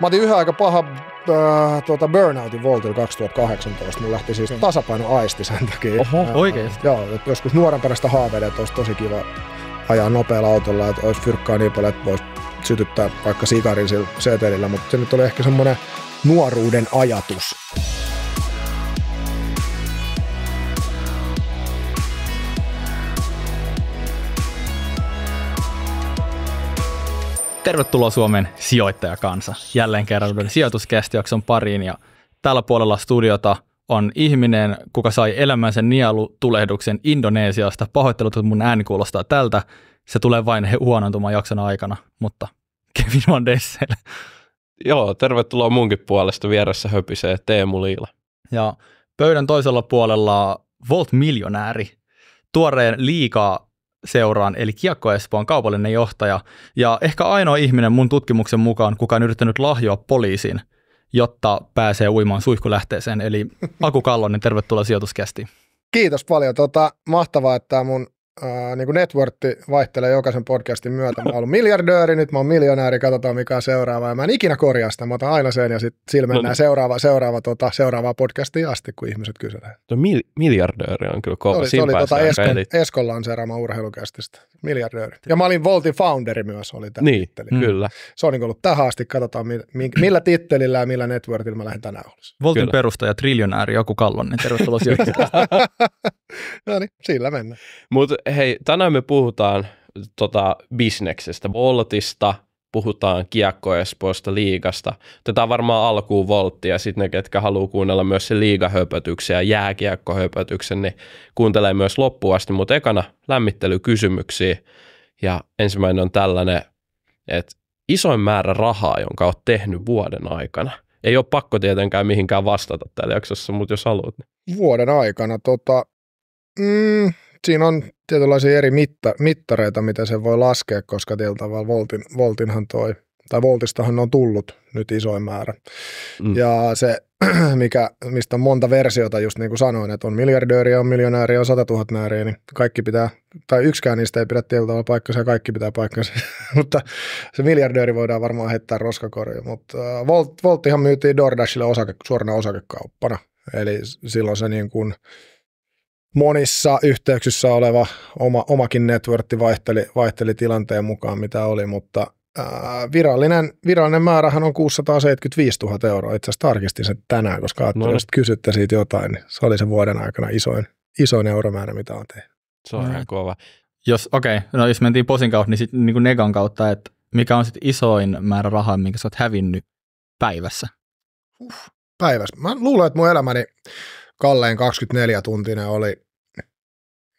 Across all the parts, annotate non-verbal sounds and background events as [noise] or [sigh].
Mä otin yhä aika paha äh, tuota burnoutin Voltilla 2018. Mulla lähti siis niin. aisti sen takia. Oho, äh, oikeesti? Joo, että joskus perästä haaveilen, että olisi tosi kiva ajaa nopealla autolla, että olisi fyrkkaa niin paljon, että voisi sytyttää vaikka sikarin sillä setelillä, mutta se nyt oli ehkä semmoinen nuoruuden ajatus. Tervetuloa Suomen sijoittajakansa jälleen kerran uuden sijoituskästijakson pariin ja tällä puolella studiota on ihminen, kuka sai elämänsä nialutulehduksen Indonesiasta. Pahoittelut, että mun ääni kuulostaa tältä. Se tulee vain huonontumaan jakson aikana, mutta [laughs] Kevin on Dessel. Joo, tervetuloa munkin puolesta vieressä höpisee Teemu Liila. Ja pöydän toisella puolella Volt Miljonääri, tuoreen liikaa seuraan, eli Kiekko Espoon kaupallinen johtaja, ja ehkä ainoa ihminen mun tutkimuksen mukaan, kuka on yrittänyt lahjoa poliisin, jotta pääsee uimaan suihkulähteeseen. Eli Aku Kallonen, tervetuloa sijoituskästi. Kiitos paljon. Tota, mahtavaa, että mun Äh, niin kuin networkti vaihtelee jokaisen podcastin myötä. Mä oon ollut miljardööri, nyt mä oon miljonääri, katsotaan mikä on seuraava. Ja mä en ikinä korjaa sitä, mä otan aina sen ja sitten sillä mennään no. Niin. seuraava, seuraava, tota, seuraavaa podcastia asti, kun ihmiset kyselee. Tuo mil- miljardööri on kyllä kova. Se oli, se oli tota Eskon, Eskon lanseeraama urheilukästistä, miljardööri. Ja mä olin Voltin founderi myös, oli tämä niin, titteli. Mm. kyllä. Se on niin ollut tähän asti, katsotaan mi- mi- millä tittelillä ja millä networkilla mä lähden tänään olisi. Voltin kyllä. perustaja, triljonääri, joku Kallonen, tervetuloa sijoittamaan. [laughs] no niin, sillä mennään. Mut hei, tänään me puhutaan tota, bisneksestä, Voltista, puhutaan kiekkoespoista, liigasta. Otetaan varmaan alkuun Voltti ja sitten ne, ketkä haluaa kuunnella myös se liigahöpötyksen ja jääkiekkohöpötyksen, niin kuuntelee myös loppuun asti, mutta ekana lämmittelykysymyksiä. Ja ensimmäinen on tällainen, että isoin määrä rahaa, jonka olet tehnyt vuoden aikana. Ei ole pakko tietenkään mihinkään vastata täällä jaksossa, mutta jos haluat. Niin. Vuoden aikana, tota, mm, siinä on tietynlaisia eri mitta, mittareita, mitä se voi laskea, koska tietyllä tavalla voltin, voltinhan toi, tai voltistahan on tullut nyt isoin määrä. Mm. Ja se, [clears throat] mikä, mistä on monta versiota, just niin kuin sanoin, että on miljardööriä, on miljonääriä, on satatuhatnääriä, niin kaikki pitää, tai yksikään niistä ei pidä tietyllä tavalla paikkansa ja kaikki pitää paikkansa. [laughs] mutta se miljardööri voidaan varmaan heittää roskakoriin, mutta äh, Volt, Volttihan myytiin DoorDashille osake, suorana osakekauppana. Eli silloin se niin kuin, monissa yhteyksissä oleva oma, omakin networkti vaihteli, vaihteli tilanteen mukaan, mitä oli, mutta ää, virallinen, virallinen määrähän on 675 000 euroa. Itse asiassa tarkistin sen tänään, koska ajattelin, no, jos kysytte siitä jotain, niin se oli se vuoden aikana isoin, isoin euromäärä, mitä on tehnyt. Se on mm. ihan kova. Jos, okei, okay, no jos mentiin posin kautta, niin sit, niin negan kautta, että mikä on sitten isoin määrä rahaa, minkä sä oot hävinnyt päivässä? Uh, päivässä. Mä luulen, että mun elämäni Kalleen 24-tuntinen oli,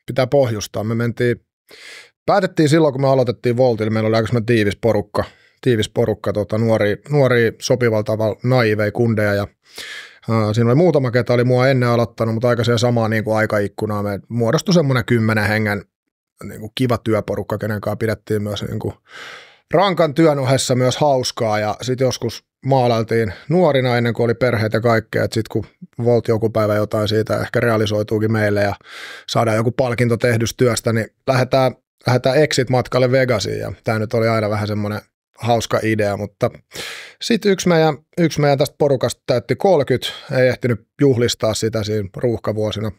pitää pohjustaa. Me mentiin, päätettiin silloin, kun me aloitettiin Voltille, meillä oli aika tiivis porukka, tiivis porukka tota, nuori, nuori sopivalla tavalla naivei kundeja ja ää, Siinä oli muutama, ketä oli mua ennen aloittanut, mutta aika siellä samaa niin kuin aikaikkunaa. Me muodostui semmoinen kymmenen hengen niin kuin kiva työporukka, kenen kanssa pidettiin myös niin kuin rankan työn ohessa myös hauskaa ja sitten joskus maalailtiin nuorina ennen kuin oli perheet ja kaikkea, että sitten kun Volt joku päivä jotain siitä ehkä realisoituukin meille ja saadaan joku palkinto tehdystyöstä, niin lähdetään, lähdetään exit-matkalle Vegasiin ja tämä nyt oli aina vähän semmoinen hauska idea, mutta sitten yksi meidän, yksi meidän tästä porukasta täytti 30, ei ehtinyt juhlistaa sitä siinä ruuhkavuosina,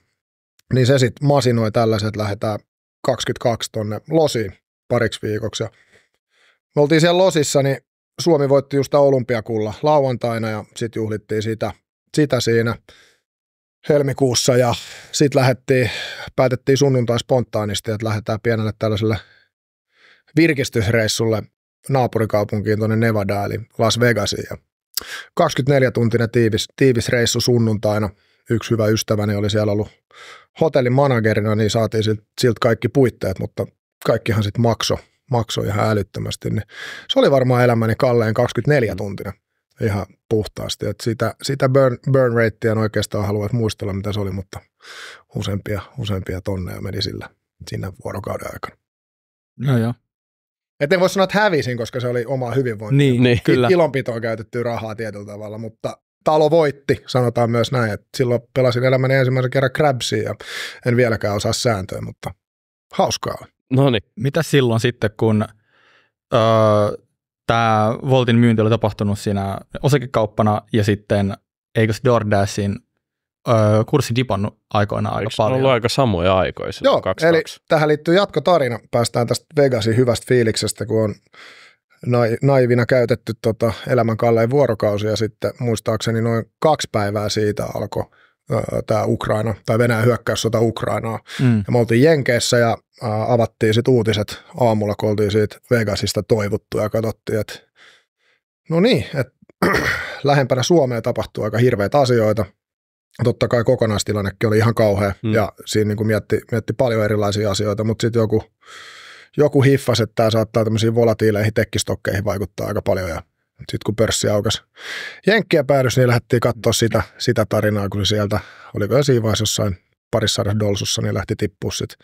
niin se sitten masinoi tällaiset, lähdetään 22 tonne Losiin pariksi viikoksi ja me oltiin siellä Losissa, niin Suomi voitti just olympiakulla lauantaina ja sitten juhlittiin sitä, sitä siinä helmikuussa ja sitten lähdettiin, päätettiin sunnuntai spontaanisti, että lähdetään pienelle tällaiselle virkistysreissulle naapurikaupunkiin tuonne Nevada eli Las Vegasiin ja 24-tuntinen tiivis, tiivis reissu sunnuntaina. Yksi hyvä ystäväni oli siellä ollut hotellin managerina, niin saatiin siltä kaikki puitteet, mutta kaikkihan sitten makso maksoi ihan älyttömästi, niin se oli varmaan elämäni kalleen 24 mm. tuntina ihan puhtaasti. Et sitä sitä burn, burn ratea en oikeastaan halua muistella, mitä se oli, mutta useampia, useampia tonneja meni sillä siinä vuorokauden aikana. No joo. Et en voi sanoa, että hävisin, koska se oli omaa hyvinvointia. Niin, niin kyllä. Ilonpitoon käytetty rahaa tietyllä tavalla, mutta talo voitti, sanotaan myös näin. Et silloin pelasin elämäni ensimmäisen kerran Crabsia ja en vieläkään osaa sääntöä, mutta hauskaa. No niin. Mitä silloin sitten, kun öö, tämä Voltin myynti oli tapahtunut siinä osakekauppana ja sitten eikö se DoorDashin öö, kurssi dipannut aikoinaan aika eikö paljon? ollut aika samoja aikoja Joo, 22. eli tähän liittyy jatkotarina. Päästään tästä Vegasin hyvästä fiiliksestä, kun on naivina käytetty tota elämän kalleen vuorokausi ja sitten muistaakseni noin kaksi päivää siitä alkoi tämä Ukraina tai Venäjän hyökkäyssota Ukrainaa. Mm. Ja me oltiin Jenkeissä ja avattiin sitten uutiset aamulla, kun oltiin siitä Vegasista toivottu ja katsottiin, että no niin, että [clears throat] lähempänä Suomea tapahtuu aika hirveitä asioita. Totta kai kokonaistilannekin oli ihan kauhea mm. ja siinä niin mietti, mietti paljon erilaisia asioita, mutta sitten joku, joku hiffas, että tämä saattaa tämmöisiin volatiileihin tekkistokkeihin vaikuttaa aika paljon ja sitten kun pörssi aukasi jenkkiä päädys, niin lähdettiin katsoa sitä, sitä tarinaa, kun sieltä, oliko jo siinä vaiheessa jossain parissa dolsussa, niin lähti tippua sit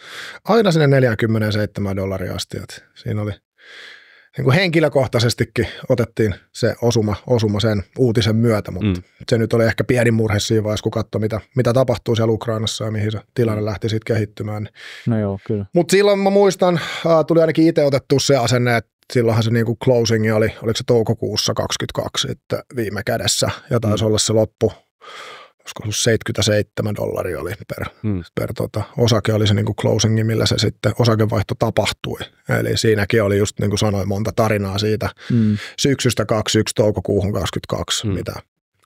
aina sinne 47 dollaria asti. Et siinä oli niin kuin henkilökohtaisestikin otettiin se osuma, osuma sen uutisen myötä, mutta mm. se nyt oli ehkä pieni murhe siinä vaiheessa, kun katsoi, mitä, mitä tapahtuu siellä Ukrainassa ja mihin se tilanne lähti sitten kehittymään. Niin no joo, kyllä. Mutta silloin mä muistan, tuli ainakin itse otettu se asenne, että silloinhan se niinku closingi oli, oliko se toukokuussa 22 että viime kädessä, ja taisi mm. olla se loppu, koska 77 dollaria oli per, hmm. per tota, osake, oli se niin closingi, millä se sitten osakevaihto tapahtui. Eli siinäkin oli just niin kuin sanoin monta tarinaa siitä hmm. syksystä 21 toukokuuhun 22, hmm. mitä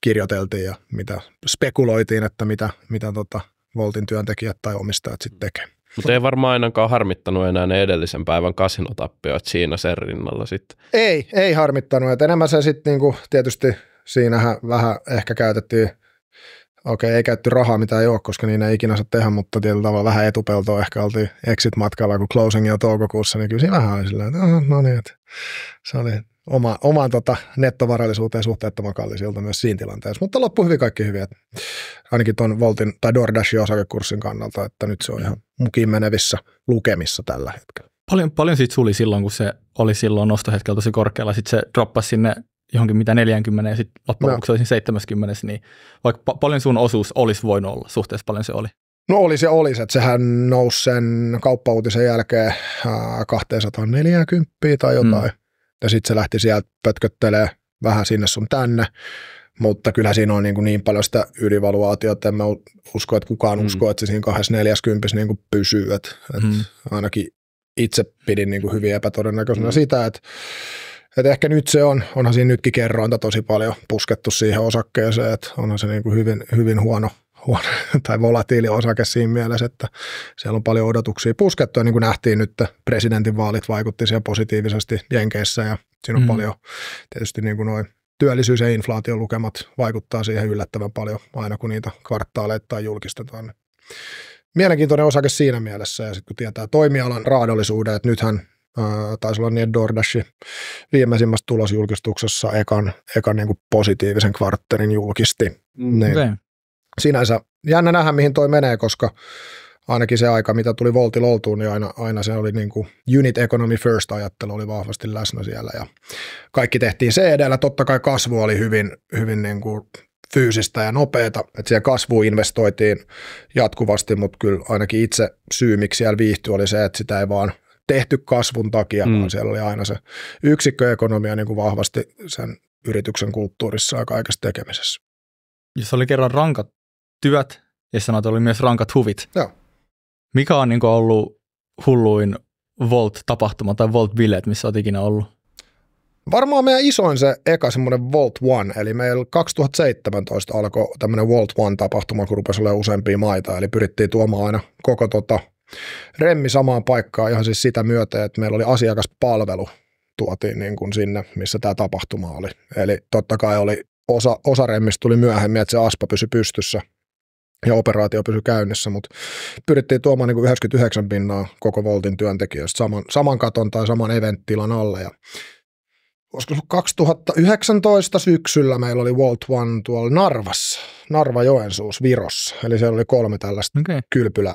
kirjoiteltiin ja mitä spekuloitiin, että mitä, mitä tota, Voltin työntekijät tai omistajat sitten tekee. Mutta ei varmaan ainakaan harmittanut enää ne edellisen päivän kasinotappiot siinä sen rinnalla sitten. Ei, ei harmittanut. Et enemmän se sitten niinku, tietysti siinähän vähän ehkä käytettiin okei, okay, ei käytty rahaa, mitä ei ole, koska niin ei ikinä saa tehdä, mutta tietyllä tavalla vähän etupeltoa ehkä oltiin exit-matkalla, kun closing on toukokuussa, niin kyllä siinä vähän oli sillä, että no, niin, että se oli oma, omaan tota, nettovarallisuuteen suhteettoman kallisilta myös siinä tilanteessa. Mutta loppu hyvin kaikki hyviä, ainakin tuon Voltin tai DoorDashin osakekurssin kannalta, että nyt se on ihan mukiin menevissä lukemissa tällä hetkellä. Paljon, paljon siitä suli silloin, kun se oli silloin nostohetkellä tosi korkealla, sitten se droppasi sinne johonkin mitä 40 ja sitten loppujen lopuksi olisin 70, niin vaikka pa- paljon sun osuus olisi voinut olla, suhteessa paljon se oli? No oli se olisi, että sehän nousi sen kauppautisen jälkeen äh, 240 tai jotain. Mm. Ja sitten se lähti sieltä pötköttelee vähän sinne sun tänne. Mutta kyllä siinä on niin, kuin niin paljon sitä ylivaluaatiota, en mä usko, että kukaan mm. uskoo, että se siinä 240 niin kuin pysyy. Et, et mm. Ainakin itse pidin niin kuin hyvin epätodennäköisenä mm. sitä, että et ehkä nyt se on, onhan siinä nytkin kerrointa tosi paljon puskettu siihen osakkeeseen, että onhan se niin kuin hyvin, hyvin huono, huono [laughs] tai volatiili osake siinä mielessä, että siellä on paljon odotuksia puskettu ja niin kuin nähtiin nyt, että presidentin vaalit vaikutti siellä positiivisesti Jenkeissä ja siinä on mm. paljon tietysti niin kuin noin työllisyys- ja inflaation lukemat vaikuttaa siihen yllättävän paljon aina, kun niitä tai julkistetaan. Niin mielenkiintoinen osake siinä mielessä ja sitten kun tietää toimialan raadollisuuden, että nythän Öö, taisi olla niin, että DoorDash viimeisimmässä tulosjulkistuksessa ekan, ekan niin kuin positiivisen kvartterin julkisti. Mm, niin okay. Sinänsä jännä nähdä, mihin toi menee, koska ainakin se aika, mitä tuli Volti oltuun, niin aina, aina se oli niin kuin unit economy first ajattelu oli vahvasti läsnä siellä ja kaikki tehtiin se edellä. Totta kai kasvu oli hyvin, hyvin niin kuin fyysistä ja nopeata, että siellä kasvuun investoitiin jatkuvasti, mutta kyllä ainakin itse syy, miksi siellä viihtyi, oli se, että sitä ei vaan – tehty kasvun takia, mm. vaan siellä oli aina se yksikköekonomia niin kuin vahvasti sen yrityksen kulttuurissa ja kaikessa tekemisessä. Jos oli kerran rankat työt ja sanoit, oli myös rankat huvit. Joo. Mikä on niin kuin ollut hulluin Volt-tapahtuma tai Volt-bileet, missä olet ikinä ollut? Varmaan meidän isoin se eka semmoinen Volt One, eli meillä 2017 alkoi tämmöinen Volt One-tapahtuma, kun rupesi olemaan useampia maita, eli pyrittiin tuomaan aina koko tota remmi samaan paikkaan ihan siis sitä myötä, että meillä oli asiakaspalvelu tuotiin niin kuin sinne, missä tämä tapahtuma oli. Eli totta kai oli osa, osa remmistä tuli myöhemmin, että se aspa pysyi pystyssä ja operaatio pysyi käynnissä, mutta pyrittiin tuomaan niin kuin 99 pinnaa koko Voltin työntekijöistä saman, saman katon tai saman eventtilan alle. Ja olisiko 2019 syksyllä meillä oli Volt One tuolla Narvassa, Narva Joensuus, Virossa. Eli siellä oli kolme tällaista okay. kylpylä,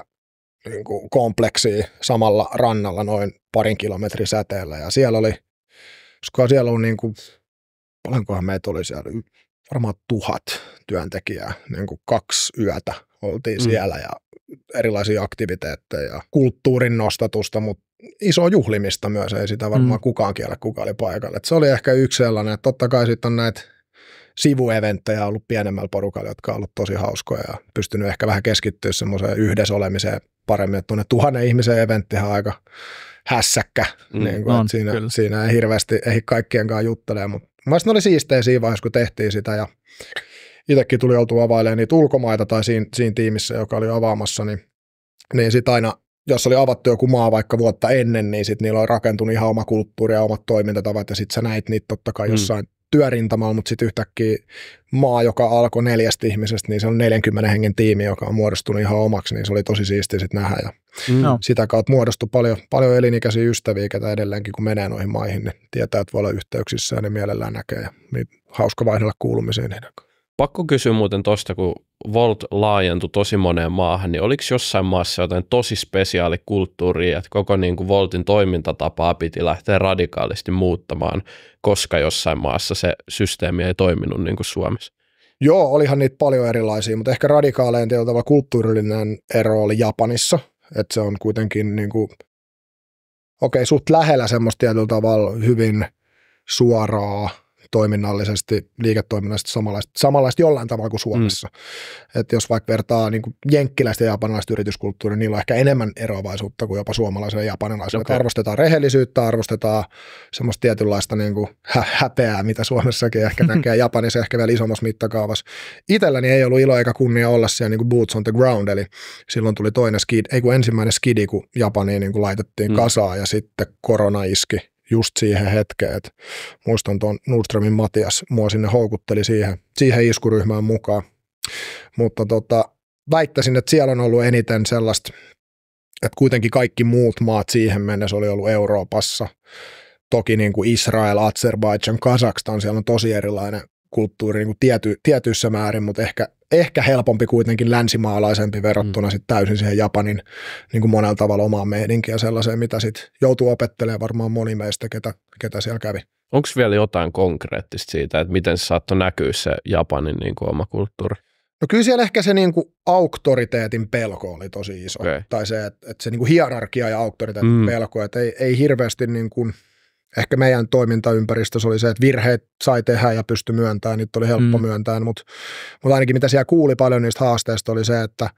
niin kuin kompleksia samalla rannalla noin parin kilometrin säteellä. Ja siellä oli, koska siellä on niin kuin, paljonkohan meitä oli siellä, varmaan tuhat työntekijää, niin kuin kaksi yötä oltiin mm. siellä ja erilaisia aktiviteetteja ja kulttuurin nostatusta, mutta iso juhlimista myös, ei sitä varmaan mm. kukaan kiellä, kuka oli paikalla. Et se oli ehkä yksi sellainen, että totta kai sitten on näitä sivueventtejä ollut pienemmällä porukalla, jotka on ollut tosi hauskoja ja pystynyt ehkä vähän keskittyä semmoiseen yhdessä olemiseen paremmin. Tuonne tuhannen ihmisen eventtihän aika hässäkkä. Mm, niin kuin, on, siinä, siinä ei hirveästi ei kaikkien kanssa juttelemaan, mutta mielestäni ne oli siistejä siinä vaiheessa, kun tehtiin sitä ja itsekin tuli oltua availemaan niitä ulkomaita tai siinä, siinä tiimissä, joka oli avaamassa, niin, niin sitten aina jos oli avattu joku maa vaikka vuotta ennen, niin sitten niillä on rakentunut ihan oma kulttuuri ja omat toimintatavat, ja sitten sä näit niitä totta kai mm. jossain mm työrintamalla, mutta sitten yhtäkkiä maa, joka alkoi neljästä ihmisestä, niin se on 40 hengen tiimi, joka on muodostunut ihan omaksi, niin se oli tosi siisti sitten nähdä. Ja no. Sitä kautta muodostui paljon, paljon elinikäisiä ystäviä, ketä edelleenkin kun menee noihin maihin, niin tietää, että voi olla yhteyksissä ja ne mielellään näkee. Ja niin hauska vaihdella niiden kanssa. Pakko kysyä muuten tuosta, kun Volt laajentui tosi moneen maahan, niin oliko jossain maassa jotain tosi spesiaalikulttuuria, että koko niin kuin Voltin toimintatapaa piti lähteä radikaalisti muuttamaan, koska jossain maassa se systeemi ei toiminut niin kuin Suomessa? Joo, olihan niitä paljon erilaisia, mutta ehkä radikaalein tietyllä kulttuurillinen ero oli Japanissa, että se on kuitenkin niin kuin, okei, okay, suht lähellä semmoista tietyllä tavalla hyvin suoraa toiminnallisesti, liiketoiminnallisesti samanlaista, samanlaista jollain tavalla kuin Suomessa. Mm. Et jos vaikka vertaa niin jenkkiläistä ja japanilaista yrityskulttuuria, niin niillä on ehkä enemmän eroavaisuutta kuin jopa suomalaisella ja japanilaisella. Okay. Arvostetaan rehellisyyttä, arvostetaan semmoista tietynlaista niin kuin hä- häpeää, mitä Suomessakin ehkä mm. näkee, Japanissa ehkä vielä isommassa mittakaavassa. Itselläni ei ollut ilo eikä kunnia olla siellä niin kuin boots on the ground, eli silloin tuli toinen skid, ei kun ensimmäinen skidi, kun Japaniin niin kuin laitettiin mm. kasaan ja sitten korona iski just siihen hetkeen. Et muistan tuon Nordströmin Matias, mua sinne houkutteli siihen, siihen iskuryhmään mukaan. Mutta tota, väittäisin, että siellä on ollut eniten sellaista, että kuitenkin kaikki muut maat siihen mennessä oli ollut Euroopassa. Toki niin kuin Israel, Azerbaijan, Kazakstan, siellä on tosi erilainen kulttuuri niin kuin tiety, tietyissä määrin, mutta ehkä ehkä helpompi kuitenkin länsimaalaisempi verrattuna mm. sit täysin siihen Japanin niin kuin monella tavalla omaan ja sellaiseen, mitä sit joutuu opettelemaan varmaan moni meistä, ketä, ketä siellä kävi. Onko vielä jotain konkreettista siitä, että miten se saattoi näkyä se Japanin niin kuin oma kulttuuri? No kyllä siellä ehkä se niin kuin auktoriteetin pelko oli tosi iso. Okay. Tai se, että, että se niin kuin hierarkia ja auktoriteetin mm. pelko, että ei, ei hirveästi niin kuin – ehkä meidän toimintaympäristössä oli se, että virheet sai tehdä ja pysty myöntämään, niitä oli helppo mm. myöntää, mutta, mutta ainakin mitä siellä kuuli paljon niistä haasteista oli se, että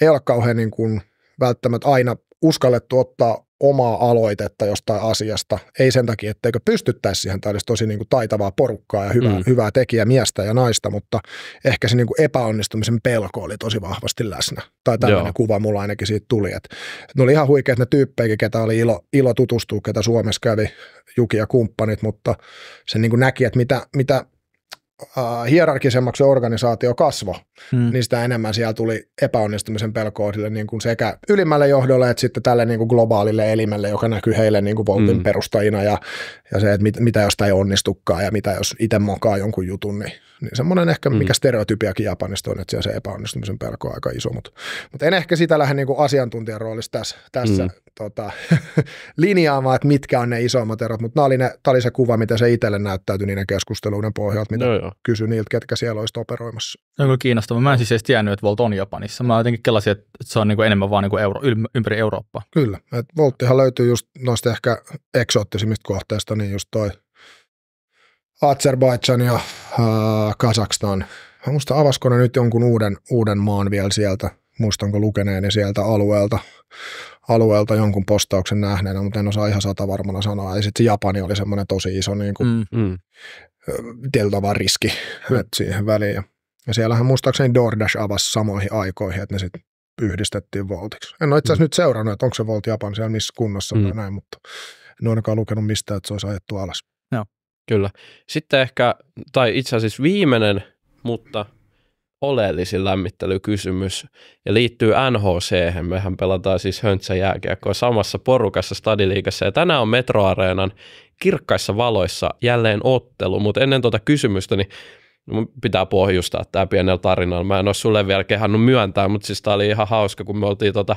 ei ole kauhean niin kuin välttämättä aina uskallettu ottaa omaa aloitetta jostain asiasta. Ei sen takia, etteikö pystyttäisi siihen, tai olisi tosi niin kuin taitavaa porukkaa ja hyvää, mm. hyvää tekijä miestä ja naista, mutta ehkä se niin kuin epäonnistumisen pelko oli tosi vahvasti läsnä. Tai tällainen Joo. kuva mulla ainakin siitä tuli. et ne oli ihan huikeat ne tyyppejä, ketä oli ilo, ilo tutustua, ketä Suomessa kävi Juki ja kumppanit, mutta se niin kuin näki, että mitä, mitä Äh, hierarkisemmaksi organisaatio kasvo, hmm. niin sitä enemmän siellä tuli epäonnistumisen pelkoa sille niin kuin sekä ylimmälle johdolle että sitten tälle niin kuin globaalille elimelle, joka näkyy heille niin kuin Voltin hmm. perustajina ja, ja se, että mit, mitä jos tämä ei onnistukaan ja mitä jos itse mokaa jonkun jutun, niin, niin semmoinen ehkä hmm. mikä stereotypiakin Japanista on, että siellä se epäonnistumisen pelko on aika iso, mutta, mutta en ehkä sitä lähde niin kuin asiantuntijan roolissa tässä, tässä hmm tota, [laughs] linjaamaan, että mitkä on ne isommat erot, mutta tämä oli, oli, se kuva, mitä se itselle näyttäytyi niiden keskusteluiden pohjalta, mitä no kysyi niiltä, ketkä siellä olisi operoimassa. No kyllä kiinnostava. Mä en siis edes tiennyt, että Volt on Japanissa. Mä jotenkin kelasin, että se on niinku enemmän vaan niinku euro, ympäri Eurooppaa. Kyllä. Et Volttihan löytyy just noista ehkä eksoottisimmista kohteista, niin just toi Azerbaidžan ja äh, Kazakstan. Mä muistan, avasko ne nyt jonkun uuden, uuden maan vielä sieltä, muistanko lukeneeni sieltä alueelta alueelta jonkun postauksen nähneenä, mutta en osaa ihan sata varmana sanoa. Ja sitten se Japani oli semmoinen tosi iso niin kuin, mm, mm. teltava riski mm. siihen väliin. Ja, ja siellähän muistaakseni DoorDash avasi samoihin aikoihin, että ne sitten yhdistettiin Voltiksi. En ole itse asiassa mm. nyt seurannut, että onko se Volt Japan siellä missä kunnossa mm. tai näin, mutta en ainakaan lukenut mistään, että se olisi ajettu alas. Joo, kyllä. Sitten ehkä, tai itse asiassa viimeinen, mutta – oleellisin lämmittelykysymys ja liittyy NHC. Mehän pelataan siis höntsäjääkiekkoa samassa porukassa Stadiliikassa ja tänään on Metroareenan kirkkaissa valoissa jälleen ottelu, mutta ennen tuota kysymystä niin pitää pohjustaa tämä pienellä tarinalla. Mä en ole sulle vielä kehannut myöntää, mutta siis tämä oli ihan hauska, kun me oltiin tota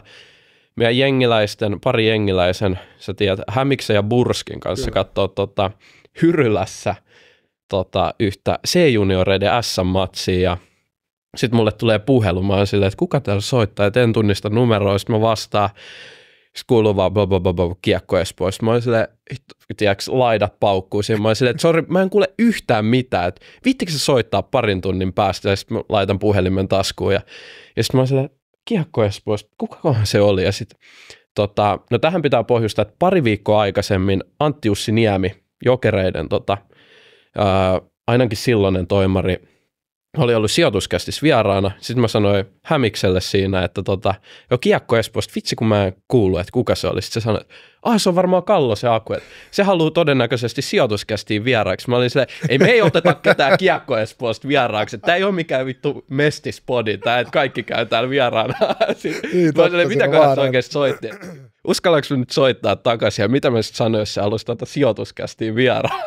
meidän jengiläisten, pari jengiläisen, sä tiedät, Hämiksen ja Burskin kanssa Kyllä. katsoa tota, Hyrylässä tota, yhtä C-junioreiden S-matsia sitten mulle tulee puhelu, mä oon silleen, että kuka täällä soittaa, että en tunnista numeroa, sitten mä vastaan, sitten kuuluu vaan blah, blah, blah, blah, kiekko pois. Mä oon silleen, tiiäks, laidat paukkuu siihen. Mä oon silleen, että sorry, mä en kuule yhtään mitään. Että viittikö se soittaa parin tunnin päästä ja sitten mä laitan puhelimen taskuun. Ja, ja sitten mä oon silleen, kiekko pois, kukakohan se oli? Ja sitten tota, no tähän pitää pohjustaa, että pari viikkoa aikaisemmin Antti Jussi Niemi, Jokereiden tota, ää, ainakin silloinen toimari, oli ollut sijoituskästissä vieraana. Sitten mä sanoin Hämikselle siinä, että tota, jo Kiekko Espoosta, vitsi kun mä en kuullut, että kuka se oli. Sitten se sanoi, että ah, se on varmaan Kallo se Aku, että se haluaa todennäköisesti sijoituskästiin vieraaksi. Mä olin sille, ei me ei oteta ketään Kiekko Espoosta vieraaksi, tämä ei ole mikään vittu mestispodi, tämä, että kaikki käy täällä vieraana. [laughs] Sitten, niin, mä olin mitä se oikeasti soitti. Uskallanko nyt soittaa takaisin ja mitä mä sitten sanoin, jos sä tuota sijoituskästiin vieraan?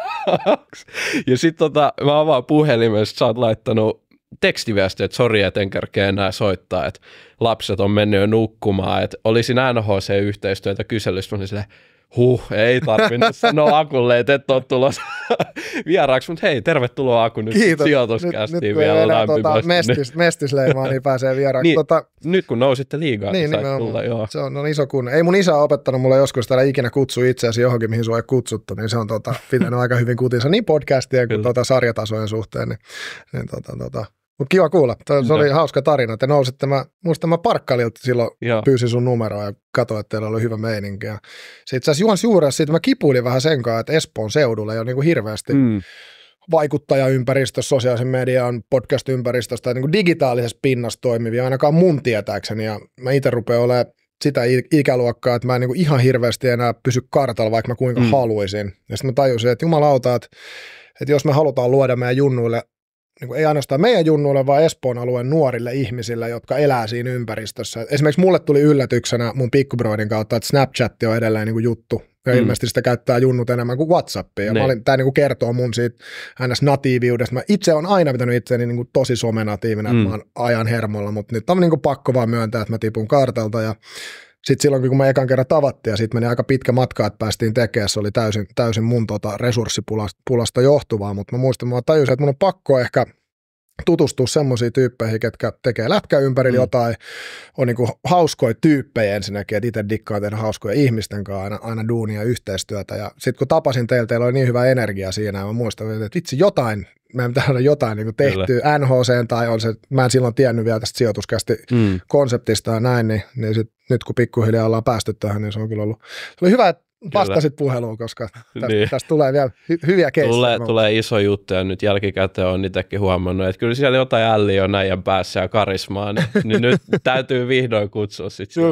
ja sitten tota, mä avaan puhelimen, sä oot laittanut tekstiviesti, että sori, et en kerkeä enää soittaa, että lapset on mennyt jo nukkumaan, että olisin NHC-yhteistyötä kyselystä, mutta olin silleen, Huh, ei tarvinnut [laughs] sanoa Akulle, että et ole tulossa [laughs] vieraaksi, mutta hei, tervetuloa Aku nyt Kiitos. sijoituskästiin nyt, vielä enää, Tuota, mestis, mestisleimaa, niin pääsee vieraaksi. niin, tota, nyt kun nousitte liigaan, niin, niin tulla, joo. Se on, on iso kunnia. Ei mun isä opettanut mulle joskus täällä ikinä kutsu itseäsi johonkin, mihin sua ei kutsuttu, niin se on tota, pitänyt aika hyvin kutinsa niin podcastien kuin tota sarjatasojen suhteen. Niin, niin tota, tota, mutta kiva kuulla. Se oli hauska tarina. Te nousitte, mä muistan, mä parkkaililta silloin Joo. pyysin sun numeroa ja katsoin, että teillä oli hyvä meininki. Ja itse asiassa Juhan Juuras, siitä mä kipuilin vähän sen kanssa, että Espoon seudulla ei ole niin hirveästi mm. vaikuttajaympäristössä, sosiaalisen median, podcast-ympäristössä tai niin kuin digitaalisessa pinnassa toimivia, ainakaan mun tietääkseni. Ja mä itse rupean olemaan sitä ikäluokkaa, että mä en niin kuin ihan hirveästi enää pysy kartalla, vaikka mä kuinka mm. haluaisin. Ja sitten mä tajusin, että jumalauta, että, että jos me halutaan luoda meidän junnuille niin ei ainoastaan meidän junnuille, vaan Espoon alueen nuorille ihmisille, jotka elää siinä ympäristössä. Esimerkiksi mulle tuli yllätyksenä mun pikkubroidin kautta, että Snapchat on edelleen niin kuin juttu. Ja mm. ilmeisesti sitä käyttää junnut enemmän kuin Whatsappia. Ja niin. olin, tämä niin kuin kertoo mun siitä ns. natiiviudesta. Mä itse on aina pitänyt itseäni niin kuin tosi somenatiivinen, mm. että mä oon ajan hermolla, mutta nyt on niin kuin pakko vaan myöntää, että mä tipun kartalta ja sitten silloin, kun me ekan kerran tavattiin ja sitten meni aika pitkä matka, että päästiin tekemään, se oli täysin, täysin mun tota resurssipulasta johtuvaa, mutta mä muistan, mä tajusin, että mun on pakko ehkä tutustua semmoisiin tyyppeihin, ketkä tekee lätkä ympäri mm. jotain, on niinku hauskoja tyyppejä ensinnäkin, että itse dikkaa tehdä hauskoja ihmisten kanssa aina, aina duunia yhteistyötä. Ja sitten kun tapasin teiltä, teillä oli niin hyvä energia siinä, ja mä muistan, että vitsi jotain, meidän pitää saada jotain niin tehty NHC tai on se, mä en silloin tiennyt vielä tästä sijoituskästi mm. konseptista ja näin, niin, niin sit nyt kun pikkuhiljaa ollaan päästy tähän, niin se on kyllä ollut, se oli hyvä, että vastasit puheluun, koska tästä, [laughs] niin. tästä tulee vielä hy- hyviä keissejä. Tulee, tulee iso juttu ja nyt jälkikäteen on itsekin huomannut, että kyllä siellä jotain älliä on näin päässä ja karismaa, niin, [laughs] niin nyt täytyy vihdoin kutsua sitten.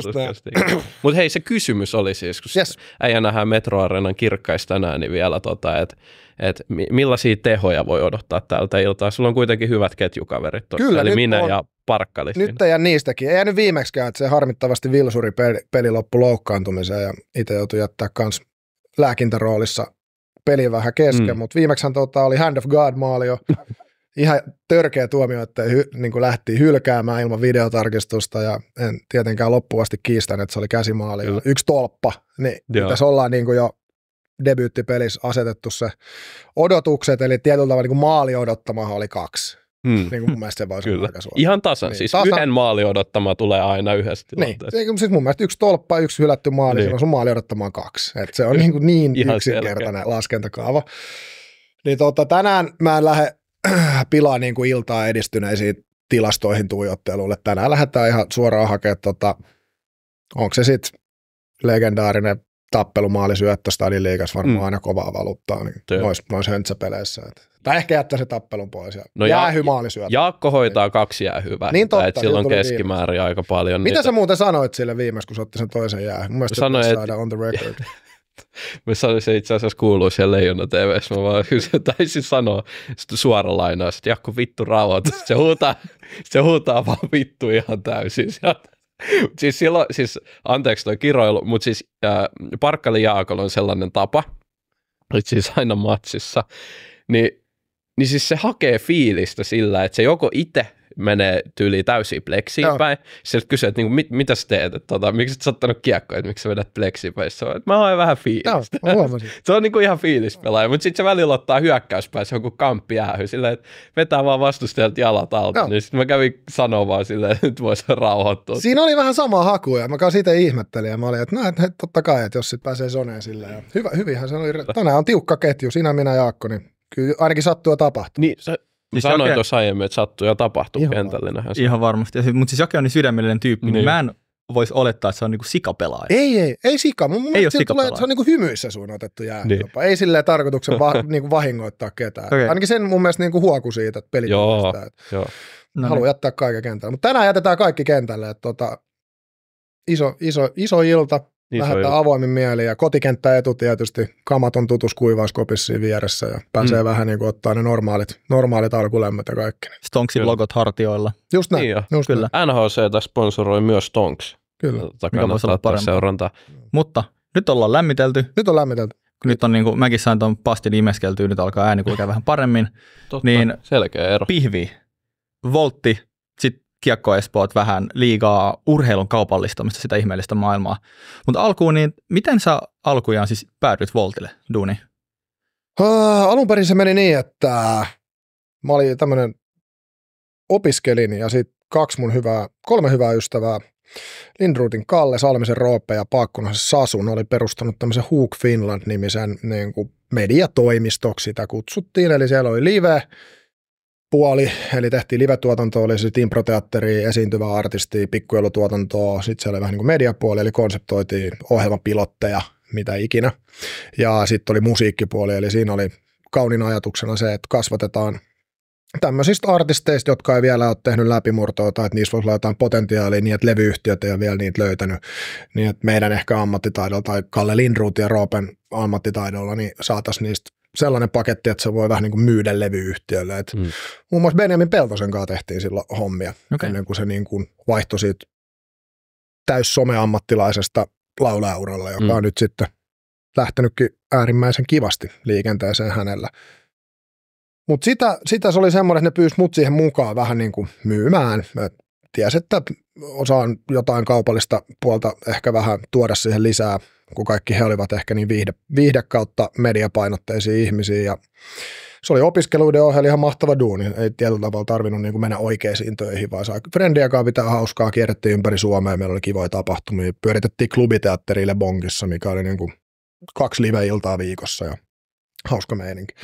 Mutta hei, se kysymys oli siis, kun yes. äijänähän Metroareenan kirkkaista tänään, niin vielä tota, että että millaisia tehoja voi odottaa tältä iltaa. Sulla on kuitenkin hyvät ketjukaverit tuossa, Kyllä, eli minä on, ja Parkkali. Nyt siinä. ja niistäkin. Ei jäänyt viimeksikään, että se harmittavasti Vilsuri peli, peli loppu loukkaantumiseen ja itse joutui jättää kans lääkintäroolissa peli vähän kesken, mm. mutta viimeksihän tota oli Hand of God maali jo [laughs] ihan törkeä tuomio, että hy, niin kuin lähti hylkäämään ilman videotarkistusta ja en tietenkään loppuasti kiistänyt, että se oli käsimaali. Kyllä. Yksi tolppa, niin Joo. tässä ollaan niin kuin jo debyyttipelissä asetettu se odotukset, eli tietyllä tavalla niin maali odottamahan oli kaksi. Hmm. Niin kuin mun mielestä se voisi olla Aika suora. Ihan tasan, niin, siis tasan. yhden maali odottama tulee aina yhdessä niin. tilanteessa. Niin, siis mun mielestä yksi tolppa, yksi hylätty maali, niin. sun maali odottamaan kaksi. Et se on niinku niin, kuin niin yksinkertainen selkeä. laskentakaava. Niin tota, tänään mä en lähde [clears throat] pilaa niin kuin iltaa edistyneisiin tilastoihin tuijottelulle. Tänään lähdetään ihan suoraan hakemaan, tota, onko se sitten legendaarinen tappelumaalisyöttö Stadin niin liikas varmaan mm. aina kovaa valuuttaa niin noissa nois höntsäpeleissä. Että. Tai ehkä jättää se tappelun pois. Ja no jäähy maali syöttö. Jaakko hoitaa niin. kaksi jäähyvää. Niin totta. Et silloin keskimäärin viimeis. aika paljon. Mitä niitä. sä muuten sanoit sille viimeis, kun sä otti sen toisen jää? Mun mielestä sanoin, saada on the record. [laughs] Mä sanoin, se itse asiassa kuuluu siellä Leijona tv Mä vaan taisin sanoa suora lainaus, että Jakku vittu rauhoitus. Se huutaa, [laughs] se huutaa vaan vittu ihan täysin sieltä siis silloin, siis anteeksi toi kiroilu, mutta siis äh, Parkkali Jaakolla on sellainen tapa, että siis aina matsissa, niin, niin siis se hakee fiilistä sillä, että se joko itse menee tyyli täysin pleksiin Joo. päin. Sieltä kysyy, että kuin niinku, mit, mitä sä teet, että tota, miksi et ottanut kiekkoa, että miksi sä vedät pleksiin päin. Se on, että mä oon vähän fiilistä. Joo, [laughs] se on kuin niinku ihan fiilispelaaja, mutta sitten se välillä ottaa on kuin kamppi jäähy, silleen, että vetää vaan vastustajalta jalat alta. Joo. Niin sitten mä kävin sanomaan vaan silleen, että nyt voisi rauhoittua. Siinä oli vähän samaa hakuja, mä kanssa itse ihmettelin ja mä olin, että no, et, totta kai, että jos sit pääsee soneen silleen. Ja hyvä, hyvinhän se oli. Tänään on tiukka ketju, sinä, minä, Jaakko, niin kyllä ainakin sattuu ja tapahtuu. Niin, niin siis sanoin jake... tuossa aiemmin, että sattuu ja tapahtuu ihan, kentällä. Ihan varmasti. Mutta siis Jake on niin sydämellinen tyyppi, niin, niin mä en voisi olettaa, että se on niinku sikapelaaja. Ei, ei, ei sika. Mun ei ole tulee, se on niinku hymyissä sun otettu jää. niin. Jopa. Ei silleen tarkoituksen va- [laughs] niinku vahingoittaa ketään. Okay. Ainakin sen mun mielestä niinku huoku siitä, että peli Joo, että joo. No niin. haluan jättää kaiken kentälle. Mutta tänään jätetään kaikki kentälle. Että tota, iso, iso, iso ilta. Niin Lähdetään on avoimin mieli ja kotikenttä etu tietysti, kamat on tutus kuivauskopissa vieressä ja pääsee mm. vähän niin kuin ottaa ne normaalit, normaalit alkulämmöt ja kaikki. Stonksin siis logot hartioilla. Just näin. Niin just kyllä. Näin. NHC sponsoroi myös Stonks. Kyllä. Tota Mikä voisi olla parempi. Seurantaa. Mutta nyt ollaan lämmitelty. Nyt on lämmitelty. Nyt on niin kuin, mäkin sain tuon pastin imeskeltyä, nyt alkaa ääni kulkea vähän paremmin. Totta, niin selkeä ero. Pihvi, voltti, kiekko Espoot vähän liikaa urheilun kaupallistamista, sitä ihmeellistä maailmaa. Mutta alkuun, niin miten sä alkujaan siis päädyit Voltille, duuni? Alun perin se meni niin, että mä olin tämmöinen opiskelin ja sitten kaksi mun hyvää, kolme hyvää ystävää, Lindruutin Kalle, Salmisen Roope ja Paakkonaisen Sasun oli perustanut tämmöisen Hook Finland-nimisen niin kuin mediatoimistoksi sitä kutsuttiin, eli siellä oli live, puoli, eli tehtiin live-tuotantoa, oli sitten improteatteri, esiintyvä artisti, pikkujoulutuotantoa, sitten se oli vähän niin kuin mediapuoli, eli konseptoitiin ohjelmapilotteja, mitä ikinä. Ja sitten oli musiikkipuoli, eli siinä oli kaunin ajatuksena se, että kasvatetaan tämmöisistä artisteista, jotka ei vielä ole tehnyt läpimurtoa tai että niissä voisi olla jotain potentiaalia niin, että levyyhtiöt ei ole vielä niitä löytänyt, niin että meidän ehkä ammattitaidolla tai Kalle Lindruut ja Roopen ammattitaidolla niin saataisiin niistä sellainen paketti, että se voi vähän niin kuin myydä levyyhtiölle. Et mm. Muun muassa Benjamin Peltosen kanssa tehtiin sillä hommia, okay. ennen kuin se niin kuin vaihtoi siitä täys someammattilaisesta laulauralle, joka mm. on nyt sitten lähtenytkin äärimmäisen kivasti liikenteeseen hänellä. Mutta sitä, sitä se oli semmoinen, että ne pyysi mut siihen mukaan vähän niin kuin myymään, Et ties, että osaan jotain kaupallista puolta ehkä vähän tuoda siihen lisää, kun kaikki he olivat ehkä niin viihde, viihde kautta mediapainotteisia ihmisiä ja se oli opiskeluiden ohjelma ihan mahtava duuni. Ei tietyllä tavalla tarvinnut niin kuin mennä oikeisiin töihin, vaan saa frendiäkaan pitää hauskaa. Kierrettiin ympäri Suomea, meillä oli kivoja tapahtumia. Pyöritettiin klubiteatterille Bongissa, mikä oli niin kuin kaksi live-iltaa viikossa ja hauska meininki.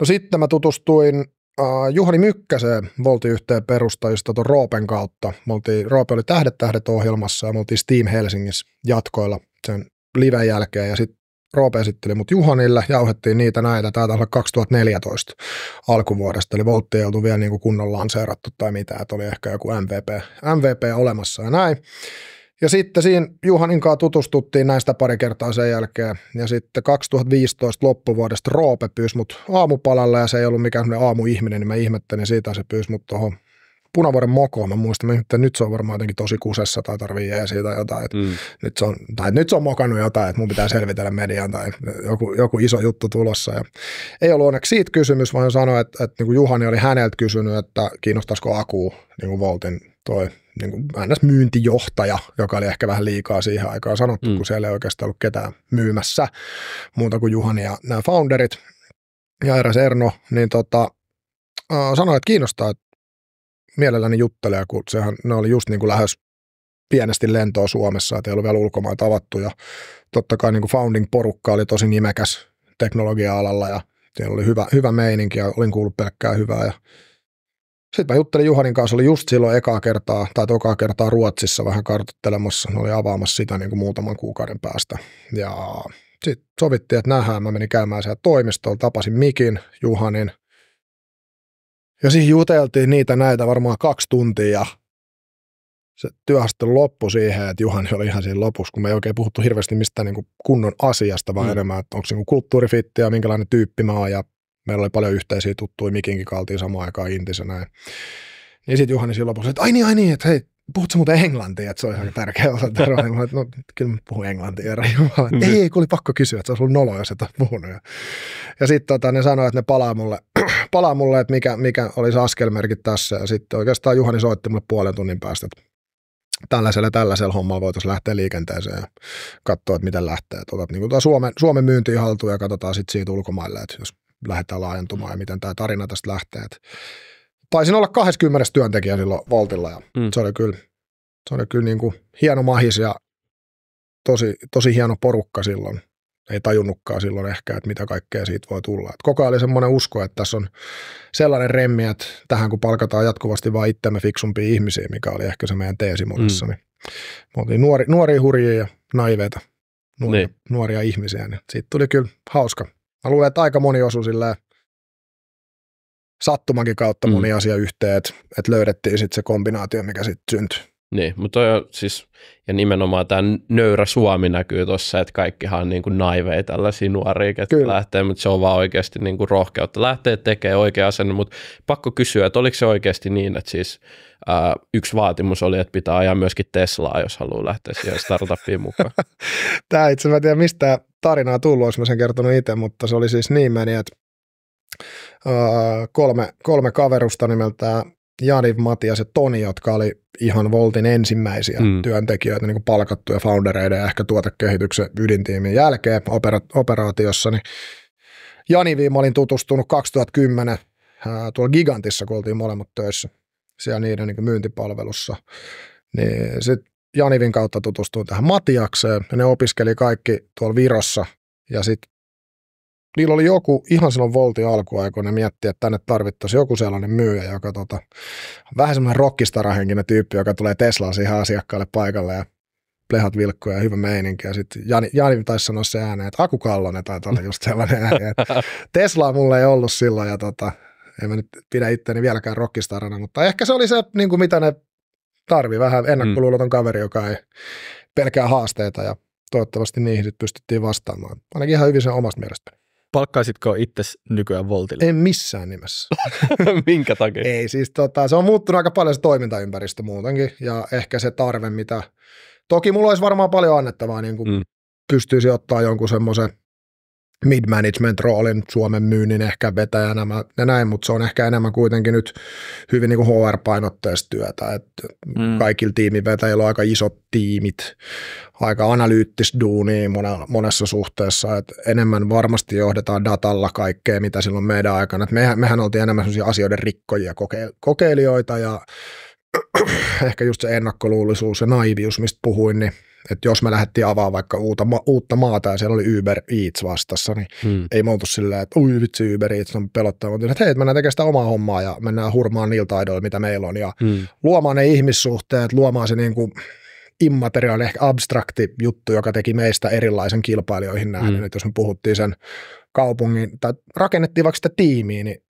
No sitten mä tutustuin Äh, Juhani Mykkäseen me oltiin yhteen perustajista tuon Roopen kautta. Me oltiin, Roope oli Tähdet tähdet ohjelmassa ja me oltiin Steam Helsingissä jatkoilla sen liven jälkeen ja sitten Roope esitteli mut Juhanille, jauhettiin niitä näitä, tämä taisi olla 2014 alkuvuodesta, eli Voltti ei oltu vielä niin kunnollaan kunnolla lanseerattu tai mitä, että oli ehkä joku MVP, MVP olemassa ja näin. Ja sitten siinä Juhanin kanssa tutustuttiin näistä pari kertaa sen jälkeen. Ja sitten 2015 loppuvuodesta Roope pyysi mut aamupalalle ja se ei ollut mikään aamuihminen, niin mä ihmettelin siitä, se pyysi mut tuohon Punavuoren mokoon. Mä muistan, että nyt se on varmaan jotenkin tosi kusessa tai tarvii jää siitä jotain. Että mm. nyt se on, tai nyt se on mokannut jotain, että mun pitää selvitellä median tai joku, joku iso juttu tulossa. Ja ei ollut onneksi siitä kysymys, vaan sanoi, että, että niin kuin Juhani oli häneltä kysynyt, että kiinnostaisiko Aku niin kuin Voltin toi niin kuin myyntijohtaja, joka oli ehkä vähän liikaa siihen aikaan sanottu, mm. kun siellä ei oikeastaan ollut ketään myymässä muuta kuin Juhani ja nämä founderit ja eräs Erno, niin tota, sanoi, että kiinnostaa, että mielelläni juttelee, kun sehän, ne oli just niin kuin lähes pienesti lentoa Suomessa, että ei ollut vielä ulkomaan tavattu ja totta kai niin kuin founding-porukka oli tosi nimekäs teknologia-alalla ja siellä oli hyvä, hyvä meininki ja olin kuullut pelkkää hyvää ja sitten mä juttelin Juhanin kanssa, oli just silloin ekaa kertaa tai tokaa kertaa Ruotsissa vähän kartoittelemassa. Ne oli avaamassa sitä niin kuin muutaman kuukauden päästä. Ja sitten sovittiin, että nähdään. Mä menin käymään siellä toimistolla, tapasin Mikin, Juhanin. Ja siihen juteltiin niitä näitä varmaan kaksi tuntia ja se työhaste loppui siihen, että Juhani oli ihan siinä lopussa, kun me ei oikein puhuttu hirveästi mistään niin kunnon asiasta, vaan mm. enemmän, että onko se niin ja minkälainen tyyppi mä oon ja meillä oli paljon yhteisiä tuttuja, Mikinkin kaltiin samaan aikaan Intisenä. Niin sitten Juhani silloin lopussa, että ai niin, ai niin, että hei, sä muuten englantia, että se on aika tärkeä osa tätä [laughs] Mä no, kyllä mä puhun englantia, herra Jumala. Mm. Ei, ei, kun oli pakko kysyä, että se olisi ollut nolo, jos et ole puhunut. Ja, ja sitten tota, ne sanoi, että ne palaa mulle, [clears throat] palaa mulle että mikä, mikä olisi askelmerkit tässä. Ja sitten oikeastaan Juhani soitti mulle puolen tunnin päästä, että tällaisella tällaisella hommalla voitaisiin lähteä liikenteeseen ja katsoa, että miten lähtee. tota, niin Suomen, Suomen myyntiin haltuun ja katsotaan sitten siitä ulkomaille, että jos lähdetään laajentumaan ja miten tämä tarina tästä lähtee. taisin olla 20 työntekijä silloin Voltilla ja mm. se oli kyllä, se oli kyllä niin kuin hieno mahis ja tosi, tosi hieno porukka silloin. Ei tajunnutkaan silloin ehkä, että mitä kaikkea siitä voi tulla. Et koko ajan oli semmoinen usko, että tässä on sellainen remmi, että tähän kun palkataan jatkuvasti vain itsemme fiksumpia ihmisiä, mikä oli ehkä se meidän teesi monessa, mm. niin me oltiin nuori, nuoria hurjia ja naiveita, nuoria, niin. nuoria ihmisiä. Niin siitä tuli kyllä hauska, Mä luulen, että aika moni osui silleen sattumankin kautta moni mm. asia yhteen, että et löydettiin sitten se kombinaatio, mikä sitten syntyi. Niin, mutta on siis, ja nimenomaan tämä nöyrä Suomi näkyy tuossa, että kaikkihan on niin kuin naiveja tällaisia nuoria, ketkä Kyllä. lähtee, mutta se on vaan oikeasti niin kuin rohkeutta lähteä tekemään oikea asenne, mutta pakko kysyä, että oliko se oikeasti niin, että siis ää, yksi vaatimus oli, että pitää ajaa myöskin Teslaa, jos haluaa lähteä siihen startuppiin mukaan. [laughs] tämä itse mä tiedä, mistä tarinaa tullut, olisi mä sen kertonut itse, mutta se oli siis niin meni, että kolme, kolme kaverusta nimeltään Jari, Matias ja Toni, jotka oli ihan Voltin ensimmäisiä mm. työntekijöitä, niin kuin palkattuja foundereiden ja ehkä tuotekehityksen ydintiimin jälkeen opera- operaatiossa, niin Jani viime olin tutustunut 2010 ää, tuolla Gigantissa, kun oltiin molemmat töissä siellä niiden niin myyntipalvelussa. Niin sitten Janivin kautta tutustuin tähän Matiakseen ja ne opiskeli kaikki tuolla Virossa ja sitten niillä oli joku ihan silloin Voltin alkuaikoina miettiä, että tänne tarvittaisiin joku sellainen myyjä, joka tota, vähän semmoinen rockistarahenkinen tyyppi, joka tulee Teslaan siihen asiakkaalle paikalle ja plehat vilkkuja ja hyvä meininki. Ja sitten Jani, Jani taisi sanoa se ääneen, että Aku Kallonen taitaa olla just sellainen ääni. Teslaa mulla ei ollut silloin ja tota, en mä nyt pidä itteeni vieläkään rockistarana, mutta ehkä se oli se, niin kuin mitä ne tarvi, vähän mm. ennakkoluuloton kaveri, joka ei pelkää haasteita ja toivottavasti niihin sitten pystyttiin vastaamaan. Ainakin ihan hyvin sen omasta mielestäni. Palkkaisitko itse nykyään Voltille? En missään nimessä. [laughs] Minkä takia? Ei siis, tota, se on muuttunut aika paljon se toimintaympäristö muutenkin ja ehkä se tarve, mitä... Toki mulla olisi varmaan paljon annettavaa, niin kuin mm. pystyisi ottaa jonkun semmoisen – mid-management-roolin Suomen myynnin ehkä vetäjänä ja näin, mutta se on ehkä enemmän kuitenkin nyt hyvin niin HR-painotteista työtä. Et mm. Kaikilla tiimivetäjillä on aika isot tiimit, aika analyyttistä duunia monessa suhteessa. Et enemmän varmasti johdetaan datalla kaikkea, mitä silloin meidän aikana. Et mehän, mehän oltiin enemmän sellaisia asioiden rikkojia, kokeilijoita ja [clears throat] ehkä just se ennakkoluulisuus ja naivius, mistä puhuin, niin että jos me lähdettiin avaamaan vaikka uutta, ma- uutta maata ja siellä oli Uber Eats vastassa, niin hmm. ei me oltu silleen, että ui vitsi Uber Eats on pelottava, mutta että hei, mennään tekemään sitä omaa hommaa ja mennään hurmaan niillä taidoilla, mitä meillä on ja hmm. luomaan ne ihmissuhteet, luomaan se niin kuin immateriaali, ehkä abstrakti juttu, joka teki meistä erilaisen kilpailijoihin nähden, hmm. että jos me puhuttiin sen kaupungin, tai rakennettiin vaikka sitä tiimiä, niin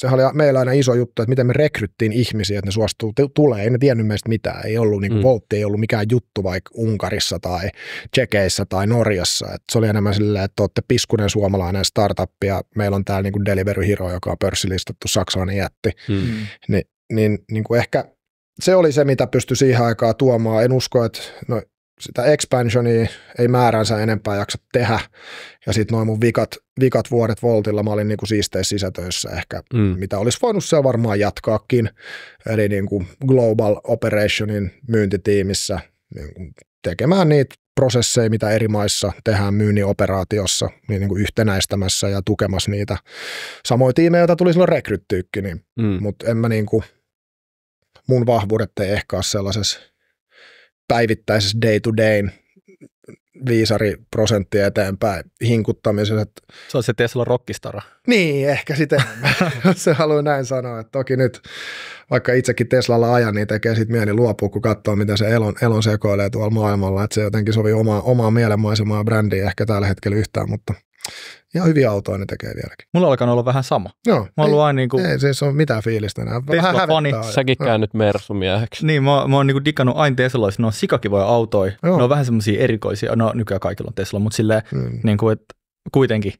sehän oli meillä aina iso juttu, että miten me rekryttiin ihmisiä, että ne suostuu tulee. Ei ne tiennyt meistä mitään. Ei ollut, niin kuin mm. Voltti ei ollut mikään juttu vaikka Unkarissa tai Tsekeissä tai Norjassa. Et se oli enemmän silleen, että olette piskunen suomalainen startup ja meillä on täällä niin kuin Delivery Hero, joka on pörssilistattu saksalainen jätti. Mm. mm. Ni, niin, niin kuin ehkä se oli se, mitä pystyi siihen aikaan tuomaan. En usko, että no, sitä expansionia ei määränsä enempää jaksa tehdä. Ja sitten noin mun vikat, vikat vuodet Voltilla mä olin niinku siisteissä sisätöissä ehkä, mm. mitä olisi voinut siellä varmaan jatkaakin. Eli niinku Global Operationin myyntitiimissä niinku tekemään niitä prosesseja, mitä eri maissa tehdään myynnin operaatiossa, niin, niin kuin yhtenäistämässä ja tukemassa niitä. Samoin tiimejä, joita tuli silloin rekryttyykin, niin, mm. mutta en mä niin kuin, mun vahvuudet ei ehkä ole sellaisessa päivittäisessä day to day viisari prosenttia eteenpäin hinkuttamisessa. Se on se Tesla rockistara. Niin, ehkä sitä [laughs] se haluaa näin sanoa. Että toki nyt, vaikka itsekin Teslalla ajan, niin tekee sitten mieli luopua, kun katsoo, miten se elon, elon sekoilee tuolla maailmalla. Että se jotenkin sovi omaa, omaa mielenmaisemaa brändiä ehkä tällä hetkellä yhtään, mutta ja hyviä autoja ne tekee vieläkin. Mulla alkanut olla vähän sama. Joo. Mä ei, aina niin kuin... ei siis ole mitään fiilistä enää. Vähän fani, säkin no. käynyt Mersumieheksi. Niin, mä, mä oon niin digannut aina Teslalaisista. Ne on sikakivoja autoja. Joo. Ne on vähän semmoisia erikoisia. No nykyään kaikilla on Tesla, mutta silleen mm. niin kuin, että kuitenkin.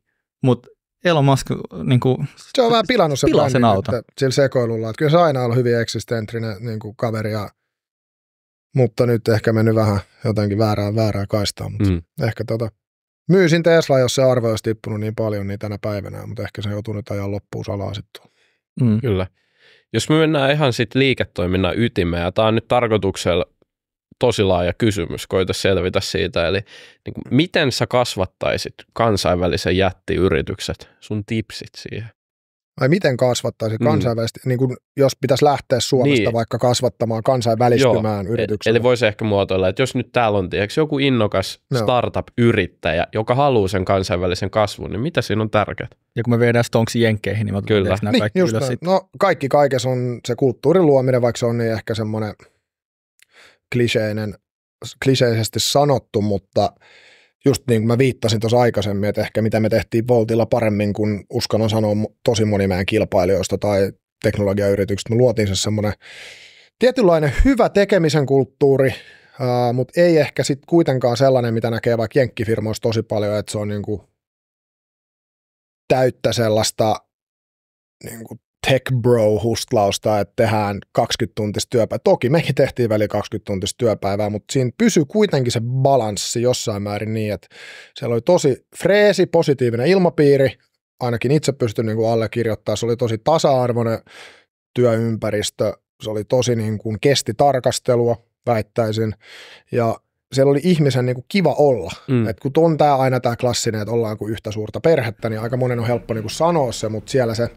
Mutta Elon Musk niin kuin, se on vähän pilannut se brändin, sen auto. Että, sillä sekoilulla. Että kyllä se aina ollut hyvin eksistentrinen niin kuin kaveri ja mutta nyt ehkä mennyt vähän jotenkin väärään, väärään kaistaan, mutta mm. ehkä tota, Myysin Tesla, jos se arvo olisi tippunut niin paljon niin tänä päivänä, mutta ehkä se joutuu nyt ajan loppuun salaa sitten. Mm. Kyllä. Jos me mennään ihan sitten liiketoiminnan ytimeen, ja tämä on nyt tarkoituksella tosi laaja kysymys, koita selvitä siitä, eli niin miten sä kasvattaisit kansainvälisen jättiyritykset, sun tipsit siihen? Ai miten kasvattaisi mm. kansainvälisesti, mm. niin kun, jos pitäisi lähteä Suomesta niin. vaikka kasvattamaan kansainvälistymään Joo. E, eli voisi ehkä muotoilla, että jos nyt täällä on tiedätkö, joku innokas no. startup-yrittäjä, joka haluaa sen kansainvälisen kasvun, niin mitä siinä on tärkeää? Ja kun me viedään Stonksi jenkkeihin, niin mä Kyllä. niin, kaikki ylös No kaikki kaikessa on se kulttuurin luominen, vaikka se on niin ehkä semmoinen kliseinen, kliseisesti sanottu, mutta – just niin kuin mä viittasin tuossa aikaisemmin, että ehkä mitä me tehtiin Voltilla paremmin kuin uskallan sanoa tosi moni meidän kilpailijoista tai teknologiayrityksistä. Me luotiin se semmoinen tietynlainen hyvä tekemisen kulttuuri, Uh, mutta ei ehkä sitten kuitenkaan sellainen, mitä näkee vaikka jenkkifirmoissa tosi paljon, että se on niinku täyttä sellaista niinku tech bro hustlausta, että tehdään 20 tuntista työpäivää. Toki mekin tehtiin väli 20 tuntista työpäivää, mutta siinä pysyy kuitenkin se balanssi jossain määrin niin, että siellä oli tosi freesi, positiivinen ilmapiiri, ainakin itse pystyn niin kuin allekirjoittamaan, se oli tosi tasa-arvoinen työympäristö, se oli tosi niin kuin kesti tarkastelua, väittäisin, ja siellä oli ihmisen niin kuin kiva olla. Mm. Et kun on tämä aina tämä klassinen, että ollaan kuin yhtä suurta perhettä, niin aika monen on helppo niin kuin sanoa se, mutta siellä se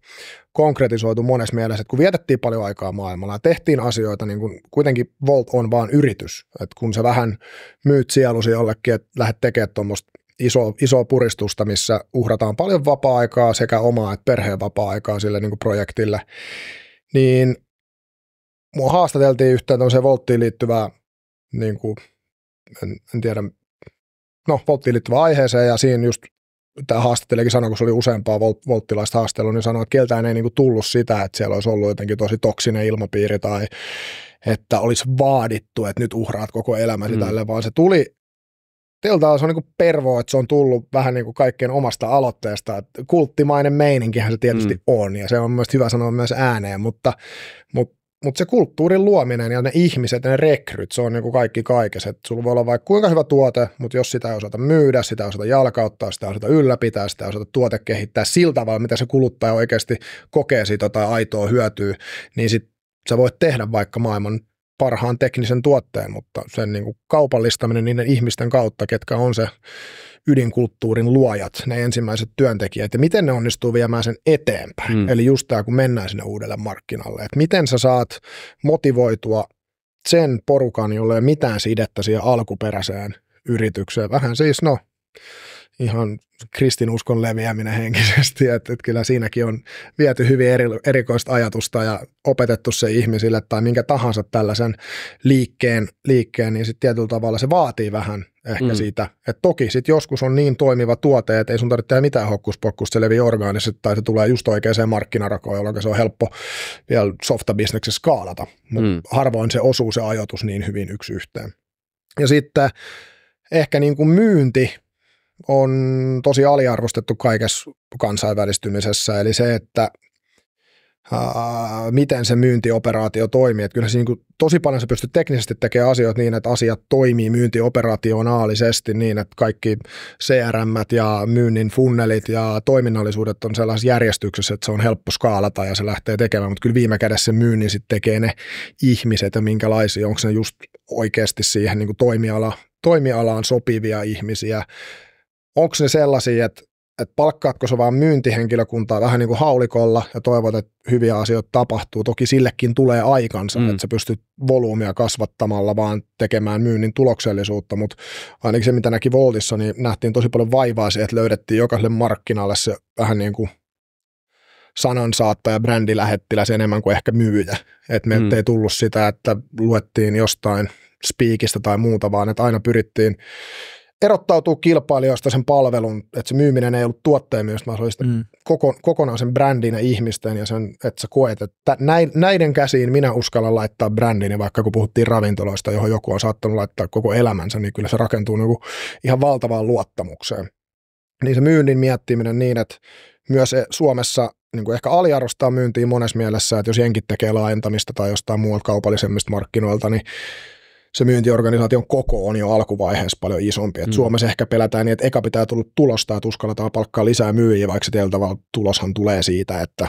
konkretisoitu monessa mielessä, että kun vietettiin paljon aikaa maailmalla ja tehtiin asioita, niin kuin kuitenkin Volt on vaan yritys, että kun se vähän myyt sielusi jollekin, että lähdet tekemään tuommoista iso, isoa puristusta, missä uhrataan paljon vapaa-aikaa sekä omaa että perheen vapaa-aikaa sille niin projektille, niin mua haastateltiin yhteen tämmöiseen Volttiin liittyvää niin kuin en, en tiedä, no Volttiin liittyvä aiheeseen ja siinä just tämä haastattelijakin sanoi, kun se oli useampaa volt, volttilaista haastattelua, niin sanoi, että keltään ei niinku tullut sitä, että siellä olisi ollut jotenkin tosi toksinen ilmapiiri tai että olisi vaadittu, että nyt uhraat koko elämäsi mm. tälle, vaan se tuli Tiltä se on niin pervo, että se on tullut vähän niin kuin kaikkien omasta aloitteesta. Että kulttimainen meininkihän se tietysti mm. on, ja se on myös hyvä sanoa myös ääneen, mutta, mutta mutta se kulttuurin luominen ja ne ihmiset, ne rekryt, se on niin kuin kaikki kaikessa. Et sulla voi olla vaikka kuinka hyvä tuote, mutta jos sitä ei osata myydä, sitä ei osata jalkauttaa, sitä ei osata ylläpitää, sitä ei osata tuote kehittää sillä tavalla, mitä se kuluttaja oikeasti kokee siitä tai aitoa hyötyä, niin sit sä voit tehdä vaikka maailman parhaan teknisen tuotteen, mutta sen niin kuin kaupallistaminen niiden ihmisten kautta, ketkä on se ydinkulttuurin luojat, ne ensimmäiset työntekijät, ja miten ne onnistuu viemään sen eteenpäin. Mm. Eli just tämä, kun mennään sinne uudelle markkinalle, että miten sä saat motivoitua sen porukan, jolle ei ole mitään sidettä siihen alkuperäiseen yritykseen. Vähän siis, no, ihan kristinuskon leviäminen henkisesti, että, että kyllä siinäkin on viety hyvin eri, erikoista ajatusta ja opetettu se ihmisille tai minkä tahansa tällaisen liikkeen, liikkeen niin sitten tietyllä tavalla se vaatii vähän ehkä mm. siitä. Et toki sit joskus on niin toimiva tuote, että ei sun tarvitse tehdä mitään hokkuspokkus, se levii orgaanisesti tai se tulee just oikeaan markkinarakoon, jolloin se on helppo vielä bisneksessä skaalata. Mutta mm. harvoin se osuu se ajoitus niin hyvin yksi yhteen. Ja sitten ehkä niin kuin myynti on tosi aliarvostettu kaikessa kansainvälistymisessä, eli se, että miten se myyntioperaatio toimii. Että kyllä se niin kuin, tosi paljon se pystyy teknisesti tekemään asioita niin, että asiat toimii myyntioperationaalisesti niin, että kaikki CRM ja myynnin funnelit ja toiminnallisuudet on sellaisessa järjestyksessä, että se on helppo skaalata ja se lähtee tekemään, mutta kyllä viime kädessä se myynnin sitten tekee ne ihmiset ja minkälaisia, onko ne just oikeasti siihen niin kuin toimiala, toimialaan sopivia ihmisiä, onko ne sellaisia, että että palkkaatko se vaan myyntihenkilökuntaa vähän niin kuin haulikolla ja toivot, että hyviä asioita tapahtuu. Toki sillekin tulee aikansa, mm. että sä pystyt volyymia kasvattamalla vaan tekemään myynnin tuloksellisuutta, mutta ainakin se, mitä näki Voltissa, niin nähtiin tosi paljon vaivaa siihen, että löydettiin jokaiselle markkinalle se vähän niin kuin sanansaattaja, brändilähettiläs enemmän kuin ehkä myyjä. Että me mm. ei tullut sitä, että luettiin jostain speakista tai muuta, vaan että aina pyrittiin erottautuu kilpailijoista sen palvelun, että se myyminen ei ollut tuotteen myös, vaan se oli mm. koko, kokonaan sen brändin ja ihmisten ja sen, että sä koet, että näiden käsiin minä uskallan laittaa brändin ja vaikka kun puhuttiin ravintoloista, johon joku on saattanut laittaa koko elämänsä, niin kyllä se rakentuu niin ihan valtavaan luottamukseen. Niin se myynnin miettiminen niin, että myös e-, Suomessa niin kuin ehkä aliarvostaa myyntiä monessa mielessä, että jos jenkit tekee laajentamista tai jostain muualta kaupallisemmista markkinoilta, niin se myyntiorganisaation koko on jo alkuvaiheessa paljon isompi. Et mm. Suomessa ehkä pelätään niin, että eka pitää tulla tulosta, että uskalletaan palkkaa lisää myyjiä, vaikka se tavalla tuloshan tulee siitä, että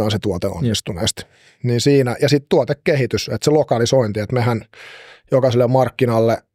on se tuote onnistuneesti. Mm. Niin siinä, ja sitten tuotekehitys, että se lokalisointi, että mehän jokaiselle markkinalle –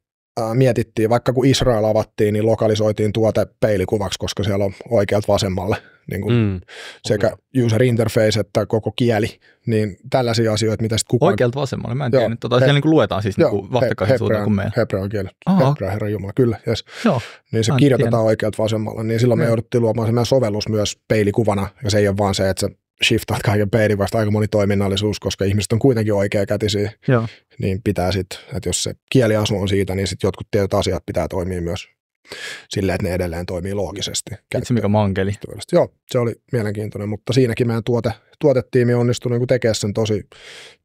mietittiin, vaikka kun Israel avattiin, niin lokalisoitiin tuote peilikuvaksi, koska siellä on oikealta vasemmalle niin kuin mm, sekä okay. user interface että koko kieli, niin tällaisia asioita, mitä sitten kukaan... Oikealta vasemmalle, mä en tiedä, tota, siellä niin kuin luetaan siis niin vastakkaisuutta kuin meillä. Hebrean kieli, hebrea, herra Jumala, kyllä, yes. joo, Niin se kirjoitetaan tiedä. oikealta vasemmalle, niin silloin mm. me jouduttiin luomaan se meidän sovellus myös peilikuvana, ja se ei ole vaan se, että se shiftaat kaiken peilin vasta aika moni toiminnallisuus, koska ihmiset on kuitenkin oikea Joo. niin pitää sitten, että jos se kieliasu on siitä, niin sitten jotkut tietyt asiat pitää toimia myös silleen, että ne edelleen toimii loogisesti. Itse mikä mankeli. Joo, se oli mielenkiintoinen, mutta siinäkin meidän tuote, tuotetiimi onnistui niin tekemään sen tosi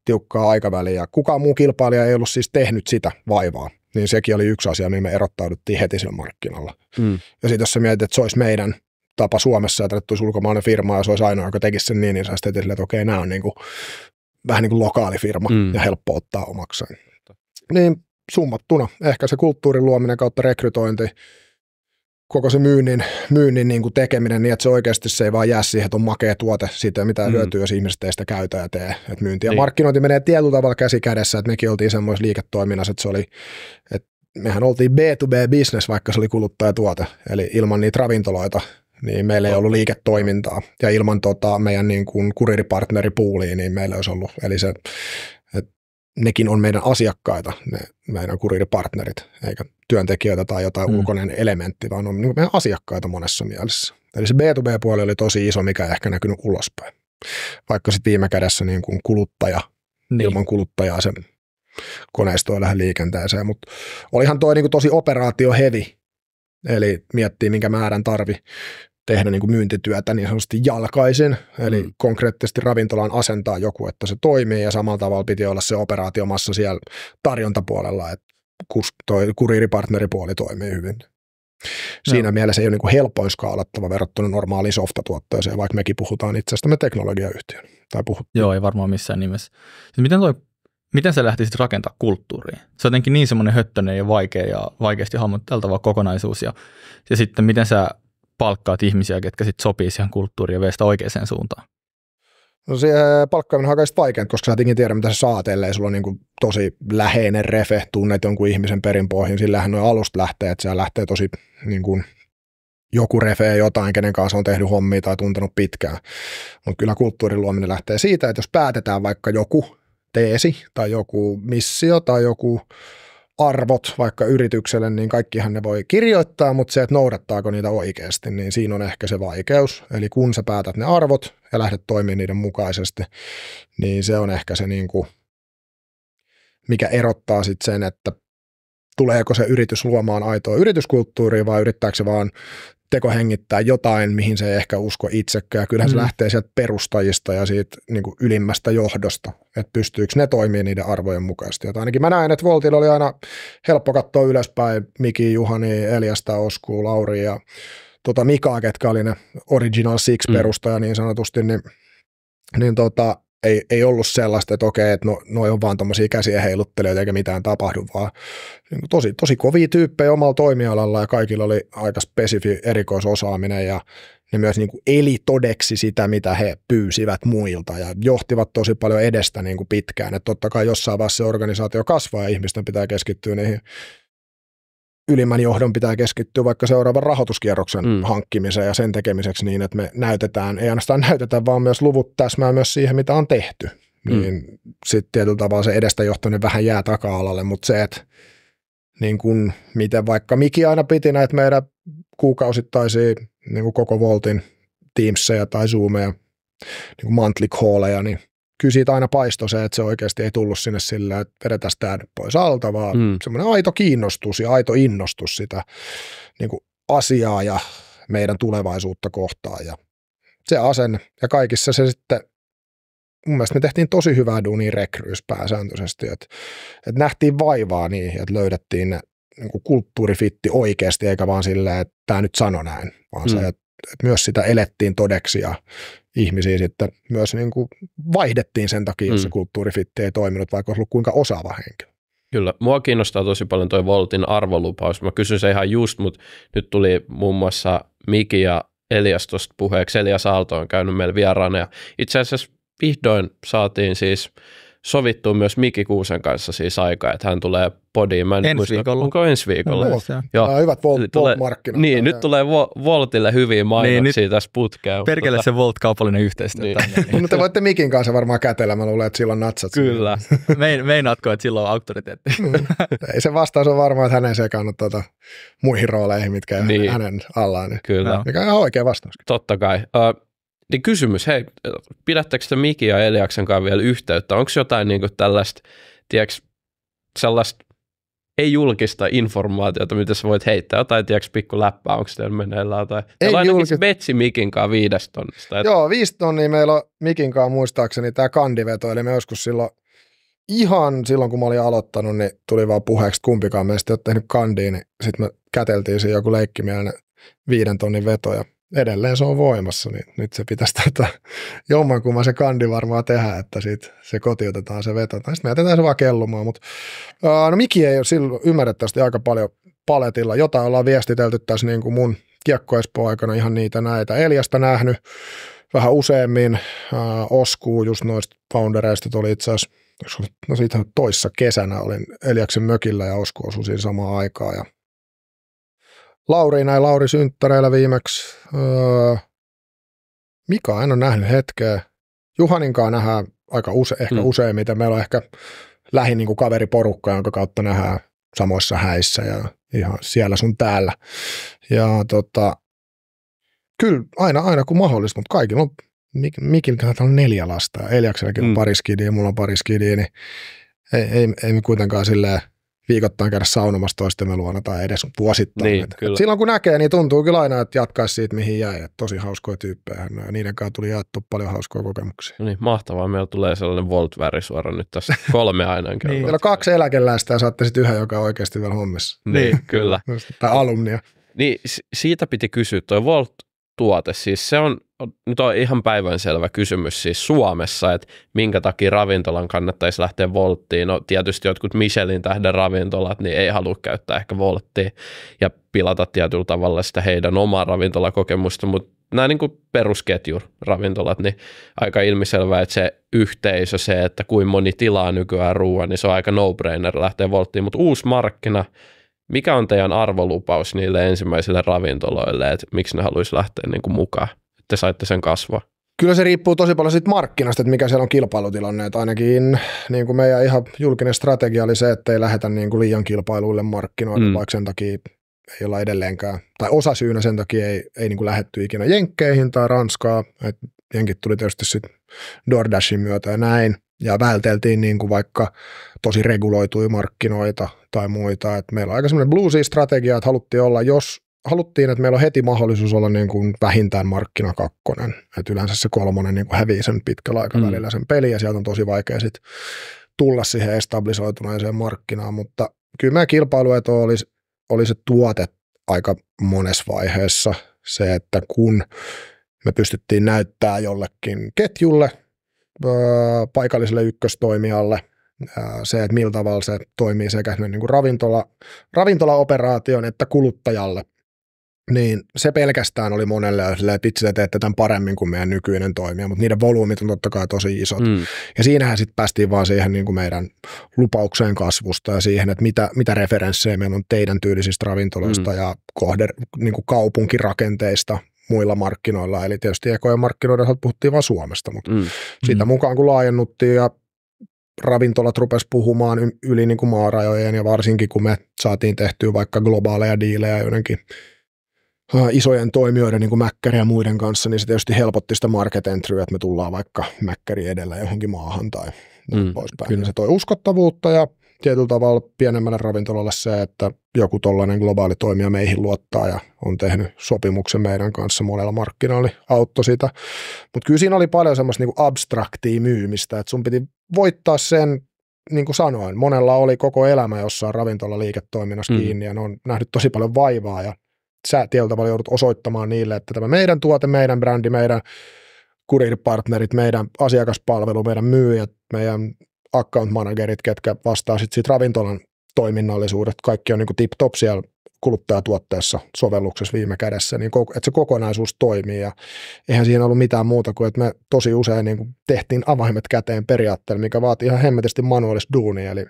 tiukkaa aikaväliä. Kukaan muu kilpailija ei ollut siis tehnyt sitä vaivaa, niin sekin oli yksi asia, mihin me erottauduttiin heti sillä markkinalla. Mm. Ja sitten jos sä mietit, että se olisi meidän – tapa Suomessa, että tulisi ulkomainen firma ja se olisi ainoa, joka tekisi sen niin, niin saisi heti että okei, nämä on niin kuin, vähän niin kuin lokaali firma mm. ja helppo ottaa omakseen. Niin summattuna ehkä se kulttuurin luominen kautta rekrytointi, koko se myynnin, myynnin niin kuin tekeminen niin, että se oikeasti se ei vaan jää siihen, että on makea tuote siitä, mitä mm. hyötyä, jos ihmiset ei sitä käytä ja tee. Et myynti ja niin. markkinointi menee tietyllä tavalla käsi kädessä, että mekin oltiin semmoisessa liiketoiminnassa, että se oli, että mehän oltiin B2B-business, vaikka se oli kuluttajatuote. Eli ilman niitä ravintoloita niin meillä ei ollut liiketoimintaa. Ja ilman tota, meidän niin kuin puuliin, niin meillä olisi ollut, eli se, et nekin on meidän asiakkaita, ne meidän kuriripartnerit, eikä työntekijöitä tai jotain mm. ulkoinen elementti, vaan on niin meidän asiakkaita monessa mielessä. Eli se B2B-puoli oli tosi iso, mikä ei ehkä näkynyt ulospäin. Vaikka sitten viime kädessä niin kuin kuluttaja, niin. ilman kuluttajaa sen koneistoa ei lähde liikenteeseen, mutta olihan toi niin kuin tosi operaatio heavy eli miettii, minkä määrän tarvi tehdä niin kuin myyntityötä niin sanotusti jalkaisin, eli mm. konkreettisesti ravintolaan asentaa joku, että se toimii, ja samalla tavalla piti olla se operaatiomassa siellä tarjontapuolella, että kus, toi kuriiripartneripuoli toimii hyvin. Siinä no. mielessä ei ole niin kuin helpoin skaalattava verrattuna normaaliin softatuotteeseen, vaikka mekin puhutaan itse asiassa me teknologiayhtiön. Tai puhutaan Joo, ei varmaan missään nimessä. Siis miten tuo miten se lähtisit rakentaa kulttuuriin? Se on jotenkin niin semmoinen höttöinen ja vaikea ja vaikeasti hahmoteltava kokonaisuus. Ja, ja sitten miten sä palkkaat ihmisiä, ketkä sitten sopii siihen kulttuuriin ja veistä sitä oikeaan suuntaan? No se palkkaaminen on aika koska sä et tiedä, mitä sä saat, ellei sulla on niin tosi läheinen refe, tunnet jonkun ihmisen perinpohjin. Sillähän noin alusta lähtee, että se lähtee tosi niin kuin, joku refee jotain, kenen kanssa on tehnyt hommia tai tuntenut pitkään. Mutta kyllä kulttuurin luominen lähtee siitä, että jos päätetään vaikka joku teesi tai joku missio tai joku arvot vaikka yritykselle, niin kaikkihan ne voi kirjoittaa, mutta se, että noudattaako niitä oikeasti, niin siinä on ehkä se vaikeus. Eli kun sä päätät ne arvot ja lähdet toimimaan niiden mukaisesti, niin se on ehkä se, niin kuin, mikä erottaa sitten sen, että tuleeko se yritys luomaan aitoa yrityskulttuuria vai yrittääkö se vaan tekohengittää jotain, mihin se ei ehkä usko itsekään. Kyllähän mm. se lähtee sieltä perustajista ja siitä niin kuin ylimmästä johdosta, että pystyykö ne toimimaan niiden arvojen mukaisesti. Jota ainakin mä näen, että Voltilla oli aina helppo katsoa ylöspäin Miki, Juhani, Eliasta, Osku, Lauri ja tota Mika, ketkä oli ne Original Six-perustaja mm. niin sanotusti, niin, niin tota, ei, ei ollut sellaista, että okei, että no, noi on vaan tuommoisia käsiä heiluttelijoita eikä mitään tapahdu, vaan niin tosi, tosi kovia tyyppejä omalla toimialalla ja kaikilla oli aika spesifi erikoisosaaminen ja ne myös niin kuin eli todeksi sitä, mitä he pyysivät muilta ja johtivat tosi paljon edestä niin kuin pitkään. Että totta kai jossain vaiheessa se organisaatio kasvaa ja ihmisten pitää keskittyä niihin ylimmän johdon pitää keskittyä vaikka seuraavan rahoituskierroksen mm. hankkimiseen ja sen tekemiseksi niin, että me näytetään, ei ainoastaan näytetä, vaan myös luvut täsmää myös siihen, mitä on tehty. Mm. Niin sitten tietyllä tavalla se edestä johtaminen vähän jää taka-alalle, mutta se, että niin kun, miten vaikka Miki aina piti näitä meidän kuukausittaisia niin koko Voltin Teamsseja tai Zoomeja, niin kuin monthly calleja, niin kyllä siitä aina paisto se, että se oikeasti ei tullut sinne sillä, että vedetään sitä nyt pois alta, vaan mm. semmoinen aito kiinnostus ja aito innostus sitä niin kuin asiaa ja meidän tulevaisuutta kohtaan. Ja se asen ja kaikissa se sitten, mun mielestä me tehtiin tosi hyvää duunia rekryys pääsääntöisesti, että, että nähtiin vaivaa niin, että löydettiin ne niin kuin kulttuurifitti oikeasti, eikä vaan silleen, että tämä nyt sano näin, vaan mm. se, että, että myös sitä elettiin todeksi ja ihmisiä sitten myös niin kuin vaihdettiin sen takia, jos se mm. kulttuurifitti ei toiminut, vaikka olisi ollut kuinka osaava henkilö. Kyllä, mua kiinnostaa tosi paljon toi Voltin arvolupaus. Mä kysyn se ihan just, mutta nyt tuli muun muassa Miki ja Elias tuosta puheeksi. Elias Aalto on käynyt meillä vieraana ja itse asiassa vihdoin saatiin siis – sovittu myös Miki Kuusen kanssa siis aikaa, että hän tulee podiin. Mä en ensi muista, viikolla. Onko ensi viikolla? No, no hyvät Volt, tulee, markkinat Niin, nyt tulee Voltille hyviä niin, mainoksia niin, tässä putkeen. Perkele tota. se Volt-kaupallinen yhteistyö. Niin. niin. [laughs] Mutta voitte Mikin kanssa varmaan kätellä, mä luulen, että silloin natsat. Kyllä. Mein, [laughs] meinaatko, että silloin on auktoriteetti? Mm. Ei se vastaus on varmaan, että hänen on tuota, muihin rooleihin, mitkä niin. hänen allaan. Niin- Kyllä. Mikä on ihan oikea vastaus. Totta kai. Uh, niin kysymys, hei, pidättekö te Miki ja Eliaksen kanssa vielä yhteyttä? Onko jotain niin kuin tällaista, tiedätkö, sellaista ei-julkista informaatiota, mitä sä voit heittää, jotain, tiedätkö, pikku läppää, onko teillä meneillään, tai ei ainakin julkista. Betsi Mikinkaan viides tonnista. Et... Joo, viisi tonnia meillä on kanssa muistaakseni tämä kandiveto, eli me joskus silloin ihan silloin, kun mä olin aloittanut, niin tuli vaan puheeksi, kumpikaan meistä ei ole tehnyt kandiin, niin sitten me käteltiin siinä joku leikkimielinen viiden tonnin veto, ja edelleen se on voimassa, niin nyt se pitäisi tätä [laughs] jommankumman se kandi varmaan tehdä, että sit se kotiutetaan, se Tai Sitten me jätetään se vaan kellumaan, mutta uh, no Miki ei ole ymmärrettävästi aika paljon paletilla. Jotain ollaan viestitelty tässä niin kuin mun kiekko aikana ihan niitä näitä. Eliasta nähnyt vähän useammin. Uh, oskuu just noista foundereista tuli itse asiassa, no siitä toissa kesänä olin Eliaksen mökillä ja Osku osui siinä samaan aikaan ja Lauriina ja Lauri synttäreillä viimeksi. Öö, Mika en ole nähnyt hetkeä. Juhaninkaan nähdään aika use, ehkä mm. useimmiten. Meillä on ehkä lähin niin kuin kaveriporukka, jonka kautta nähdään samoissa häissä ja ihan siellä sun täällä. Ja tota, kyllä aina, aina kun mahdollista, mutta kaikilla on, Mik, Mikillä on neljä lasta. Eliaksellakin mm. on pariskidiä, mulla on pariskidiä, niin ei, ei, ei, ei kuitenkaan silleen – viikoittain käydä saunomassa toistemme luona tai edes vuosittain. Niin, et, et silloin kun näkee, niin tuntuu kyllä aina, että jatkaisi siitä, mihin jäi. Et tosi hauskoja tyyppejä. No, ja niiden kanssa tuli jaettu paljon hauskoja kokemuksia. No niin, mahtavaa. Meillä tulee sellainen volt suora nyt tässä [laughs] kolme aina. niin. Teillä on kaksi eläkeläistä ja saatte sitten yhden, joka on oikeasti vielä hommissa. Niin, niin. kyllä. tai alumnia. Niin, siitä piti kysyä. Tuo volt tuote, siis se on nyt on ihan päivänselvä kysymys siis Suomessa, että minkä takia ravintolan kannattaisi lähteä volttiin. No tietysti jotkut Michelin tähden ravintolat, niin ei halua käyttää ehkä volttia ja pilata tietyllä tavalla sitä heidän omaa ravintolakokemusta, mutta nämä niin perusketju ravintolat, niin aika ilmiselvää, että se yhteisö, se, että kuin moni tilaa nykyään ruoan, niin se on aika no-brainer lähteä volttiin, mutta uusi markkina, mikä on teidän arvolupaus niille ensimmäisille ravintoloille, että miksi ne haluaisi lähteä niin kuin mukaan? te saitte sen kasvaa? Kyllä se riippuu tosi paljon siitä markkinasta, että mikä siellä on kilpailutilanne. Että ainakin niin kuin meidän ihan julkinen strategia oli se, että ei lähdetä niin kuin liian kilpailuille markkinoille, mm. vaikka sen takia ei olla edelleenkään, tai osa syynä sen takia ei, ei niin kuin lähetty ikinä Jenkkeihin tai Ranskaa. Et jenkit tuli tietysti sitten DoorDashin myötä ja näin, ja välteltiin niin kuin vaikka tosi reguloituja markkinoita tai muita. Et meillä on aika semmoinen bluesy strategia, että haluttiin olla, jos haluttiin, että meillä on heti mahdollisuus olla niin kuin vähintään markkina kakkonen. Et yleensä se kolmonen niin kuin hävii sen pitkällä aikavälillä mm. sen peli ja sieltä on tosi vaikea sit tulla siihen establisoituneeseen markkinaan, mutta kyllä meidän kilpailueto oli, oli se tuote aika monessa vaiheessa. Se, että kun me pystyttiin näyttää jollekin ketjulle, öö, paikalliselle ykköstoimijalle öö, – se, että millä tavalla se toimii sekä niin kuin ravintola, ravintolaoperaation että kuluttajalle niin se pelkästään oli monelle sillä, että vitsi, teette tämän paremmin kuin meidän nykyinen toimija, mutta niiden volyymit on totta kai tosi isot. Mm. Ja siinähän sitten päästiin vaan siihen niin kuin meidän lupaukseen kasvusta ja siihen, että mitä, mitä referenssejä meillä on teidän tyylisistä ravintoloista mm. ja kohde, niin kuin kaupunkirakenteista muilla markkinoilla. Eli tietysti ekojen markkinoiden puhuttiin vaan Suomesta, mutta mm. siitä mm. mukaan kun laajennuttiin ja ravintolat rupes puhumaan yli niin kuin maarajojen ja varsinkin kun me saatiin tehtyä vaikka globaaleja diilejä jotenkin. Äh, isojen toimijoiden, niin kuin Mäkkäri ja muiden kanssa, niin se tietysti helpotti sitä market entryä, että me tullaan vaikka Mäkkäri edellä johonkin maahan tai mm, poispäin. Kyllä. Se toi uskottavuutta ja tietyllä tavalla pienemmälle ravintolalle se, että joku tollainen globaali toimija meihin luottaa ja on tehnyt sopimuksen meidän kanssa monella markkinoilla, auttoi sitä. Mutta kyllä siinä oli paljon semmoista niinku abstraktia myymistä, että sun piti voittaa sen, niin kuin sanoin, monella oli koko elämä jossain ravintolaliiketoiminnassa mm. kiinni ja ne on nähnyt tosi paljon vaivaa ja sä tietyllä tavalla joudut osoittamaan niille, että tämä meidän tuote, meidän brändi, meidän kuriripartnerit, meidän asiakaspalvelu, meidän myyjät, meidän account managerit, ketkä vastaa sitten siitä ravintolan toiminnallisuudet, kaikki on niin tip-top siellä kuluttajatuotteessa sovelluksessa viime kädessä, niin että se kokonaisuus toimii ja eihän siihen ollut mitään muuta kuin, että me tosi usein niin kuin tehtiin avaimet käteen periaatteella, mikä vaatii ihan hemmetisti manuaalista duunia, eli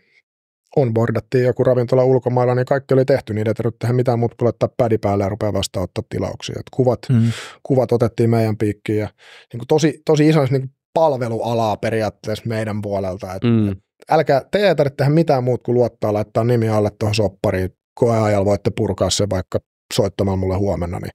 onboardattiin joku ravintola ulkomailla, niin kaikki oli tehty, niin ei tarvitse tehdä mitään muuta kuin laittaa pädi päälle ja rupeaa ottaa tilauksia. Et kuvat, mm. kuvat otettiin meidän piikkiin ja niin kuin tosi, tosi iso niin kuin palvelualaa periaatteessa meidän puolelta. Et, mm. et, älkää, te ei tarvitse tehdä mitään muuta kuin luottaa laittaa nimi alle tuohon soppariin. Koeajalla voitte purkaa se vaikka soittamaan mulle huomenna. Niin,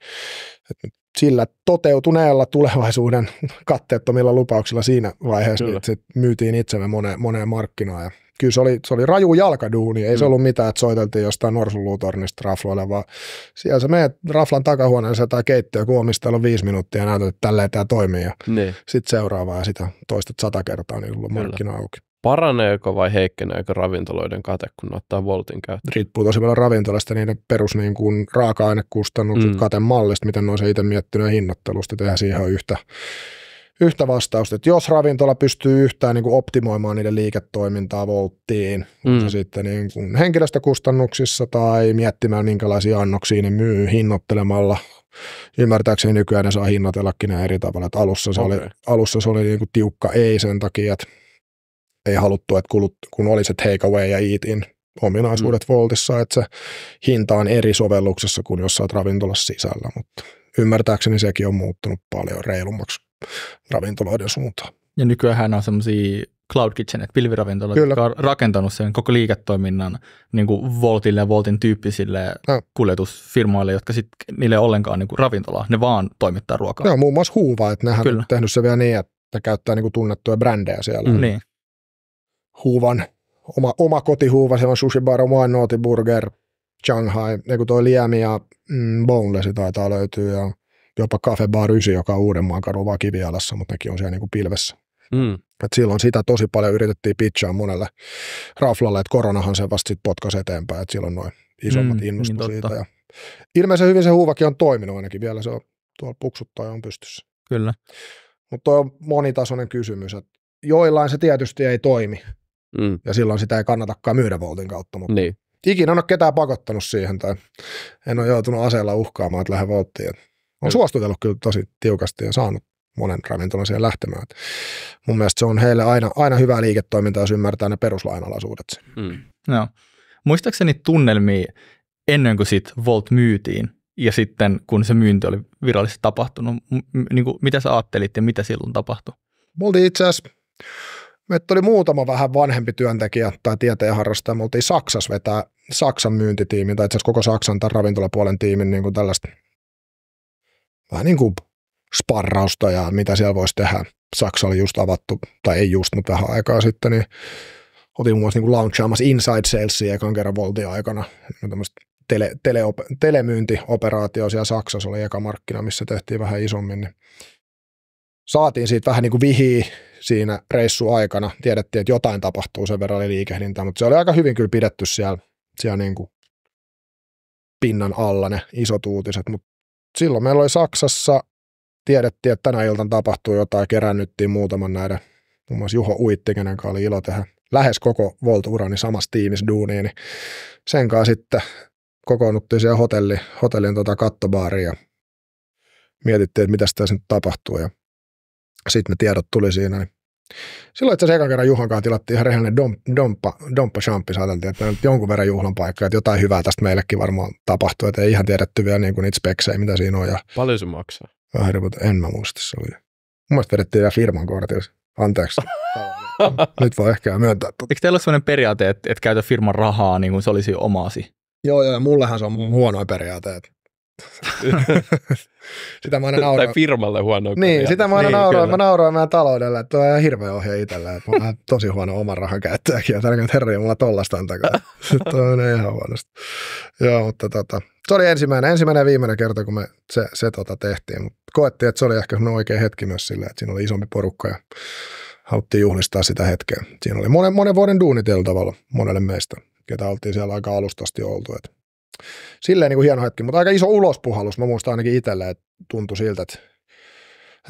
et, sillä toteutuneella tulevaisuuden [laughs] katteettomilla lupauksilla siinä vaiheessa niin Kyllä. niin sit myytiin itsemme moneen, moneen markkinaan kyllä se oli, se oli raju jalkaduuni, ei mm. se ollut mitään, että soiteltiin jostain nuorisoluutornista rafloille, vaan siellä sä menet raflan takahuoneeseen tai keittiö kuomistelu on viisi minuuttia ja näytät, että tälleen tämä toimii ja niin. sitten seuraavaa ja sitä toistat sata kertaa, niin sulla on markkina auki. Paraneeko vai heikkeneekö ravintoloiden kate, kun ottaa Voltin käyttöön? Riippuu tosi paljon ravintolasta niiden perus niin kuin raaka-ainekustannukset, mm. katemallista, miten ne on se itse miettinyt ja hinnoittelusta, tehdään siihen yhtä yhtä vastausta, että jos ravintola pystyy yhtään niin kuin optimoimaan niiden liiketoimintaa volttiin, mm. sitten niin kuin henkilöstökustannuksissa tai miettimään minkälaisia annoksia ne myy hinnoittelemalla. Ymmärtääkseni nykyään ne saa hinnoitellakin nämä eri tavalla. Että alussa se okay. oli, alussa se oli niin kuin tiukka ei sen takia, että ei haluttu, että kulut, kun oli se takeaway ja eatin ominaisuudet mm. Voltissa, että se hinta on eri sovelluksessa kuin jos sä oot ravintolassa sisällä, mutta ymmärtääkseni sekin on muuttunut paljon reilummaksi ravintoloiden suuntaan. Ja nykyään on semmoisia cloud että pilviravintoloita, Kyllä. jotka on rakentanut sen koko liiketoiminnan niin kuin Voltille ja Voltin tyyppisille ja. kuljetusfirmoille, jotka sitten niille ei ollenkaan niin kuin ravintolaa, ne vaan toimittaa ruokaa. Joo, muun muassa huuva, että nehän Kyllä. on tehnyt se vielä niin, että käyttää niin kuin tunnettuja brändejä siellä. Mm. Niin. Huuvan, oma, oma kotihuuva, se on Sushi Bar, One Burger, Shanghai, niin kuin toi Liemi ja mm, Boneless taitaa löytyä. ja jopa Cafe Bar 9, joka on Uudenmaan kadun vakivialassa, mutta nekin on siellä niin kuin pilvessä. Mm. Et silloin sitä tosi paljon yritettiin pitchaa monelle raflalle, että koronahan se vasta sitten potkasi eteenpäin, että silloin noin isommat mm, innostui niin siitä. Ja ilmeisen hyvin se huuvakin on toiminut ainakin vielä, se on tuolla puksuttaa on pystyssä. Kyllä. Mutta on monitasoinen kysymys, että joillain se tietysti ei toimi, mm. ja silloin sitä ei kannatakaan myydä voltin kautta, mutta niin. ikinä en ole ketään pakottanut siihen, tai en ole joutunut aseella uhkaamaan, että lähden volttiin on suostutellut kyllä tosi tiukasti ja saanut monen ravintolan siihen lähtemään. mun mielestä se on heille aina, aina hyvää liiketoimintaa, jos ymmärtää ne peruslainalaisuudet. Mm. No. Muistaakseni tunnelmia ennen kuin sit Volt myytiin ja sitten kun se myynti oli virallisesti tapahtunut, niin kuin, mitä sä ajattelit ja mitä silloin tapahtui? Me oltiin itse asiassa, oli muutama vähän vanhempi työntekijä tai tieteenharrastaja, me oltiin Saksassa vetää Saksan myyntitiimin tai itse asiassa koko Saksan tai ravintolapuolen tiimin niin kuin tällaista vähän niin kuin sparrausta ja mitä siellä voisi tehdä. Saksa oli just avattu, tai ei just, mutta vähän aikaa sitten, niin otin muun muassa niin launchaamassa Inside Salesia ekan kerran Voltin aikana, niin Tämmöistä tele, tele, telemyyntioperaatio siellä Saksassa oli eka markkina, missä tehtiin vähän isommin, niin saatiin siitä vähän niin kuin vihiä siinä reissu aikana. Tiedettiin, että jotain tapahtuu, sen verran oli liikehdintää, mutta se oli aika hyvin kyllä pidetty siellä, siellä niin kuin pinnan alla ne isot uutiset, mutta silloin meillä oli Saksassa, tiedettiin, että tänä iltana tapahtuu jotain, kerännyttiin muutaman näiden, muun muassa Juho Uitti, kenen kanssa oli ilo tehdä lähes koko Volt-urani samassa tiimissä duuniin, niin sen kanssa sitten kokoonnuttiin siellä hotelli, hotellin tota kattobaariin ja mietittiin, että mitä sitä nyt tapahtuu. Ja sitten ne tiedot tuli siinä, niin Silloin itse asiassa kerran Juhan kanssa tilattiin ihan rehellinen dom, domppa, domppa champi, saateltiin, että nyt jonkun verran juhlan paikka, että jotain hyvää tästä meillekin varmaan tapahtuu, että ei ihan tiedetty vielä niin kuin niitä speksejä, mitä siinä on. Ja Paljon se maksaa? Vähän en mä muista, se oli. Mun mielestä vedettiin vielä firman kortilla. Anteeksi. [laughs] nyt voi ehkä myöntää. Eikö teillä ole sellainen periaate, että, että käytä firman rahaa niin kuin se olisi omaasi? Joo, joo, ja mullehan se on huono periaate. Että [laughs] sitä mä aina Tai firmalle huono. Niin, sitä mä aina niin, nauroin. Mä nauroin meidän taloudelle, että on ihan hirveä ohje itsellä. Että mä oon tosi huono oman rahan käyttäjäkin. Ja tärkeää, että herra, mulla tollasta takaa. [laughs] Tuo on ihan huonosti. Joo, mutta tota, se oli ensimmäinen, ensimmäinen ja viimeinen kerta, kun me se, se tota tehtiin. Mut koettiin, että se oli ehkä oikea hetki myös sillä, että siinä oli isompi porukka ja haluttiin juhlistaa sitä hetkeä. Siinä oli monen, monen vuoden duunitelta tavalla monelle meistä, ketä oltiin siellä aika alustasti oltu. Että silleen niin kuin hieno hetki, mutta aika iso ulospuhallus, mä muistan ainakin itselle, että tuntui siltä, että,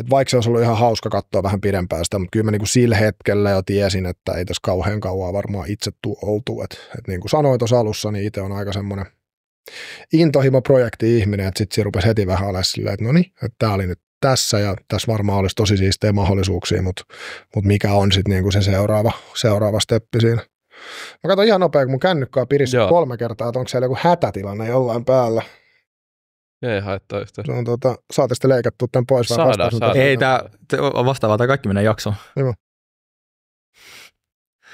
että vaikka se olisi ollut ihan hauska katsoa vähän pidempään sitä, mutta kyllä mä niin kuin sillä hetkellä jo tiesin, että ei tässä kauhean kauan varmaan itse tuu oltu, että, että niin kuin sanoin tuossa alussa, niin itse on aika semmoinen intohimo-projekti-ihminen, että sitten se rupesi heti vähän olemaan silleen, että no niin, että tämä oli nyt tässä ja tässä varmaan olisi tosi siistejä mahdollisuuksia, mutta, mutta mikä on sitten niinku se seuraava, seuraava steppi siinä. Mä katson ihan nopea, kun mun kännykkä on pirissyt kolme kertaa, että onko siellä joku hätätilanne jollain päällä. Ei haittaa yhtään. Se on tuota, saatte sitten leikattua tämän pois. Saadaan, saadaan. Tämän. Ei, on vastaavaa, tämä kaikki menee jaksoon. Joo. Niin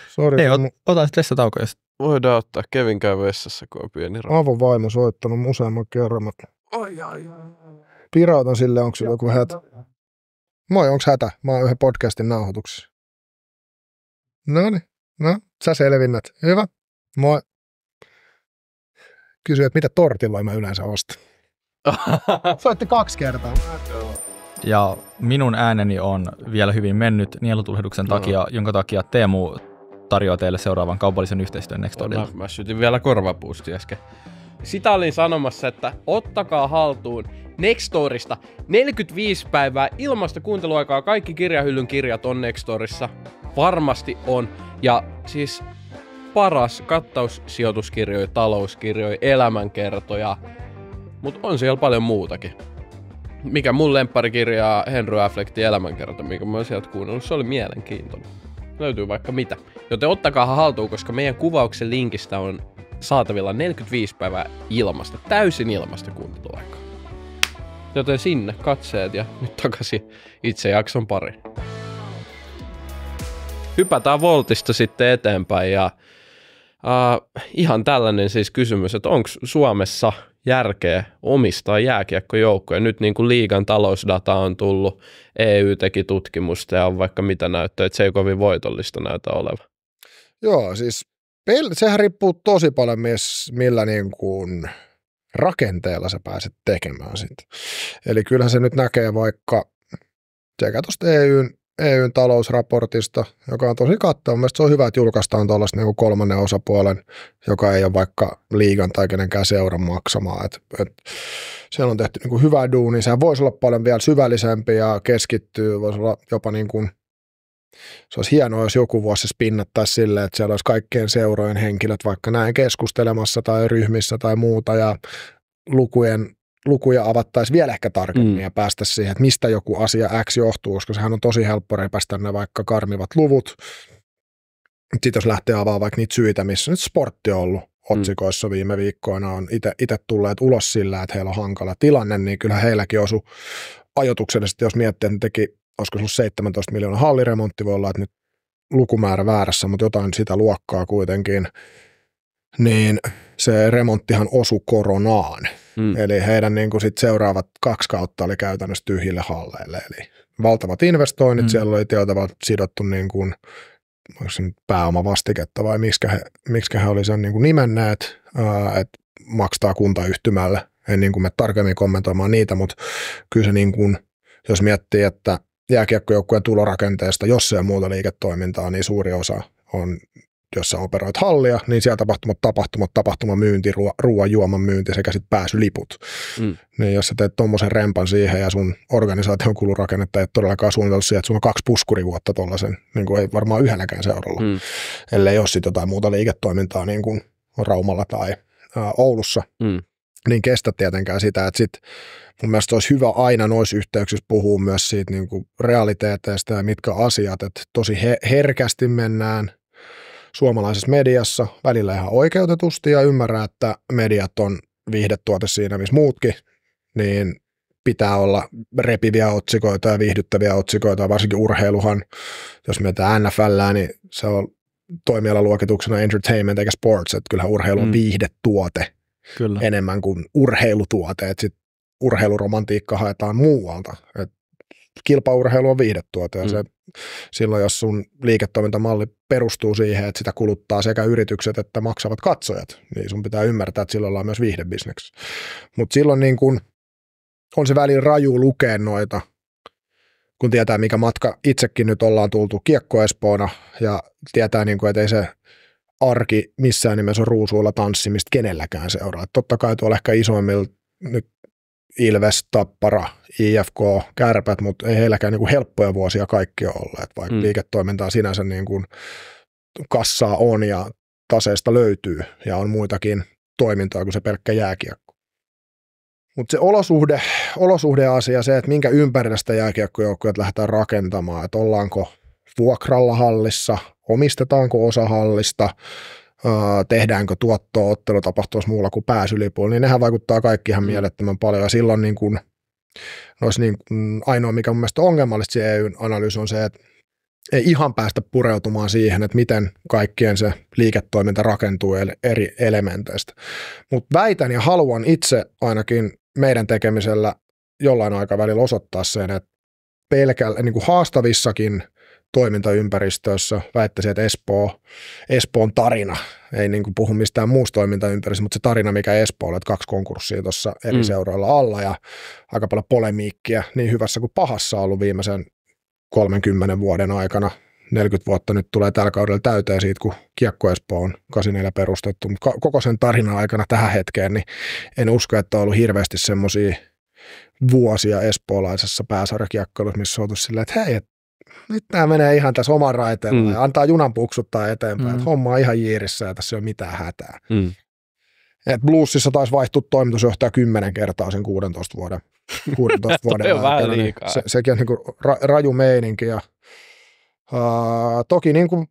Sorry, Ei, ot, mun... otan sitten vessatauko, jos... Voidaan ottaa Kevin käy vessassa, kun on pieni rauha. vaimo soittanut useamman kerran. Mä... Oi, ai, ai. Pirautan sille, onko joku hätä. Moi, onko hätä? Mä oon yhden podcastin nauhoituksessa. No niin, no, sä selvinnät. Hyvä. Moi. Kysy, että mitä tortilla mä yleensä ostan. [laughs] Soitti kaksi kertaa. Ja minun ääneni on vielä hyvin mennyt nielutulehduksen no. takia, jonka takia Teemu tarjoaa teille seuraavan kaupallisen yhteistyön Next No, mä sytin vielä korvapuusti äsken. Sitä olin sanomassa, että ottakaa haltuun Nextorista 45 päivää ilmasta kuunteluaikaa. Kaikki kirjahyllyn kirjat on Nextorissa. Varmasti on. Ja siis paras kattaus sijoituskirjoja talouskirjoja, elämänkertoja, mutta on siellä paljon muutakin. Mikä mun lempparikirja Henry Afflecti elämänkerta, mikä mä oon sieltä kuunnellut, se oli mielenkiintoinen. Löytyy vaikka mitä. Joten ottakaa haltuun, koska meidän kuvauksen linkistä on saatavilla 45 päivää ilmasta, täysin ilmasta kuuntelua. Joten sinne katseet ja nyt takaisin itse jakson pariin hypätään Voltista sitten eteenpäin ja äh, ihan tällainen siis kysymys, että onko Suomessa järkeä omistaa jääkiekkojoukkoja. Nyt niin kuin liigan talousdata on tullut, EU teki tutkimusta ja on vaikka mitä näyttää, että se ei kovin voitollista näytä oleva. Joo, siis sehän riippuu tosi paljon, mies, millä niin kuin rakenteella sä pääset tekemään sitä. Eli kyllähän se nyt näkee vaikka sekä tuosta EUn EUn talousraportista, joka on tosi kattava. Mielestäni se on hyvä, että julkaistaan tuollaista niin kolmannen osapuolen, joka ei ole vaikka liigan tai kenenkään seuran maksamaa. Et, et siellä on tehty niin hyvä duuni. Sehän voisi olla paljon vielä syvällisempi ja keskittyy. Voisi olla jopa niin kuin, se olisi hienoa, jos joku vuosi spinnattaisi silleen, että siellä olisi kaikkien seurojen henkilöt vaikka näin keskustelemassa tai ryhmissä tai muuta ja lukujen lukuja avattaisiin vielä ehkä tarkemmin mm. ja päästä siihen, että mistä joku asia X johtuu, koska sehän on tosi helppo repästä ne vaikka karmivat luvut. Sitten jos lähtee avaamaan vaikka niitä syitä, missä nyt sportti on ollut mm. otsikoissa mm. viime viikkoina, on itse tulleet ulos sillä, että heillä on hankala tilanne, niin kyllä heilläkin osu ajotuksellisesti, jos miettii, että teki, olisiko ollut 17 miljoonaa halliremontti, voi olla, että nyt lukumäärä väärässä, mutta jotain sitä luokkaa kuitenkin, niin se remonttihan osu koronaan. Mm. Eli heidän niin kuin sit seuraavat kaksi kautta oli käytännössä tyhjille halleille. Eli valtavat investoinnit, mm. siellä oli tietyllä sidottu niin kuin, se nyt pääomavastiketta vai miksi he, he olivat sen niin kuin nimenneet, että maksaa kuntayhtymälle. En niin kuin me tarkemmin kommentoimaan niitä, mutta kyllä se niin kuin, jos miettii, että jääkiekkojoukkueen tulorakenteesta, jos se on muuta liiketoimintaa, niin suuri osa on jossa operoit hallia, niin siellä tapahtumat, tapahtumat, tapahtuman myynti, ruo- ruoan, juoman myynti sekä sitten pääsyliput. Mm. Niin jos sä teet tuommoisen rempan siihen ja sun organisaation kulurakennetta ei todellakaan suunniteltu siihen, että sulla on kaksi puskurivuotta tuollaisen, niin kuin ei varmaan yhdelläkään seuralla, mm. ellei ole sitten jotain muuta liiketoimintaa niin kuin Raumalla tai ää, Oulussa, mm. niin kestä tietenkään sitä, että sitten mun mielestä olisi hyvä aina noissa yhteyksissä puhua myös siitä niin kuin realiteeteista ja mitkä asiat, että tosi he- herkästi mennään suomalaisessa mediassa, välillä ihan oikeutetusti ja ymmärrää, että mediat on viihdetuote siinä, missä muutkin, niin pitää olla repiviä otsikoita ja viihdyttäviä otsikoita, varsinkin urheiluhan, jos mietitään NFL, niin se on toimialaluokituksena entertainment eikä sports, että kyllähän urheilu on mm. viihdetuote Kyllä. enemmän kuin urheilutuote, että sitten urheiluromantiikka haetaan muualta, että kilpaurheilu on viihdetuote ja mm. se, silloin jos sun liiketoimintamalli perustuu siihen, että sitä kuluttaa sekä yritykset että maksavat katsojat, niin sun pitää ymmärtää, että silloin ollaan myös viihdebisneks. Mutta silloin niin kun on se välin raju lukea noita, kun tietää, mikä matka itsekin nyt ollaan tultu kiekko Espoona ja tietää, niin kun, että ei se arki missään nimessä ruusuilla tanssimista kenelläkään seuraa. Totta kai tuolla ehkä isoimmilla nyt Ilves, Tappara, IFK, Kärpät, mutta ei heilläkään niin kuin helppoja vuosia kaikki ole olleet, vaikka mm. liiketoimintaa sinänsä niin kuin kassaa on ja taseesta löytyy ja on muitakin toimintoja kuin se pelkkä jääkiekko. Mutta se olosuhde, olosuhdeasia, se, että minkä ympärillä sitä jääkiekkojoukkueet lähdetään rakentamaan, että ollaanko vuokralla hallissa, omistetaanko osa hallista, tehdäänkö tuottoa ottelu tapahtuisi muulla kuin pääsylipuolella, niin nehän vaikuttaa kaikki ihan mm. mielettömän paljon ja silloin niin kuin, olisi niin kuin, ainoa, mikä mun mielestä on ongelmallista se EUn analyysi on se, että ei ihan päästä pureutumaan siihen, että miten kaikkien se liiketoiminta rakentuu eri elementeistä. Mutta väitän ja haluan itse ainakin meidän tekemisellä jollain aikavälillä osoittaa sen, että pelkällä niin kuin haastavissakin – toimintaympäristössä. Väittäisin, että Espoo, Espoon tarina, ei niin kuin puhu mistään muusta toimintaympäristöstä, mutta se tarina, mikä Espoolla, että kaksi konkurssia tuossa eri mm. seuroilla alla ja aika paljon polemiikkia niin hyvässä kuin pahassa ollut viimeisen 30 vuoden aikana. 40 vuotta nyt tulee tällä kaudella täyteen siitä, kun Kiekko Espoo on 84 perustettu, mutta koko sen tarinan aikana tähän hetkeen, niin en usko, että on ollut hirveästi semmoisia vuosia espoolaisessa pääsarjakiekkoilussa, missä on oltu silleen, että hei, et nyt tämä menee ihan tässä oman raiteen mm. ja antaa junan puksuttaa eteenpäin, mm. että homma on ihan jiirissä ja tässä ei ole mitään hätää. Mm. Et bluesissa taisi vaihtua toimitusjohtaja kymmenen kertaa sen 16 vuoden, 16 [laughs] vuoden on aikana. Niin se, sekin on niin kuin ra, raju meininki. Ja, uh, toki niin kuin,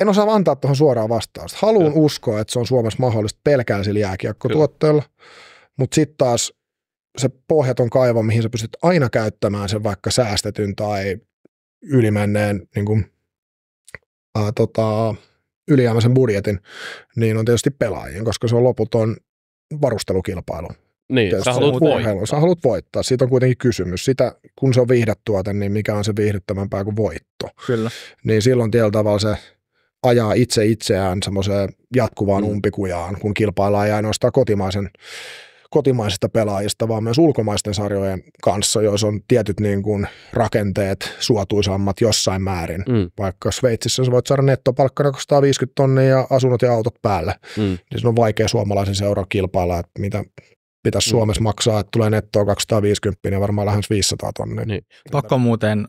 en osaa antaa tuohon suoraan vastausta. Haluan uskoa, että se on Suomessa mahdollista pelkään sillä jääkiekko-tuotteella. mutta sitten taas se pohjaton kaivo, mihin sä pystyt aina käyttämään sen vaikka säästetyn tai ylimenneen niin kuin, ää, tota, ylijäämäisen budjetin, niin on tietysti pelaajien, koska se on loputon varustelukilpailu. Niin, sä haluat, voittaa. sä haluat voittaa. Siitä on kuitenkin kysymys. Sitä, kun se on viihdetuote, niin mikä on se viihdyttävämpää kuin voitto. Kyllä. Niin silloin tietyllä tavalla se ajaa itse itseään semmoiseen jatkuvaan mm. umpikujaan, kun kilpaillaan ja ainoastaan kotimaisen kotimaisista pelaajista, vaan myös ulkomaisten sarjojen kanssa, joissa on tietyt niin kuin rakenteet suotuisammat jossain määrin. Mm. Vaikka Sveitsissä sä voit saada nettopalkkana 250 tonnia ja asunnot ja autot päälle. Mm. Niin se on vaikea suomalaisen seuraa kilpailla, että mitä pitäisi mm. Suomessa maksaa, että tulee nettoa 250, niin varmaan lähes 500 tonnia. Niin. Pakko muuten,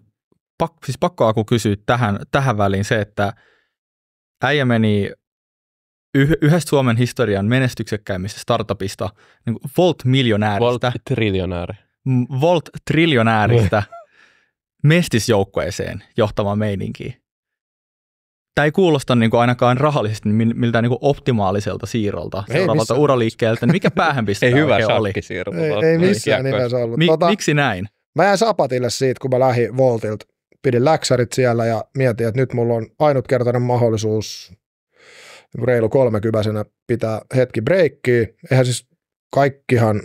pak, siis pakko kysyä tähän, tähän väliin se, että äijä meni yhdestä Suomen historian menestyksekkäimmistä startupista, niin Volt miljonääristä. Volt triljonääri. Volt triljonääristä [laughs] mestisjoukkueeseen johtava meininki. Tämä ei kuulosta niin kuin ainakaan rahallisesti miltään niin kuin optimaaliselta siirrolta ei seuraavalta missään. uraliikkeeltä. Mikä [laughs] päähän pistää Ei hyvä oli? Ei, ei missään nimessä ollut. Mi- tota, miksi näin? Mä jäin sapatille siitä, kun mä lähdin Voltilta. Pidin läksärit siellä ja mietin, että nyt mulla on ainutkertainen mahdollisuus niin reilu kolmekymäisenä pitää hetki breikkiä. Eihän siis kaikkihan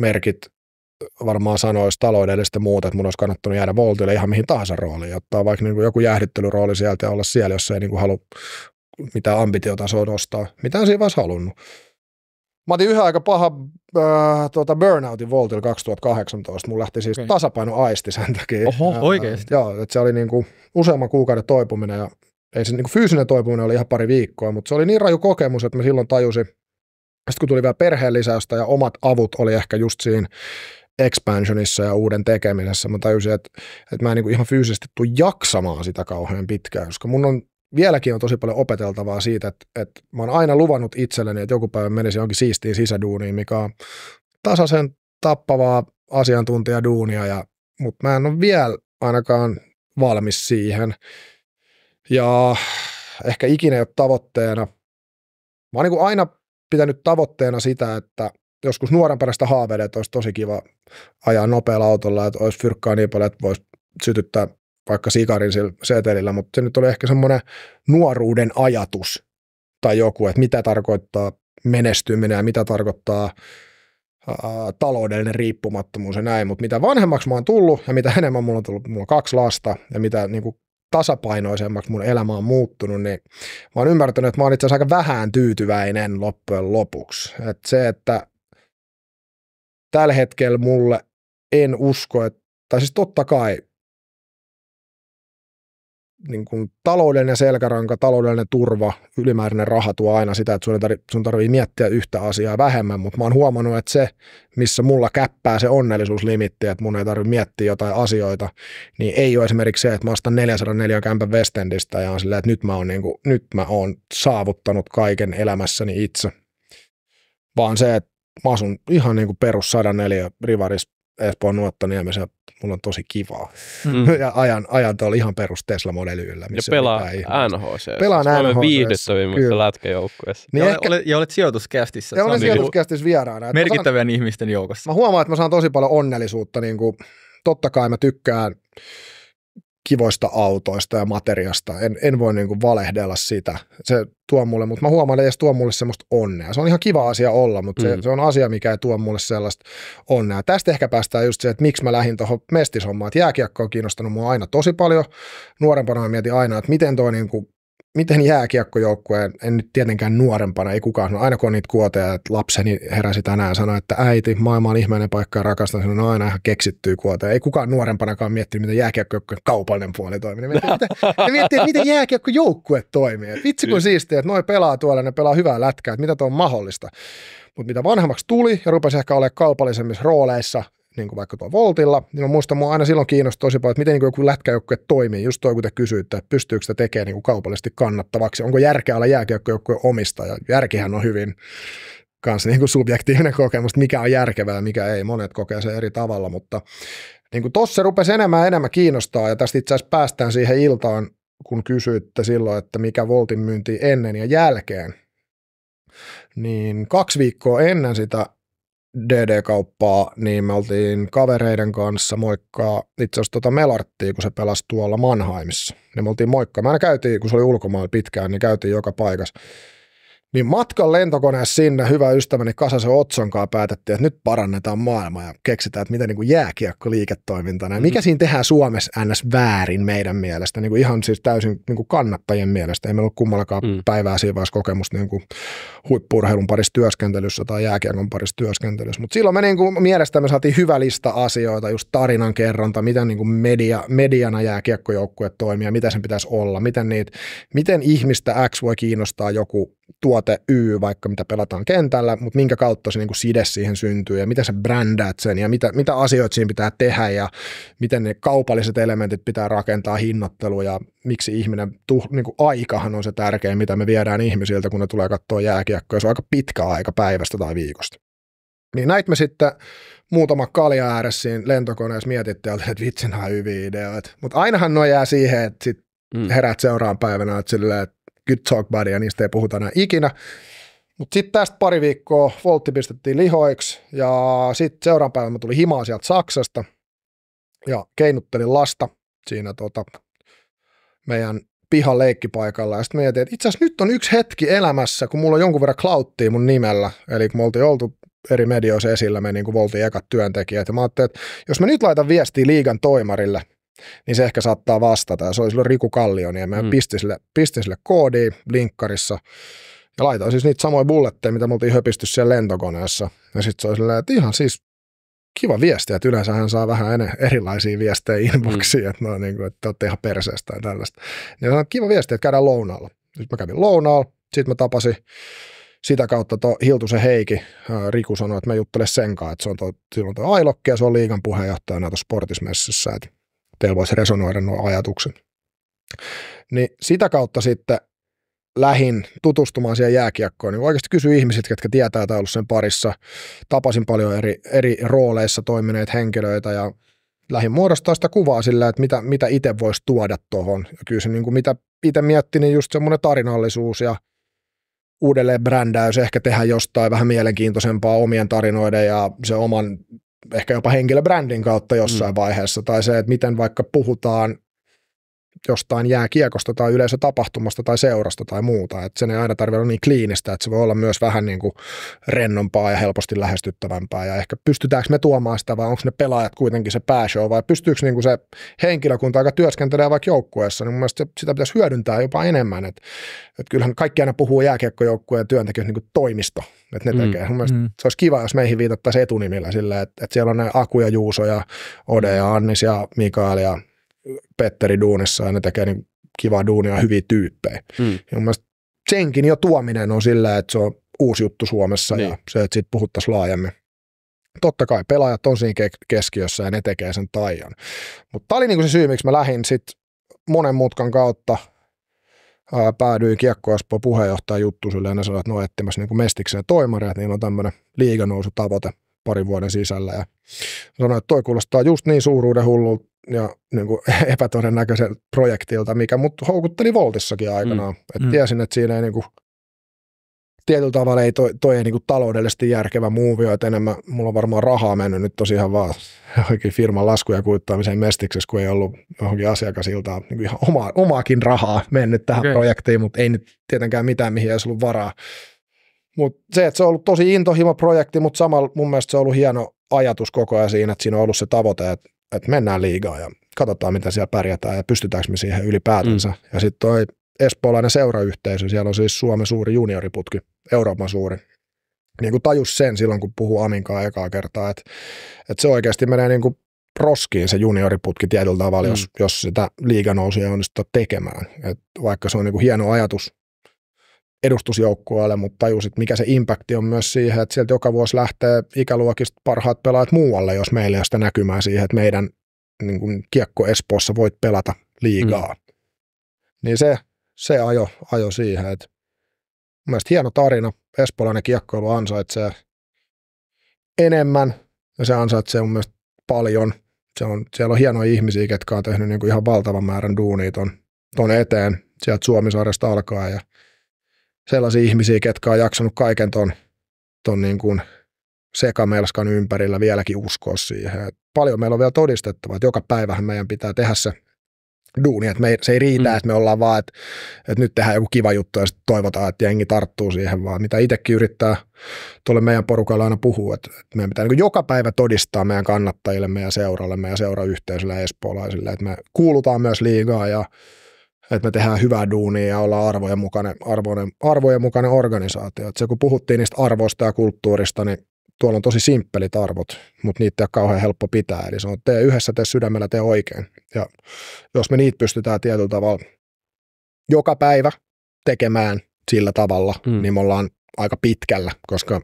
merkit varmaan sanoisi taloudellisesti muuta, että mun olisi kannattanut jäädä Voltille ihan mihin tahansa rooliin ottaa vaikka niin kuin joku jäähdyttelyrooli sieltä ja olla siellä, jos ei niin kuin halua mitään ambitiotasoa nostaa. Mitä en siinä halunnut. Mä otin yhä aika paha äh, tuota burnoutin Voltilla 2018. Mulla lähti siis okay. tasapaino aisti sen takia. Oho, äh, oikeasti? Äh, joo, että se oli niin kuin useamman kuukauden toipuminen ja ei se niin fyysinen toipuminen oli ihan pari viikkoa, mutta se oli niin raju kokemus, että mä silloin tajusin, sitten kun tuli vielä perheen lisäystä ja omat avut oli ehkä just siinä expansionissa ja uuden tekemisessä, mä tajusin, että, että mä en niin ihan fyysisesti tule jaksamaan sitä kauhean pitkään, koska mun on vieläkin on tosi paljon opeteltavaa siitä, että, että mä oon aina luvannut itselleni, että joku päivä menisi johonkin siistiin sisäduuniin, mikä on tasaisen tappavaa asiantuntijaduunia, ja, mutta mä en ole vielä ainakaan valmis siihen. Ja ehkä ikinä ei ole tavoitteena. Mä oon niin aina pitänyt tavoitteena sitä, että joskus nuoren perästä haaveilee, että olisi tosi kiva ajaa nopealla autolla, että olisi fyrkkaa niin paljon, että voisi sytyttää vaikka sikarin sillä setelillä, mutta se nyt oli ehkä semmoinen nuoruuden ajatus tai joku, että mitä tarkoittaa menestyminen ja mitä tarkoittaa ää, taloudellinen riippumattomuus ja näin, mutta mitä vanhemmaksi mä oon tullut ja mitä enemmän mulla on tullut, mulla on kaksi lasta ja mitä niin kuin tasapainoisemmaksi mun elämä on muuttunut, niin mä oon ymmärtänyt, että mä oon itse asiassa aika vähän tyytyväinen loppujen lopuksi. Et se, että tällä hetkellä mulle en usko, että, tai siis totta kai niin kuin taloudellinen selkäranka, taloudellinen turva, ylimääräinen raha tuo aina sitä, että sun, tarvi, sun tarvii miettiä yhtä asiaa vähemmän, mutta mä oon huomannut, että se, missä mulla käppää se onnellisuuslimitti, että mun ei tarvitse miettiä jotain asioita, niin ei ole esimerkiksi se, että mä ostan 404 kämpän Westendistä ja on silleen, että nyt mä oon, niin kuin, nyt mä oon saavuttanut kaiken elämässäni itse, vaan se, että mä asun ihan niin kuin perus 104 rivaris Espoon ja mulla on tosi kivaa. Mm. [laughs] ja ajan, ajan tuolla ihan perus Tesla Model Yllä. Missä ja pelaa NHC. Pelaan NHC. viihdyttävimmistä lätkäjoukkuessa. Niin ja, ehkä... olet, ja olet sijoituskästissä. Ja olen niinku sijoituskästissä vieraana. Merkittävien saan, ihmisten joukossa. Mä huomaan, että mä saan tosi paljon onnellisuutta. Niin kuin, totta kai mä tykkään kivoista autoista ja materiasta. En, en voi niin kuin valehdella sitä. Se tuo mulle, mutta mä huomaan, että se tuo mulle semmoista onnea. Se on ihan kiva asia olla, mutta mm. se, se on asia, mikä ei tuo mulle sellaista onnea. Tästä ehkä päästään just se, että miksi mä lähdin tuohon mestishommaan. jääkiekko on kiinnostanut mua aina tosi paljon. Nuorempana mä mietin aina, että miten toi niin kuin miten jääkiekkojoukkueen, en nyt tietenkään nuorempana, ei kukaan aina kun on niitä kuoteja, että lapseni heräsi tänään ja sanoi, että äiti, maailma on ihmeinen paikka ja rakastan sinun, no aina ihan keksittyy kuoteja. Ei kukaan nuorempanakaan miettinyt, miten jääkiekkojoukkueen kaupallinen puoli toimii. Ne miettii, ne miettii että miten jääkiekkojoukkue toimii. Et vitsi kun siistiä, että noi pelaa tuolla, ne pelaa hyvää lätkää, että mitä tuo on mahdollista. Mutta mitä vanhemmaksi tuli ja rupesi ehkä olemaan kaupallisemmissa rooleissa, niin kuin vaikka tuo Voltilla, niin mä muistan, mua aina silloin kiinnostaa tosi paljon, että miten niin joku lätkäjoukkue toimii, just toi kun te kysyitte, että pystyykö sitä tekemään niin kaupallisesti kannattavaksi, onko järkeä olla jääkäjoukkueen omistaja, järkihän on hyvin kanssa niin subjektiivinen kokemus, mikä on järkevää ja mikä ei, monet kokee sen eri tavalla, mutta niin kuin tossa rupesi enemmän ja enemmän kiinnostaa, ja tästä itse asiassa päästään siihen iltaan, kun kysyitte silloin, että mikä Voltin myynti ennen ja jälkeen, niin kaksi viikkoa ennen sitä DD-kauppaa, niin me oltiin kavereiden kanssa moikkaa itse asiassa tuota Melarttia, kun se pelasi tuolla Mannheimissa. Ne niin me oltiin moikkaa. Mä aina käytiin, kun se oli ulkomailla pitkään, niin käytiin joka paikassa. Niin matkan lentokoneessa sinne hyvä ystäväni Kasasen Otsonkaan päätettiin, että nyt parannetaan maailmaa ja keksitään, että miten niin kuin jääkiekko liiketoiminta Mm. Mikä siinä tehdään Suomessa ns. väärin meidän mielestä, niin kuin ihan siis täysin niin kuin kannattajien mielestä. Ei meillä ole kummallakaan mm. päivää siinä vaiheessa kokemusta niin kuin huippurheilun parissa työskentelyssä tai jääkiekon parissa työskentelyssä. Mutta silloin me niin kuin me saatiin hyvä lista asioita, just tarinan kerronta, miten niin kuin media, mediana jääkiekkojoukkue toimii ja mitä sen pitäisi olla, miten, niitä, miten ihmistä X voi kiinnostaa joku tuote Y vaikka, mitä pelataan kentällä, mutta minkä kautta se niin kuin side siihen syntyy ja miten sä brändäät sen ja mitä, mitä asioita siinä pitää tehdä ja miten ne kaupalliset elementit pitää rakentaa, hinnoittelu ja miksi ihminen, tuh, niin kuin aikahan on se tärkein, mitä me viedään ihmisiltä, kun ne tulee katsoa jääkiekkoa, se on aika pitkä aika päivästä tai viikosta. Niin näitä me sitten muutama kalja ääressä siinä lentokoneessa mietittiin, että vitsin hyviä ideoita. Mutta ainahan nuo jää siihen, että sit mm. herät seuraan päivänä, että silleen, Good Talk Buddy, ja niistä ei puhuta enää ikinä. Mutta sitten tästä pari viikkoa Voltti pistettiin lihoiksi, ja sitten seuraavan päivän mä tulin himaa sieltä Saksasta, ja keinuttelin lasta siinä tota, meidän pihan leikkipaikalla. Ja sitten mietin, että itse asiassa nyt on yksi hetki elämässä, kun mulla on jonkun verran klauttia mun nimellä. Eli kun me oltiin oltu eri medioissa esillä, me niin kuin oltiin ekat työntekijät. Ja mä ajattelin, että jos mä nyt laitan viestiä liigan toimarille, niin se ehkä saattaa vastata. Ja se oli silloin Riku Kallio, niin mä mm. pistin sille, pistin sille koodia linkkarissa, ja laitoin siis niitä samoja bulletteja, mitä me oltiin höpisty siellä lentokoneessa. Ja sitten se oli silleen, että ihan siis kiva viesti, että yleensä hän saa vähän enä, erilaisia viestejä inboxiin, mm. että, no, niin kuin, että olette ihan perseestä ja tällaista. Niin sanoin, että kiva viesti, että käydään lounaalla. Sitten mä kävin lounaalla, sitten mä tapasin sitä kautta tuo Hiltusen Heiki, ää, Riku sanoi, että mä juttelen sen kanssa, että se on tuo, silloin tuo Ailokki ja se on liigan puheenjohtajana tuossa sportismessissä, että teillä voisi resonoida nuo ajatukset. Niin sitä kautta sitten lähin tutustumaan siihen jääkiekkoon, niin oikeasti kysy ihmiset, ketkä tietää tai ollut sen parissa. Tapasin paljon eri, eri rooleissa toimineet henkilöitä ja lähin muodostaa sitä kuvaa sillä, että mitä, mitä itse voisi tuoda tuohon. Ja kyllä se, niin kuin mitä itse miettii, niin just semmoinen tarinallisuus ja uudelleen brändäys, ehkä tehdä jostain vähän mielenkiintoisempaa omien tarinoiden ja se oman ehkä jopa henkilöbrändin kautta jossain mm. vaiheessa, tai se, että miten vaikka puhutaan jostain jääkiekosta tai yleisötapahtumasta tai seurasta tai muuta. Että sen ei aina tarvitse olla niin kliinistä, että se voi olla myös vähän niin kuin rennompaa ja helposti lähestyttävämpää. Ja ehkä pystytäänkö me tuomaan sitä vai onko ne pelaajat kuitenkin se pääshow vai pystyykö niin kuin se henkilökunta, joka työskentelee vaikka joukkueessa, niin mun sitä pitäisi hyödyntää jopa enemmän. Että et kyllähän kaikki aina puhuu jääkiekkojoukkueen työntekijöistä niin kuin toimisto, että ne mm, tekee. Mun mm. se olisi kiva, jos meihin viitattaisiin etunimillä sillä, että, että siellä on ne Aku ja Juuso ja Ode ja Annis ja Mikael ja Petteri duunissa ja ne tekee niin kivaa duunia hyviä tyyppejä. Mm. Ja senkin jo tuominen on sillä, että se on uusi juttu Suomessa niin. ja se, että siitä puhuttaisiin laajemmin. Totta kai pelaajat on siinä keskiössä ja ne tekee sen taian. Mutta tämä oli niinku se syy, miksi mä lähdin sit monen mutkan kautta ää, päädyin kiekkoaspo puheenjohtaja juttu sille ja ne sanoivat, että ne on etsimässä niinku mestikseen toimaria, että niillä on tämmöinen liiganousutavoite parin vuoden sisällä. Ja sanoin, että toi kuulostaa just niin suuruuden hullulta, ja niin kuin [laughs] epätodennäköiseltä projektilta, mikä mut houkutteli Voltissakin aikanaan. Mm. Et mm. tiesin, että siinä ei niin kuin, tietyllä tavalla ei toi, toi ei niin kuin taloudellisesti järkevä muuvio, että enemmän mulla on varmaan rahaa mennyt nyt tosiaan vaan [laughs] oikein firman laskuja kuittaamiseen mestiksessä, kun ei ollut johonkin asiakasiltaan niin ihan oma, omaakin rahaa mennyt tähän okay. projektiin, mutta ei nyt tietenkään mitään, mihin ei olisi ollut varaa. Mutta se, että se on ollut tosi intohimo projekti, mutta samalla mun mielestä se on ollut hieno ajatus koko ajan siinä, että siinä on ollut se tavoite, että että mennään liigaan ja katsotaan, miten siellä pärjätään ja pystytäänkö me siihen ylipäätänsä. Mm. Ja sitten toi espoolainen seurayhteisö, siellä on siis Suomen suuri junioriputki, Euroopan suuri. Niin kuin tajus sen silloin, kun puhuu Aminkaan ekaa kertaa, että, että se oikeasti menee niin kuin roskiin se junioriputki tietyllä tavalla, mm. jos, jos sitä liiganousuja onnistutaan tekemään. Et vaikka se on niin kuin hieno ajatus edustusjoukkueelle, mutta tajusit, mikä se impakti on myös siihen, että sieltä joka vuosi lähtee ikäluokista parhaat pelaajat muualle, jos meillä ei ole sitä näkymää siihen, että meidän niin kuin kiekko Espoossa voit pelata liigaa. Mm. Niin se, se ajo, ajo siihen, että mun hieno tarina. Espoolainen kiekkoilu ansaitsee enemmän ja se ansaitsee mun mielestä paljon. Se on, siellä on hienoja ihmisiä, ketkä on tehnyt niin kuin ihan valtavan määrän duunia ton, ton eteen sieltä Suomisarjasta alkaa ja sellaisia ihmisiä, ketkä on jaksanut kaiken ton, ton niin kuin sekamelskan ympärillä vieläkin uskoa siihen. Et paljon meillä on vielä todistettava, että joka päivähän meidän pitää tehdä se duuni, että me ei, se ei riitä, mm. että me ollaan vaan, että, että nyt tehdään joku kiva juttu ja sitten toivotaan, että jengi tarttuu siihen, vaan mitä itsekin yrittää tuolle meidän porukalla aina puhua, että, että meidän pitää niin joka päivä todistaa meidän kannattajille, meidän seuralle, meidän seurayhteisölle ja espoolaisille, että me kuulutaan myös liigaa ja että me tehdään hyvää duunia ja ollaan arvojen mukainen, arvoinen, arvojen mukainen organisaatio. Et se kun puhuttiin niistä arvoista ja kulttuurista, niin tuolla on tosi simppelit arvot, mutta niitä ei ole kauhean helppo pitää. Eli se on tee yhdessä, tee sydämellä, tee oikein. Ja jos me niitä pystytään tietyllä tavalla joka päivä tekemään sillä tavalla, mm. niin me ollaan aika pitkällä, koska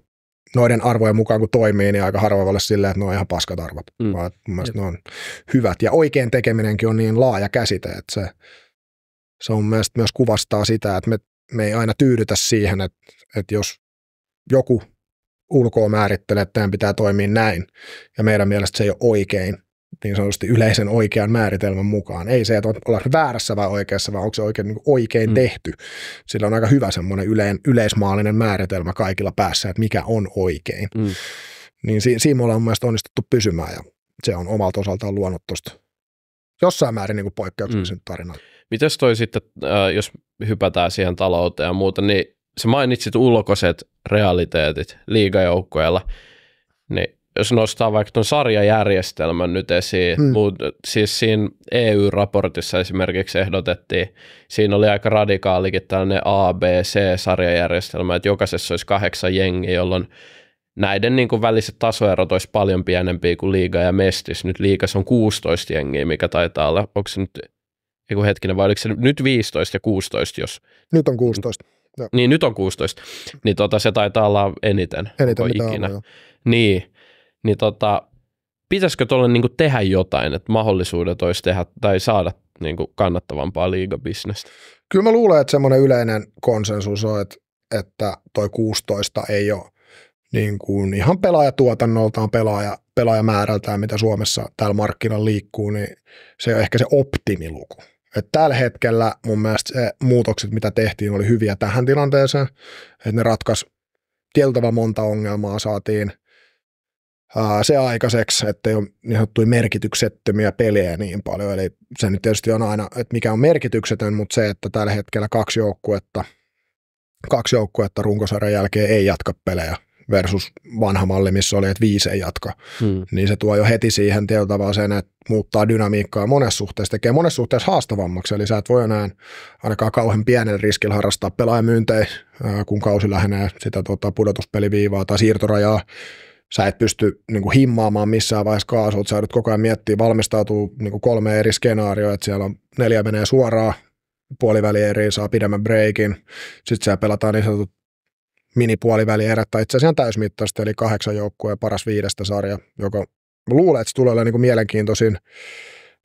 noiden arvojen mukaan kun toimii, niin aika harvoin ole silleen, että ne on ihan paskat arvot, mm. vaan mun ne on hyvät. Ja oikein tekeminenkin on niin laaja käsite, että se se on mielestäni myös kuvastaa sitä, että me, me ei aina tyydytä siihen, että, että jos joku ulkoa määrittelee, että tämän pitää toimia näin, ja meidän mielestä se ei ole oikein, niin sanotusti yleisen oikean määritelmän mukaan. Ei se, että ollaan väärässä vai oikeassa, vaan onko se oikein, niin oikein mm. tehty. Sillä on aika hyvä semmoinen yleen, yleismaallinen määritelmä kaikilla päässä, että mikä on oikein. Mm. Niin si- siinä me ollaan mielestäni onnistuttu pysymään, ja se on omalta osaltaan luonut tuosta jossain määrin niin poikkeuksellisen mm. tarinan. Mites toi sitten, äh, jos hypätään siihen talouteen ja muuta, niin se mainitsit ulkoiset realiteetit liigajoukkoilla, niin jos nostaa vaikka tuon sarjajärjestelmän nyt esiin, hmm. muu, siis siinä EU-raportissa esimerkiksi ehdotettiin, siinä oli aika radikaalikin tällainen ABC-sarjajärjestelmä, että jokaisessa olisi kahdeksan jengiä, jolloin näiden niin kuin väliset tasoerot olisi paljon pienempiä kuin liiga ja mestis. Nyt liigassa on 16 jengiä, mikä taitaa olla, onko se nyt Eiku hetkinen, vai oliko se nyt 15 ja 16, jos... Nyt on 16. Joo. Niin, nyt on 16. Niin tota, se taitaa olla eniten. Eniten mitä ikinä. On, Niin, niin tota, pitäisikö tuolle niinku tehdä jotain, että mahdollisuudet olisi tehdä tai saada niinku kannattavampaa liigabisnestä? Kyllä mä luulen, että semmoinen yleinen konsensus on, että, että toi 16 ei ole niin kuin ihan pelaajatuotannoltaan, pelaaja, pelaajamäärältään, mitä Suomessa täällä markkinan liikkuu, niin se on ehkä se optimiluku. Et tällä hetkellä mun mielestä se muutokset, mitä tehtiin, oli hyviä tähän tilanteeseen. Et ne ratkaisi tietyllä monta ongelmaa, saatiin ää, se aikaiseksi, ei ole niin sanottuja merkityksettömiä pelejä niin paljon. Eli se nyt tietysti on aina, että mikä on merkityksetön, mutta se, että tällä hetkellä kaksi joukkuetta, kaksi joukkuetta runkosarjan jälkeen ei jatka pelejä – versus vanha malli, missä oli, että viisi ei jatka. Hmm. Niin se tuo jo heti siihen tietyllä tavalla sen, että muuttaa dynamiikkaa monessa suhteessa, tekee monessa suhteessa haastavammaksi. Eli sä et voi enää ainakaan kauhean pienen riskillä harrastaa pelaajamyyntejä, kun kausi lähenee sitä tuota, pudotuspeliviivaa tai siirtorajaa sä et pysty niin kuin himmaamaan missään vaiheessa kaasua, sä joudut koko ajan miettiä, valmistautuu niin kuin kolme eri skenaarioa, että siellä on neljä menee suoraan, puoliväli eri saa pidemmän breikin, sitten siellä pelataan niin sanotut minipuolivälierät tai itse asiassa täysmittaisesti, eli kahdeksan joukkueen paras viidestä sarja, joka luulee, että se tulee olemaan niin kuin mielenkiintoisin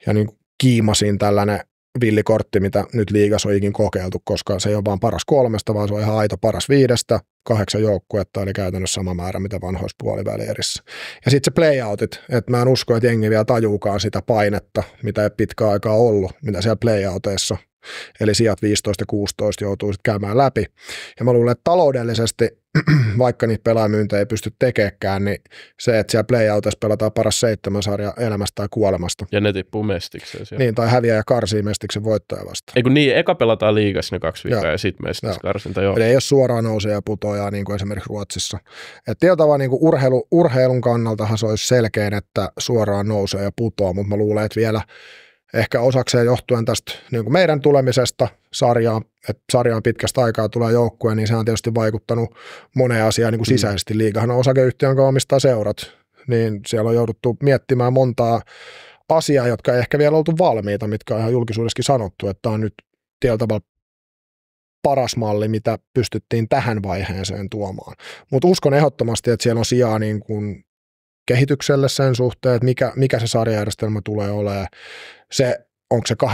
ja niin kiimasin tällainen villikortti, mitä nyt liigassa on ikin kokeiltu, koska se ei ole vain paras kolmesta, vaan se on ihan aito paras viidestä, kahdeksan joukkuetta, eli käytännössä sama määrä, mitä vanhoissa puolivälierissä. Ja sitten se playoutit, että mä en usko, että jengi vielä tajuukaan sitä painetta, mitä ei pitkään aikaa ollut, mitä siellä playouteissa eli sijat 15-16 joutuu sitten käymään läpi. Ja mä luulen, että taloudellisesti, [clears throat] vaikka niitä pelaajamyyntejä ei pysty tekemään, niin se, että siellä playoutissa pelataan paras seitsemän sarja elämästä tai kuolemasta. Ja ne tippuu mestikseen siellä. Niin, tai häviää ja karsii mestiksen voittaja vasta eikö niin, eka pelataan liigassa ne kaksi viikkoa ja, sitten mestiksen karsinta, joo. Eli ei ole suoraan nousee ja putoaa niin kuin esimerkiksi Ruotsissa. Et tietyllä tavalla niin kuin urheilu, urheilun kannaltahan se olisi selkeä, että suoraan nousee ja putoaa, mutta mä luulen, että vielä – ehkä osakseen johtuen tästä niin kuin meidän tulemisesta sarjaan, että sarjaan pitkästä aikaa tulee joukkue, niin se on tietysti vaikuttanut moneen asiaan niin kuin mm. sisäisesti. liikahan on osakeyhtiö, jonka omistaa seurat, niin siellä on jouduttu miettimään montaa asiaa, jotka ei ehkä vielä oltu valmiita, mitkä on ihan julkisuudessakin sanottu, että on nyt tietyllä tavalla paras malli, mitä pystyttiin tähän vaiheeseen tuomaan. Mutta uskon ehdottomasti, että siellä on sijaa niin kuin kehitykselle sen suhteen, että mikä, mikä se sarjajärjestelmä tulee olemaan. Se, onko se 8-8-8,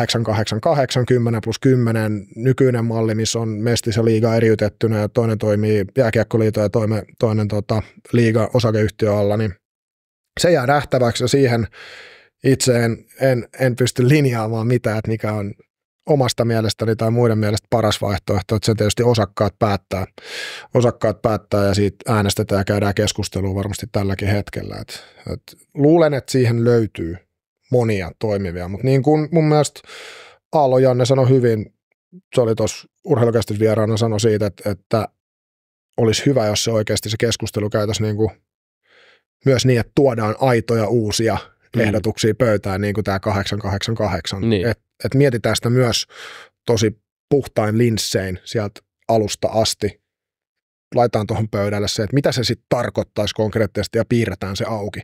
10 plus 10 nykyinen malli, missä on Mestis ja liiga eriytettynä ja toinen toimii jääkiekkoliito ja toinen, toinen tota, liiga osakeyhtiö alla, niin se jää nähtäväksi ja siihen itse en, en, en pysty linjaamaan mitään, että mikä on omasta mielestäni tai muiden mielestä paras vaihtoehto, että sen tietysti osakkaat päättää. Osakkaat päättää ja siitä äänestetään ja käydään keskustelua varmasti tälläkin hetkellä. Et, et luulen, että siihen löytyy monia toimivia, mutta niin kuin mun mielestä Aalo Janne sanoi hyvin, se oli tuossa urheilukäsitysvieraana sanoi siitä, että, että olisi hyvä, jos se oikeasti se keskustelu käytäisiin niin kuin myös niin, että tuodaan aitoja uusia mm. ehdotuksia pöytään, niin kuin tämä 888, niin. että että mietitään sitä myös tosi puhtain linssein sieltä alusta asti. Laitetaan tuohon pöydälle se, että mitä se sitten tarkoittaisi konkreettisesti ja piirretään se auki.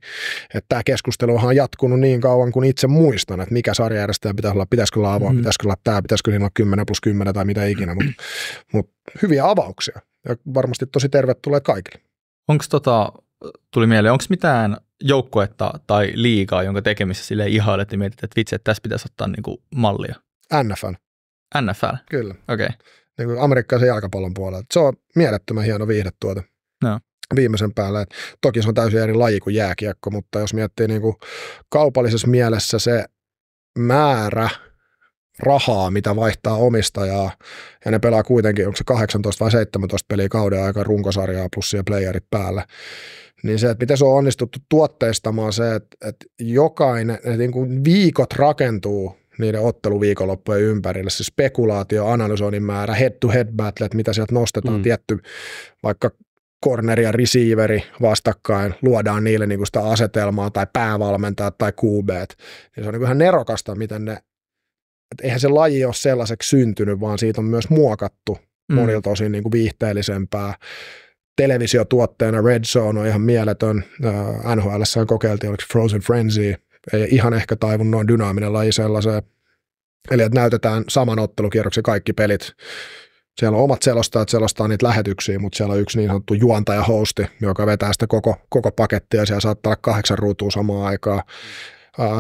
Tämä keskustelu on jatkunut niin kauan kuin itse muistan, että mikä sarjajärjestelmä pitäisi olla, pitäisikö mm. olla avoin, mm pitäisikö olla tämä, pitäisikö olla 10 plus 10 tai mitä ikinä, mutta mut hyviä avauksia ja varmasti tosi tervetulleet kaikille. Onko tota, tuli mieleen, onko mitään joukkuetta tai liikaa jonka tekemisessä sille ihailet ja mietit, että vitsi, että tässä pitäisi ottaa niinku mallia? NFL. NFL? Kyllä. Okei. Okay. Niin kuin amerikkalaisen jalkapallon puolella. Se on mielettömän hieno viihdetuote. No viimeisen päälle. Et toki se on täysin eri laji kuin jääkiekko, mutta jos miettii niin kuin kaupallisessa mielessä se määrä rahaa, mitä vaihtaa omistajaa, ja ne pelaa kuitenkin, onko se 18 vai 17 peliä kauden aika runkosarjaa plussia playerit päällä, niin se, että miten se on onnistuttu tuotteistamaan se, että, että jokainen, että niin kuin viikot rakentuu niiden otteluviikonloppujen ympärille, se spekulaatio, analysoinnin määrä, head-to-head battle, että mitä sieltä nostetaan, mm. tietty vaikka corner ja receiveri vastakkain, luodaan niille niin kuin sitä asetelmaa tai päävalmentajat tai QB. Niin se on niin ihan nerokasta, miten ne, että eihän se laji ole sellaiseksi syntynyt, vaan siitä on myös muokattu mm. monilta osin niin kuin viihteellisempää televisiotuotteena Red Zone on ihan mieletön. NHL kokeiltiin, oliko Frozen Frenzy, ei ihan ehkä taivun noin dynaaminen laji sellaiseen. Eli että näytetään saman ottelukierroksen kaikki pelit. Siellä on omat selostajat, selostaa niitä lähetyksiä, mutta siellä on yksi niin sanottu juontaja-hosti, joka vetää sitä koko, koko pakettia. Siellä saattaa olla kahdeksan ruutua samaan aikaan.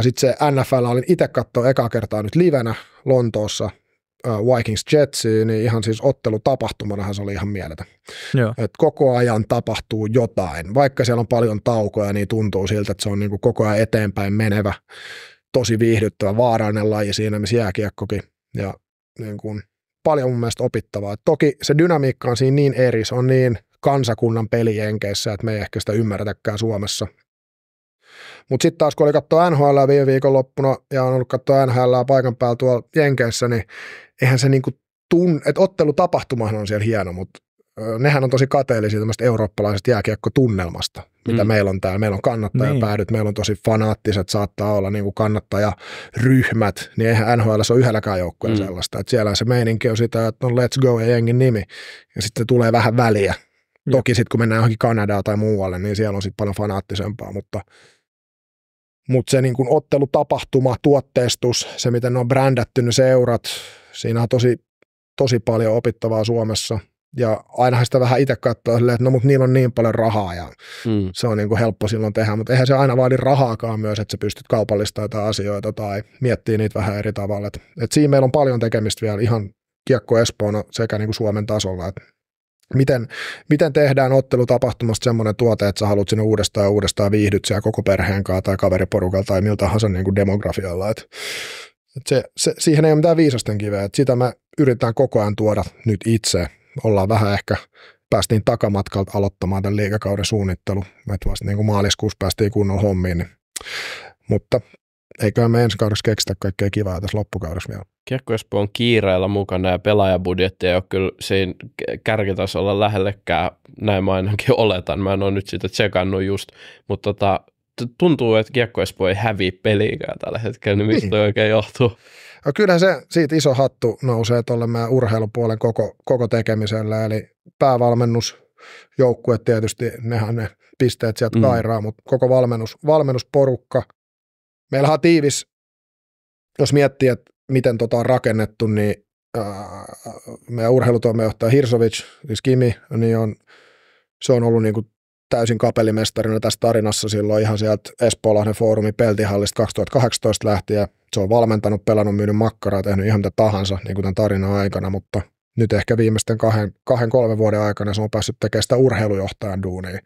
Sitten se NFL olin itse katsoa eka kertaa nyt livenä Lontoossa Äh, Vikings Jetsiin, niin ihan siis ottelutapahtumanahan se oli ihan mieletä. Joo. Et koko ajan tapahtuu jotain. Vaikka siellä on paljon taukoja, niin tuntuu siltä, että se on niin kuin koko ajan eteenpäin menevä, tosi viihdyttävä, vaarallinen laji siinä, missä jääkiekkokin. Ja niin kuin paljon mun mielestä opittavaa. Et toki se dynamiikka on siinä niin eri, se on niin kansakunnan pelienkeissä, että me ei ehkä sitä ymmärretäkään Suomessa. Mutta sitten taas kun oli katsoa NHL viime viikonloppuna ja on ollut katsoa NHL paikan päällä tuolla Jenkeissä, niin eihän se niin kuin tunne, että ottelutapahtumahan on siellä hieno, mutta nehän on tosi kateellisia tämmöistä eurooppalaisesta jääkiekkotunnelmasta, mitä mm. meillä on täällä. Meillä on kannattajapäädyt, niin. meillä on tosi fanaattiset, saattaa olla niin kuin kannattajaryhmät, niin eihän NHL ole yhdelläkään joukkueella mm. sellaista. että siellä se meininki on sitä, että on no, let's go ja jengin nimi, ja sitten tulee vähän väliä. Mm. Toki sitten kun mennään johonkin Kanadaan tai muualle, niin siellä on sitten paljon fanaattisempaa, mutta mutta se niin kuin ottelutapahtuma, tuotteistus, se miten ne on brändätty ne seurat, siinä on tosi, tosi paljon opittavaa Suomessa. Ja ainahan sitä vähän itse katsoo silleen, että no mutta niillä on niin paljon rahaa ja mm. se on niin kuin helppo silloin tehdä, mutta eihän se aina vaadi rahaakaan myös, että sä pystyt kaupallistamaan jotain asioita tai miettii niitä vähän eri tavalla. että et siinä meillä on paljon tekemistä vielä ihan kiekko Espoona sekä niin kuin Suomen tasolla, että miten, miten tehdään ottelutapahtumasta semmoinen tuote, että sä haluat sinne uudestaan ja uudestaan viihdyt siellä koko perheen kanssa tai kaveriporukalla tai miltä tahansa niin kuin demografialla. Et se, se, siihen ei ole mitään viisasten kiveä, että sitä me yritetään koko ajan tuoda nyt itse. Ollaan vähän ehkä, päästiin takamatkalta aloittamaan tämän liikakauden suunnittelu, että vasta niin kuin maaliskuussa päästiin kunnon hommiin. Niin. Mutta eiköhän me ensi kaudessa keksitä kaikkea kivaa tässä loppukaudessa vielä. Kiekko Espoo on kiireellä mukana ja pelaajabudjetti ei ole kyllä siinä kärkitasolla lähellekään, näin mä ainakin [laughs] oletan. Mä en ole nyt sitä tsekannut just, mutta tota, tuntuu, että kiekkoespo ei häviä peliikään tällä hetkellä, niin mistä niin. oikein johtuu? No kyllähän se siitä iso hattu nousee tuolle meidän urheilupuolen koko, koko tekemisellä, eli päävalmennus, joukkue tietysti, nehän ne pisteet sieltä mm. kairaa, mutta koko valmennus, valmennusporukka. Meillä on tiivis, jos miettii, että miten tota on rakennettu, niin äh, meidän urheilutoimenjohtaja Hirsovic, siis Kimi, niin on, se on ollut niin kuin täysin kapellimestarina tässä tarinassa silloin ihan sieltä Espoolahden foorumin peltihallista 2018 lähtien. Se on valmentanut, pelannut, myynyt makkaraa, tehnyt ihan mitä tahansa niin kuin tämän tarinan aikana, mutta nyt ehkä viimeisten kahden, kahden kolmen vuoden aikana se on päässyt tekemään sitä urheilujohtajan duunia.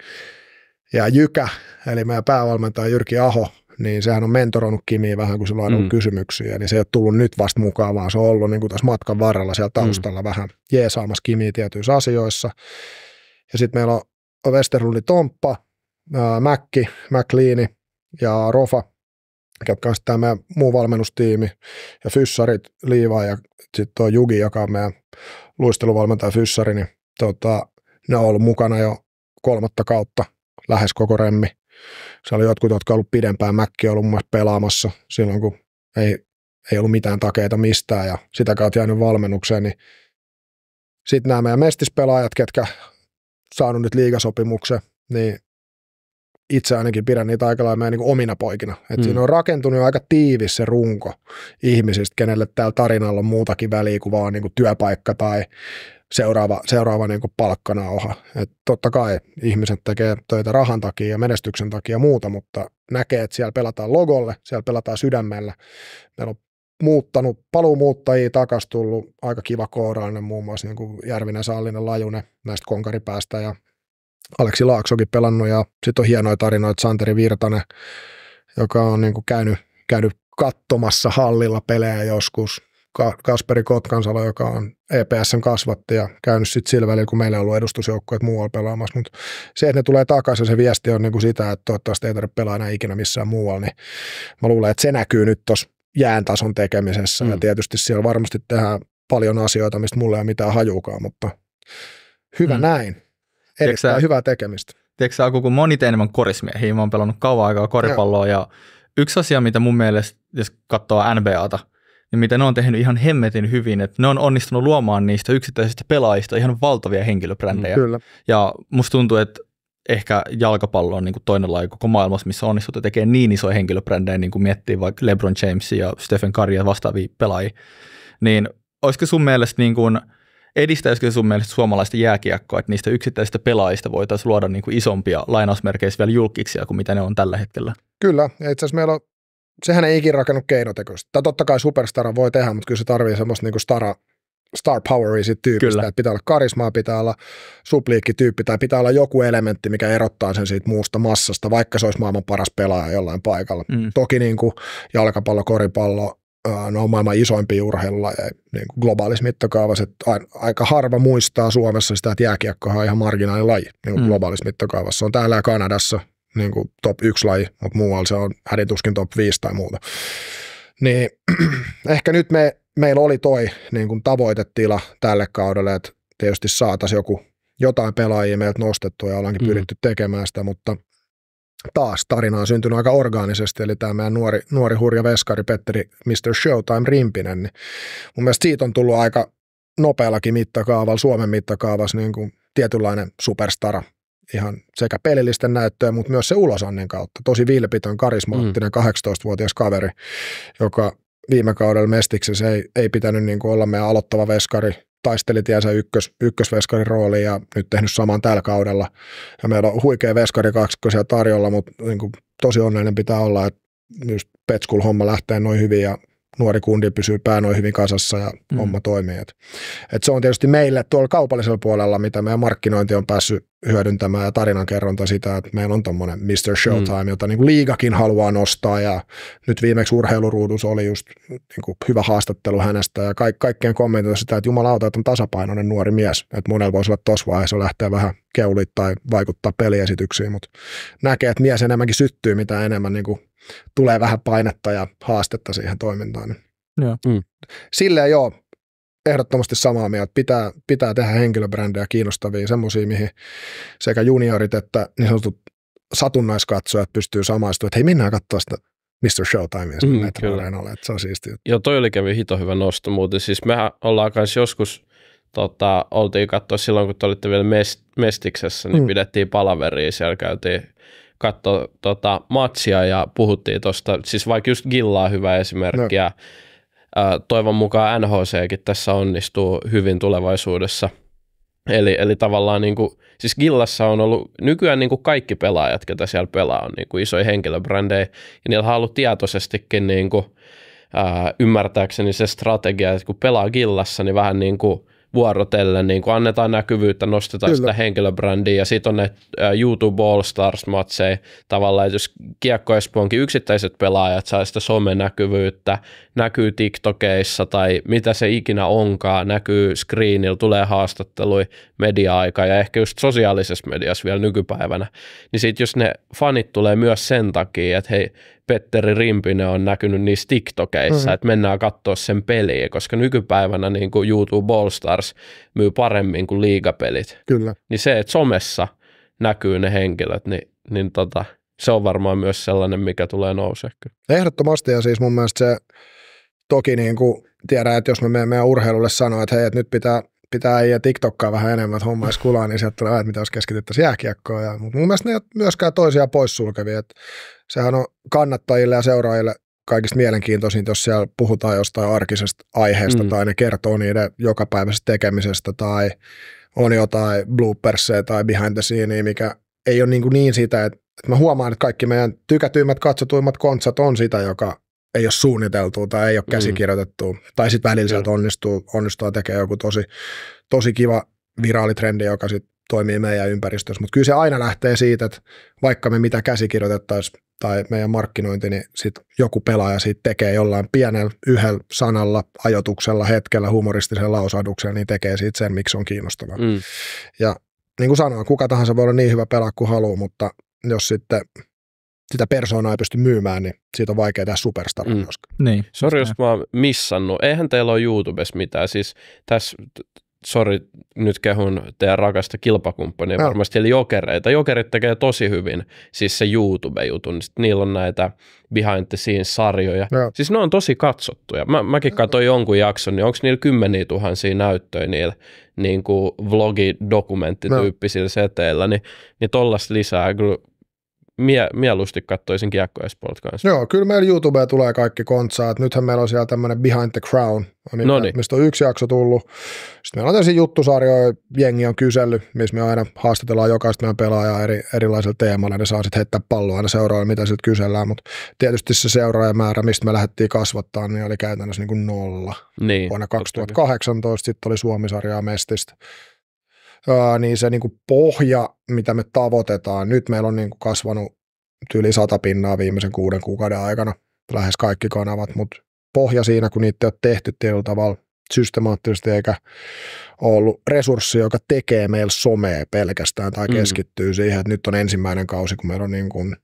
Ja Jykä, eli meidän päävalmentaja Jyrki Aho, niin sehän on mentoroinut Kimiä vähän, kun sillä on ollut mm. kysymyksiä, niin se ei ole tullut nyt vasta mukaan, vaan se on ollut niin kuin tässä matkan varrella siellä mm. taustalla mm. vähän jeesaamassa Kimiä tietyissä asioissa. Ja sitten meillä on Westerlund Tomppa, Mäkki, Mäkliini ja Rofa, jotka on sitten tämä meidän muu valmennustiimi, ja Fyssarit, Liiva ja sitten tuo Jugi, joka on meidän luisteluvalmentaja Fyssari, niin tota, ne on ollut mukana jo kolmatta kautta lähes koko remmi. Se oli jotkut, jotka on ollut pidempään. Mäkki on ollut muun pelaamassa silloin, kun ei, ei ollut mitään takeita mistään ja sitä kautta jäänyt valmennukseen. Niin sitten nämä meidän mestispelaajat, ketkä saanut nyt liigasopimuksen, niin itse ainakin pidän niitä aika lailla niin omina poikina. Et mm. Siinä on rakentunut aika tiivis se runko ihmisistä, kenelle täällä tarinalla on muutakin väliä kuin vaan niin kuin työpaikka tai seuraava, seuraava niin kuin palkkanauha. Et totta kai ihmiset tekee töitä rahan takia ja menestyksen takia ja muuta, mutta näkee, että siellä pelataan logolle, siellä pelataan sydämellä. Meillä on muuttanut, paluumuuttajia takas tullut, aika kiva kourallinen muun muassa niin kuin Järvinen, Sallinen, Lajunen näistä konkaripäästä ja Aleksi Laaksokin pelannut ja sitten on hienoja tarinoita Santeri Virtanen, joka on niin kuin käynyt, käynyt katsomassa hallilla pelejä joskus. Kasperi Kotkansalo, joka on EPSn kasvatti ja käynyt sitten sillä välillä, kun meillä on ollut edustusjoukkoja muualla pelaamassa, mutta se, että ne tulee takaisin, se viesti on niin kuin sitä, että toivottavasti ei tarvitse pelaa enää ikinä missään muualla, niin mä luulen, että se näkyy nyt tuossa jään tason tekemisessä. Mm. Ja tietysti siellä varmasti tehdään paljon asioita, mistä mulle ei ole mitään hajukaan, mutta hyvä mm. näin. Erittäin tiedätkö, hyvää tekemistä. Tiedätkö Aku, kun moni oon enemmän korismiehiä, mä oon pelannut kauan aikaa koripalloa ja. ja yksi asia, mitä mun mielestä, jos katsoo NBAta, niin mitä ne on tehnyt ihan hemmetin hyvin, että ne on onnistunut luomaan niistä yksittäisistä pelaajista ihan valtavia henkilöbrändejä. Mm, kyllä. Ja musta tuntuu, että ehkä jalkapallo on niin kuin toinen laji koko maailmassa, missä onnistutte tekee niin isoja henkilöbrändejä, niin kuin miettii vaikka LeBron James ja Stephen Curry ja vastaavia pelaajia, niin olisiko sun mielestä niin kuin, edistäisikö sun mielestä suomalaista jääkiekkoa, että niistä yksittäisistä pelaajista voitaisiin luoda niin kuin isompia lainausmerkeissä vielä julkiksia kuin mitä ne on tällä hetkellä? Kyllä, ja itse asiassa meillä on sehän ei ikinä rakennut keinotekoista. Tai totta kai superstara voi tehdä, mutta kyllä se tarvii semmoista niinku stara star poweri siitä tyypistä, että pitää olla karismaa, pitää olla supliikkityyppi tai pitää olla joku elementti, mikä erottaa sen siitä muusta massasta, vaikka se olisi maailman paras pelaaja jollain paikalla. Mm. Toki niin kuin jalkapallo, koripallo, ne on maailman isoimpia ja niin kuin globaalissa mittakaavassa. Että aika harva muistaa Suomessa sitä, että jääkiekko on ihan laji niin kuin mm. globaalissa mittakaavassa. Se on täällä Kanadassa niin kuin top 1 laji, mutta muualla se on hädin tuskin top 5 tai muuta. Niin [clears throat] ehkä nyt me meillä oli toi niin kuin tavoitetila tälle kaudelle, että tietysti saataisiin joku jotain pelaajia meiltä nostettua ja ollaankin mm. pyritty tekemään sitä, mutta taas tarina on syntynyt aika orgaanisesti, eli tämä meidän nuori, nuori hurja veskari Petteri Mr. Showtime Rimpinen, niin mun mielestä siitä on tullut aika nopeallakin mittakaavalla, Suomen mittakaavassa niin kuin tietynlainen superstara ihan sekä pelillisten näyttöjen, mutta myös se ulosannin kautta. Tosi vilpitön, karismaattinen mm. 18-vuotias kaveri, joka viime kaudella Mestiksessä ei, ei pitänyt niin kuin olla meidän aloittava veskari, taisteli tiensä ykkös, ykkösveskarin rooli ja nyt tehnyt saman tällä kaudella. Ja meillä on huikea veskari kaksikkoisia tarjolla, mutta niin kuin tosi onnellinen pitää olla, että just Petskul homma lähtee noin hyvin ja nuori kundi pysyy pää noin hyvin kasassa ja mm. homma toimii. Et, et se on tietysti meille tuolla kaupallisella puolella, mitä meidän markkinointi on päässyt hyödyntämään ja tarinankerronta sitä, että meillä on tuommoinen Mr. Showtime, mm. jota niin liigakin haluaa nostaa ja nyt viimeksi urheiluruudus oli just niinku hyvä haastattelu hänestä ja ka- kaikkien kommentoida sitä, että jumalauta, että on tasapainoinen nuori mies, että monella voisi olla tuossa vaiheessa lähteä vähän keulit tai vaikuttaa peliesityksiin, mutta näkee, että mies enemmänkin syttyy, mitä enemmän niin tulee vähän painetta ja haastetta siihen toimintaan. Joo. Mm. Silleen joo, ehdottomasti samaa mieltä. Pitää, pitää tehdä henkilöbrändejä kiinnostavia, semmoisia, mihin sekä juniorit että niin sanotut satunnaiskatsojat pystyy samaistumaan, että hei mennään katsoa sitä Mr. Showtimea mm, metroareenalle, että se on siistiä. Joo, toi oli kävi hito hyvä nosto muuten. Siis mehän ollaan kanssa joskus, tota, oltiin katsoa silloin, kun te olitte vielä mest- Mestiksessä, niin mm. pidettiin palaveria, siellä käytiin katsoa tota, matsia ja puhuttiin tuosta, siis vaikka just Gillaa hyvä esimerkki no. ja toivon mukaan NHCkin tässä onnistuu hyvin tulevaisuudessa. Eli, eli tavallaan niin kuin, siis Gillassa on ollut nykyään niin kuin kaikki pelaajat, ketä siellä pelaa, on niin kuin isoja henkilöbrändejä ja niillä on ollut tietoisestikin niin kuin, ää, ymmärtääkseni se strategia, että kun pelaa Gillassa, niin vähän niin kuin – vuorotellen, niin kuin annetaan näkyvyyttä, nostetaan Kyllä. sitä henkilöbrändiä ja sitten on ne YouTube All Stars-matseja tavallaan, että jos Kiekko Espoonkin yksittäiset pelaajat saa sitä somenäkyvyyttä, näkyy TikTokeissa tai mitä se ikinä onkaan, näkyy screenillä, tulee haastattelui media-aika ja ehkä just sosiaalisessa mediassa vielä nykypäivänä, niin sitten jos ne fanit tulee myös sen takia, että hei, Petteri Rimpinen on näkynyt niissä TikTokeissa, mm. että mennään katsoa sen peliä, koska nykypäivänä niin kuin YouTube All Stars myy paremmin kuin liigapelit. Kyllä. Niin se, että somessa näkyy ne henkilöt, niin, niin tota, se on varmaan myös sellainen, mikä tulee nousemaan. Ehdottomasti ja siis mun mielestä se toki niin kuin tiedän, että jos me meidän, meidän urheilulle sanoo, että hei, että nyt pitää pitää ei TikTokkaa vähän enemmän, että homma kulaa, niin sieltä tulee, että mitä jos keskityttäisiin jääkiekkoon. Ja, mutta mun mielestä ne ei ole myöskään toisiaan poissulkevia. Että sehän on kannattajille ja seuraajille kaikista mielenkiintoisin, jos siellä puhutaan jostain arkisesta aiheesta mm. tai ne kertoo niiden jokapäiväisestä tekemisestä tai on jotain bloopersseja tai behind the scene, mikä ei ole niin, kuin niin sitä, että, että mä huomaan, että kaikki meidän tykätyimmät, katsotuimmat kontsat on sitä, joka ei ole suunniteltu tai ei ole käsikirjoitettu. Mm. Tai sitten välillä sieltä onnistuu, onnistuu tekemään joku tosi, tosi kiva viraalitrendi, joka sitten toimii meidän ympäristössä. Mutta kyllä se aina lähtee siitä, että vaikka me mitä käsikirjoitettaisiin, tai meidän markkinointi, niin sit joku pelaaja siitä tekee jollain pienellä yhdellä sanalla, ajotuksella, hetkellä, humoristisen lausaduksella, niin tekee siitä sen, miksi on kiinnostava. Mm. Ja niin kuin sanoin, kuka tahansa voi olla niin hyvä pelaa kuin haluaa, mutta jos sitten sitä persoonaa ei pysty myymään, niin siitä on vaikea tehdä superstar. Mm. Niin. Sori, jos mä oon missannut. Eihän teillä ole YouTubessa mitään. Siis tässä sori, nyt kehun teidän rakasta kilpakumppania, no. varmasti eli jokereita. Jokerit tekee tosi hyvin, siis se YouTube-jutun. niillä on näitä behind the scenes-sarjoja. No. Siis ne on tosi katsottuja. Mä, mäkin katsoin jonkun jakson, niin onko niillä kymmeniä tuhansia näyttöjä niillä niin kuin vlogidokumenttityyppisillä no. seteillä, niin, niin tollasta lisää kyllä mie- mieluusti katsoisin kiekko Esport kanssa. Joo, kyllä meillä YouTubeen tulee kaikki kontsaa. että nythän meillä on siellä tämmöinen Behind the Crown, on mistä on yksi jakso tullut. Sitten meillä on tämmöisiä juttusarjoja, jengi on kysely, missä me aina haastatellaan jokaista meidän pelaajaa eri, erilaisella teemalla, ne niin saa sitten heittää palloa aina seuraavalle, mitä siltä kysellään, mutta tietysti se seuraajamäärä, mistä me lähdettiin kasvattaa, niin oli käytännössä niin kuin nolla. Niin, Vuonna 2018 sitten oli Suomisarjaa Mestistä niin se niin kuin pohja, mitä me tavoitetaan, nyt meillä on niin kuin kasvanut yli sata pinnaa viimeisen kuuden kuukauden aikana, lähes kaikki kanavat, mutta pohja siinä, kun niitä ei ole tehty tietyllä tavalla systemaattisesti eikä ollut resurssi, joka tekee meillä somea pelkästään tai mm. keskittyy mm. siihen, että nyt on ensimmäinen kausi, kun meillä on niin kuin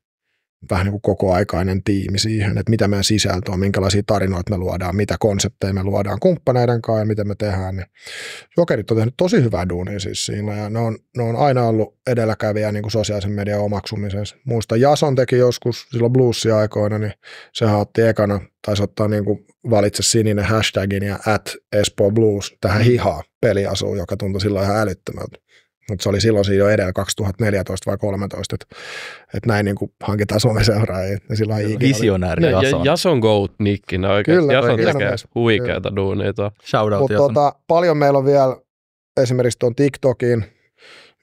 vähän niin kuin kokoaikainen tiimi siihen, että mitä meidän sisältö on, minkälaisia tarinoita me luodaan, mitä konsepteja me luodaan kumppaneiden kanssa ja mitä me tehdään. Niin jokerit on tehnyt tosi hyvää duunia siis siinä ja ne on, ne on aina ollut edelläkävijä niin kuin sosiaalisen median omaksumisessa. Muista Jason teki joskus silloin bluesia aikoina, niin se otti ekana, taisi ottaa niin kuin valitse sininen hashtagin ja at Espoo Blues tähän hihaa peliasuun, joka tuntui silloin ihan älyttömältä mutta se oli silloin siinä jo edellä 2014 vai 2013, että, että näin niin kuin hankitaan someseuraajia. Ja sillä Visionääri Jason. Ja Jason Goat nikkinä oikein. Kyllä, Jason oikein. tekee huikeita duuneita. Shoutout Mut, Jason. Tota, paljon meillä on vielä esimerkiksi tuon TikTokin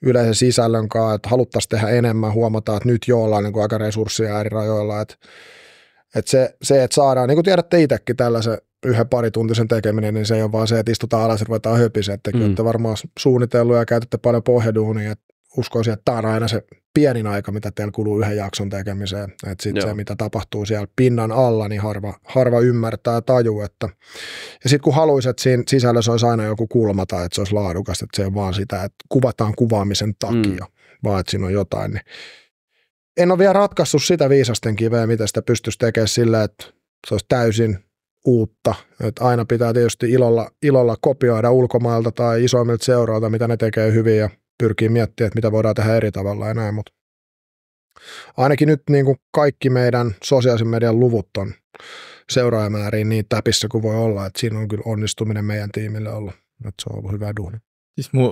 yleisen sisällön kanssa, että haluttaisiin tehdä enemmän, huomataan, että nyt jo ollaan niin kuin aika resursseja eri rajoilla, että, että se, se, että saadaan, niin kuin tiedätte itsekin tällaisen yhden parituntisen tekeminen, niin se ei ole vaan se, että istutaan alas ja ruvetaan höpiseen. Että mm. olette varmaan suunnitellut ja käytätte paljon pohjaduunia, että uskoisin, että tämä on aina se pienin aika, mitä teillä kuluu yhden jakson tekemiseen. Että sitten se, mitä tapahtuu siellä pinnan alla, niin harva, harva ymmärtää tajuu. Että. Ja sitten kun haluaisit, että siinä sisällössä olisi aina joku kulma tai että se olisi laadukasta, että se on vaan sitä, että kuvataan kuvaamisen takia, mm. vaan että siinä on jotain. Niin en ole vielä ratkaissut sitä viisasten kiveä, mitä sitä pystyisi tekemään sillä, että se olisi täysin uutta. Et aina pitää tietysti ilolla, ilolla kopioida ulkomailta tai isoimmilta seuroilta, mitä ne tekee hyvin ja pyrkii miettimään, että mitä voidaan tehdä eri tavalla ja näin, mutta ainakin nyt niin kuin kaikki meidän sosiaalisen median luvut on seuraajamääriin niin täpissä kuin voi olla, että siinä on kyllä onnistuminen meidän tiimille ollut, että se on ollut hyvä duuni. Siis mu,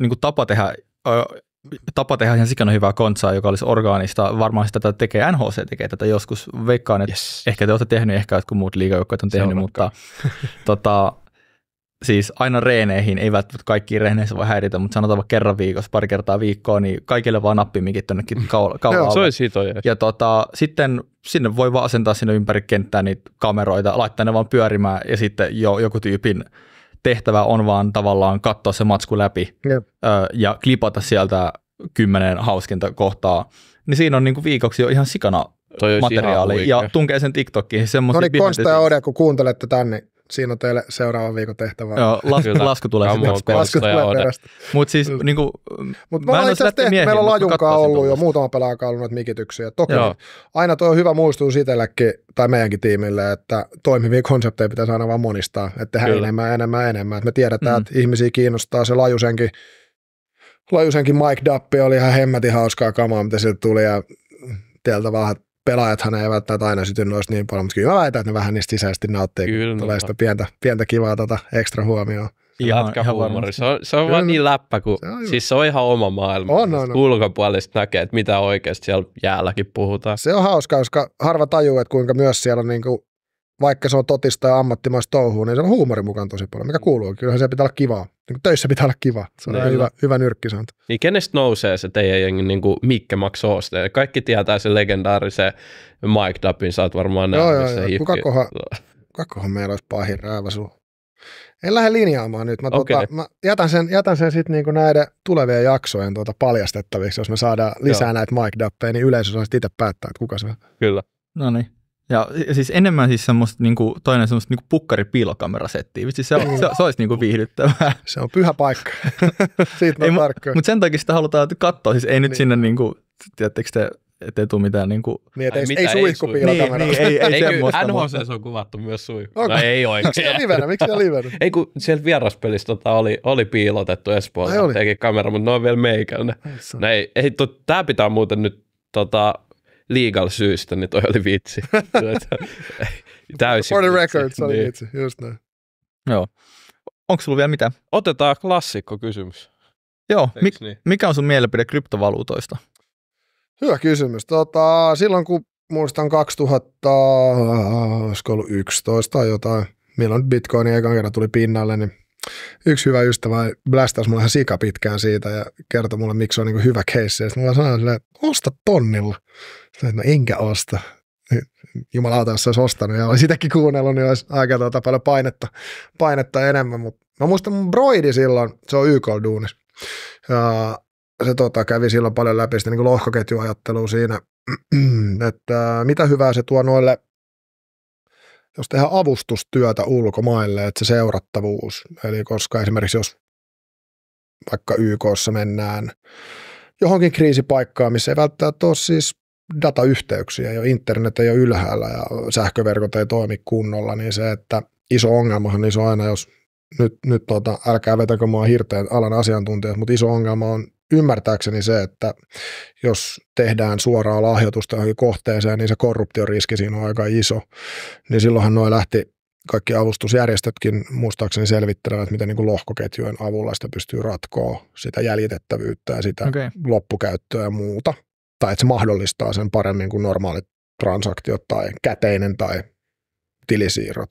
niin kuin tapa tehdä tapa tehdä ihan sikana hyvää kontsaa, joka olisi orgaanista. Varmaan sitä tätä tekee, NHC tekee tätä joskus. Veikkaan, että yes. ehkä te olette tehnyt, ehkä jotkut muut liigajoukkueet on tehnyt, on mutta tota, siis aina reeneihin, ei välttämättä kaikki reeneissä voi häiritä, mutta sanotaan vaikka kerran viikossa, pari kertaa viikkoa, niin kaikille vaan nappimikit tonnekin [laughs] kaula, kaulaan. Se olisi Ja tota, sitten sinne voi vaan asentaa sinne ympäri kenttää niitä kameroita, laittaa ne vaan pyörimään ja sitten jo, joku tyypin tehtävä on vaan tavallaan katsoa se matsku läpi yep. ö, ja klipata sieltä kymmenen hauskinta kohtaa, niin siinä on niinku viikoksi jo ihan sikana materiaali ja tunkee sen TikTokiin. No niin, Konsta ja Ode, kun kuuntelette tänne, niin siinä on teille seuraavan viikon tehtävä. Joo, lasku, lasku tulee sitten kaksi Lasku tulee perästä. Mutta siis niin kuin, Mut mä, en ole tehty, meillä on lajunkaan ollut tullessa. jo muutama pelaaja ollut mikityksiä. Toki Joo. aina tuo on hyvä muistutus itsellekin tai meidänkin tiimille, että toimivia konsepteja pitäisi aina vaan monistaa, että tehdään Kyllä. enemmän, enemmän, enemmän. Et me tiedetään, mm. että ihmisiä kiinnostaa se lajusenkin Lajusenkin Mike Dappi oli ihan hemmätin hauskaa kamaa, mitä sieltä tuli ja teiltä vähän pelaajathan ei välttämättä aina syty noista niin paljon, mutta kyllä mä väitän, että ne vähän niistä sisäisesti nauttii. Kyllä. sitä pientä, pientä kivaa tota ekstra huomioon. Jatka ihan huumori. Se on, se on vaan niin läppä, kun se on, siis se on ihan oma maailma. On, on, on. Ulkopuolista näkee, että mitä oikeasti siellä jäälläkin puhutaan. Se on hauska, koska harva tajuu, että kuinka myös siellä on niin kuin vaikka se on totista ja ammattimaista touhua, niin se on huumori mukaan tosi paljon, mikä kuuluu. Kyllähän se pitää olla kivaa. Niin töissä pitää olla kiva. Se on hyvä, hyvä nyrkkisääntö. Niin kenestä nousee se teidän jengi niin kuin Mikke Max Hooste? Kaikki tietää sen legendaarisen Mike Dubbin, sä oot varmaan nähnyt joo, joo, joo. Kuka kohan, kuka kohan meillä olisi pahin räävä sun? En lähde linjaamaan nyt. Mä, okay. tota, mä jätän sen, jätän sen sit niinku näiden tulevien jaksojen tuota paljastettaviksi, jos me saadaan lisää Joo. näitä Mike dappeja, niin yleisö saa itse päättää, että kuka se on. Kyllä. No niin. Ja siis enemmän siis semmoista, niin kuin, toinen semmoista niin pukkaripiilokamerasettiä. Siis se, se, se, olisi niin viihdyttävää. Se on pyhä paikka. [laughs] Siitä ei, tarkkoja. Mutta sen takia sitä halutaan katsoa. Siis ei nyt niin. sinne, niin kuin, tiedättekö te, ettei tule mitään niinku- niin kuin... Niin, ettei, mitä, ei, ei suihkupiilokameraa. Niin, niin, ei, ei, ei semmoista. NHC mutta... on kuvattu myös suihku. Okay. No ei oikein. Miksi se on livenä? Miksi se on livenä? ei kun sieltä vieraspelissä tota, oli, oli piilotettu Espoossa. Teki kamera, mutta ne on vielä meikällä. Ei, ei, ei tämä pitää muuten nyt tota, legal syystä, niin toi oli vitsi. [laughs] Täysin For the record, se oli niin. vitsi, just näin. Joo. Onko sulla vielä mitä? Otetaan klassikko kysymys. Joo, Mik, niin? mikä on sun mielipide kryptovaluutoista? Hyvä kysymys. Tota, silloin kun muistan 2000, äh, olisiko ollut 11 tai jotain, milloin bitcoini ekan kerran tuli pinnalle, niin yksi hyvä ystävä blästäsi mulle ihan sika pitkään siitä ja kertoi mulle, miksi se on niin hyvä keissi. Sitten mulla sanoi että osta tonnilla. Sitten että no enkä osta. Niin, jumalauta, jos se olisi ostanut ja olisi sitäkin kuunnellut, niin olisi aika tuota paljon painetta, painetta enemmän. Mutta mä muistan mun broidi silloin, se on YK duunis. Ja se tota, kävi silloin paljon läpi sitä niin lohkoketjuajattelua siinä, [clears throat] että mitä hyvää se tuo noille jos tehdään avustustyötä ulkomaille, että se seurattavuus, eli koska esimerkiksi jos vaikka YKssa mennään johonkin kriisipaikkaan, missä ei välttämättä ole siis datayhteyksiä ja internet ei ole ylhäällä ja sähköverkot ei toimi kunnolla, niin se, että iso ongelmahan niin se on aina, jos nyt, nyt tuota, älkää vetäkö mua hirteen alan asiantuntijat, mutta iso ongelma on ymmärtääkseni se, että jos tehdään suoraa lahjoitusta johonkin kohteeseen, niin se korruptioriski siinä on aika iso. Niin silloinhan noin lähti kaikki avustusjärjestötkin muistaakseni selvittelemään, että miten niin kuin lohkoketjujen avulla sitä pystyy ratkoa sitä jäljitettävyyttä ja sitä okay. loppukäyttöä ja muuta. Tai että se mahdollistaa sen paremmin kuin normaalit transaktiot tai käteinen tai tilisiirrot.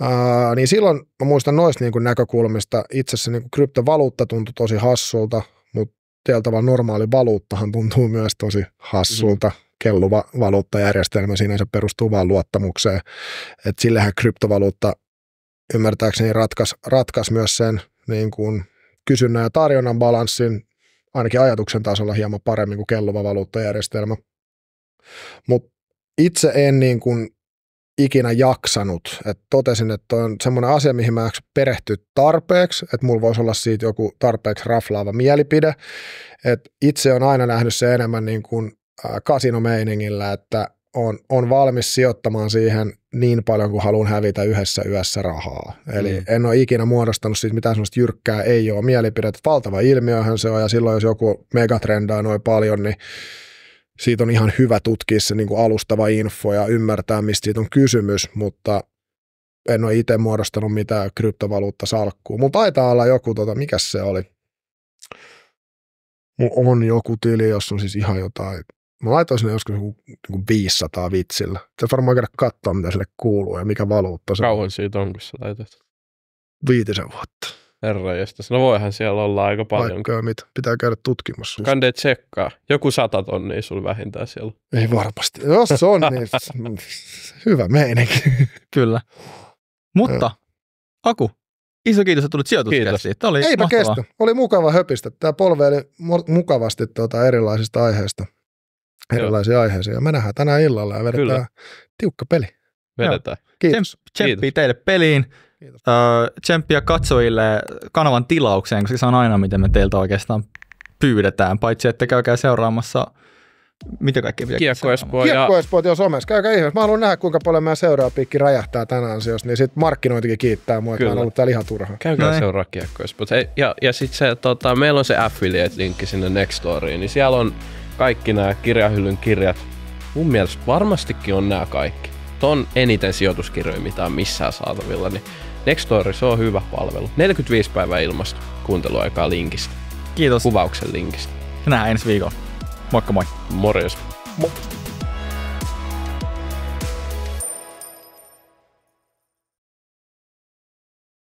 Uh, niin silloin mä muistan noista niin kuin näkökulmista, itse asiassa niin kuin kryptovaluutta tuntui tosi hassulta, tavalla normaali valuuttahan tuntuu myös tosi hassulta. Mm. Kelluva valuuttajärjestelmä sinänsä perustuu vain luottamukseen. Et sillähän kryptovaluutta ymmärtääkseni ratkaisi ratkas myös sen niin kuin kysynnän ja tarjonnan balanssin ainakin ajatuksen tasolla hieman paremmin kuin kelluva valuuttajärjestelmä. Mutta itse en niin kuin ikinä jaksanut. Et totesin, että on semmoinen asia, mihin mä en perehtyä tarpeeksi, että mulla voisi olla siitä joku tarpeeksi raflaava mielipide. Et itse on aina nähnyt se enemmän niin kuin kasinomeiningillä, että on, on valmis sijoittamaan siihen niin paljon kuin haluan hävitä yhdessä yössä rahaa. Eli mm. en ole ikinä muodostanut siitä mitään sellaista jyrkkää ei ole mielipidettä. Valtava ilmiöhän se on ja silloin jos joku megatrendaa noin paljon, niin siitä on ihan hyvä tutkia se niin kuin alustava info ja ymmärtää, mistä siitä on kysymys, mutta en ole itse muodostanut mitään kryptovaluuttasalkkuu. Mutta taitaa olla joku, tota, mikä se oli? Mun on joku tili, jos on siis ihan jotain. Mä laitoin sinne joskus joku, joku 500 vitsillä. Se varmaan käydä katsoa, mitä sille kuuluu ja mikä valuutta se on. Kauan siitä on, kun sä laitat? Viitisen vuotta. Herra jestas. No voihan siellä olla aika paljon. Vaikka mitä. Pitää käydä tutkimassa. Kande tsekkaa. Joku sata tonnia sulla vähintään siellä. Ei varmasti. Jos se on, niin [laughs] hyvä meininki. Kyllä. Mutta, Aku, iso kiitos, että tulit sijoituskästiin. Tämä oli Eipä mahtavaa. kestä. Oli mukava höpistä. Tämä polveili mukavasti tuota erilaisista aiheista. Erilaisia Joo. aiheisia. Me nähdään tänään illalla ja vedetään Kyllä. tiukka peli. Vedetään. Joo. Kiitos. Tsemppi teille peliin. Kiitos. Öö, tsemppiä katsojille kanavan tilaukseen, koska se on aina, miten me teiltä oikeastaan pyydetään, paitsi että käykää seuraamassa mitä kaikkea pitää Kiekko Espoo. Kiekko Espoo ja somessa. Käykää ihmeessä. Mä haluan nähdä, kuinka paljon meidän piikki räjähtää tänään ansiosta, niin sitten markkinointikin kiittää mua, että mä ollut täällä ihan turha. Käykää Näin. seuraa Kiekko Espoo. ja, ja sitten se, tota, meillä on se affiliate-linkki sinne Nextoriin, niin siellä on kaikki nämä kirjahyllyn kirjat. Mun mielestä varmastikin on nämä kaikki. Ton eniten sijoituskirjoja, mitä on missään saatavilla, niin Nextory, se on hyvä palvelu. 45 päivää ilmasta kuunteluaikaa linkistä. Kiitos. Kuvauksen linkistä. Nähdään ensi viikolla. Moikka moi. Morjes. Moi.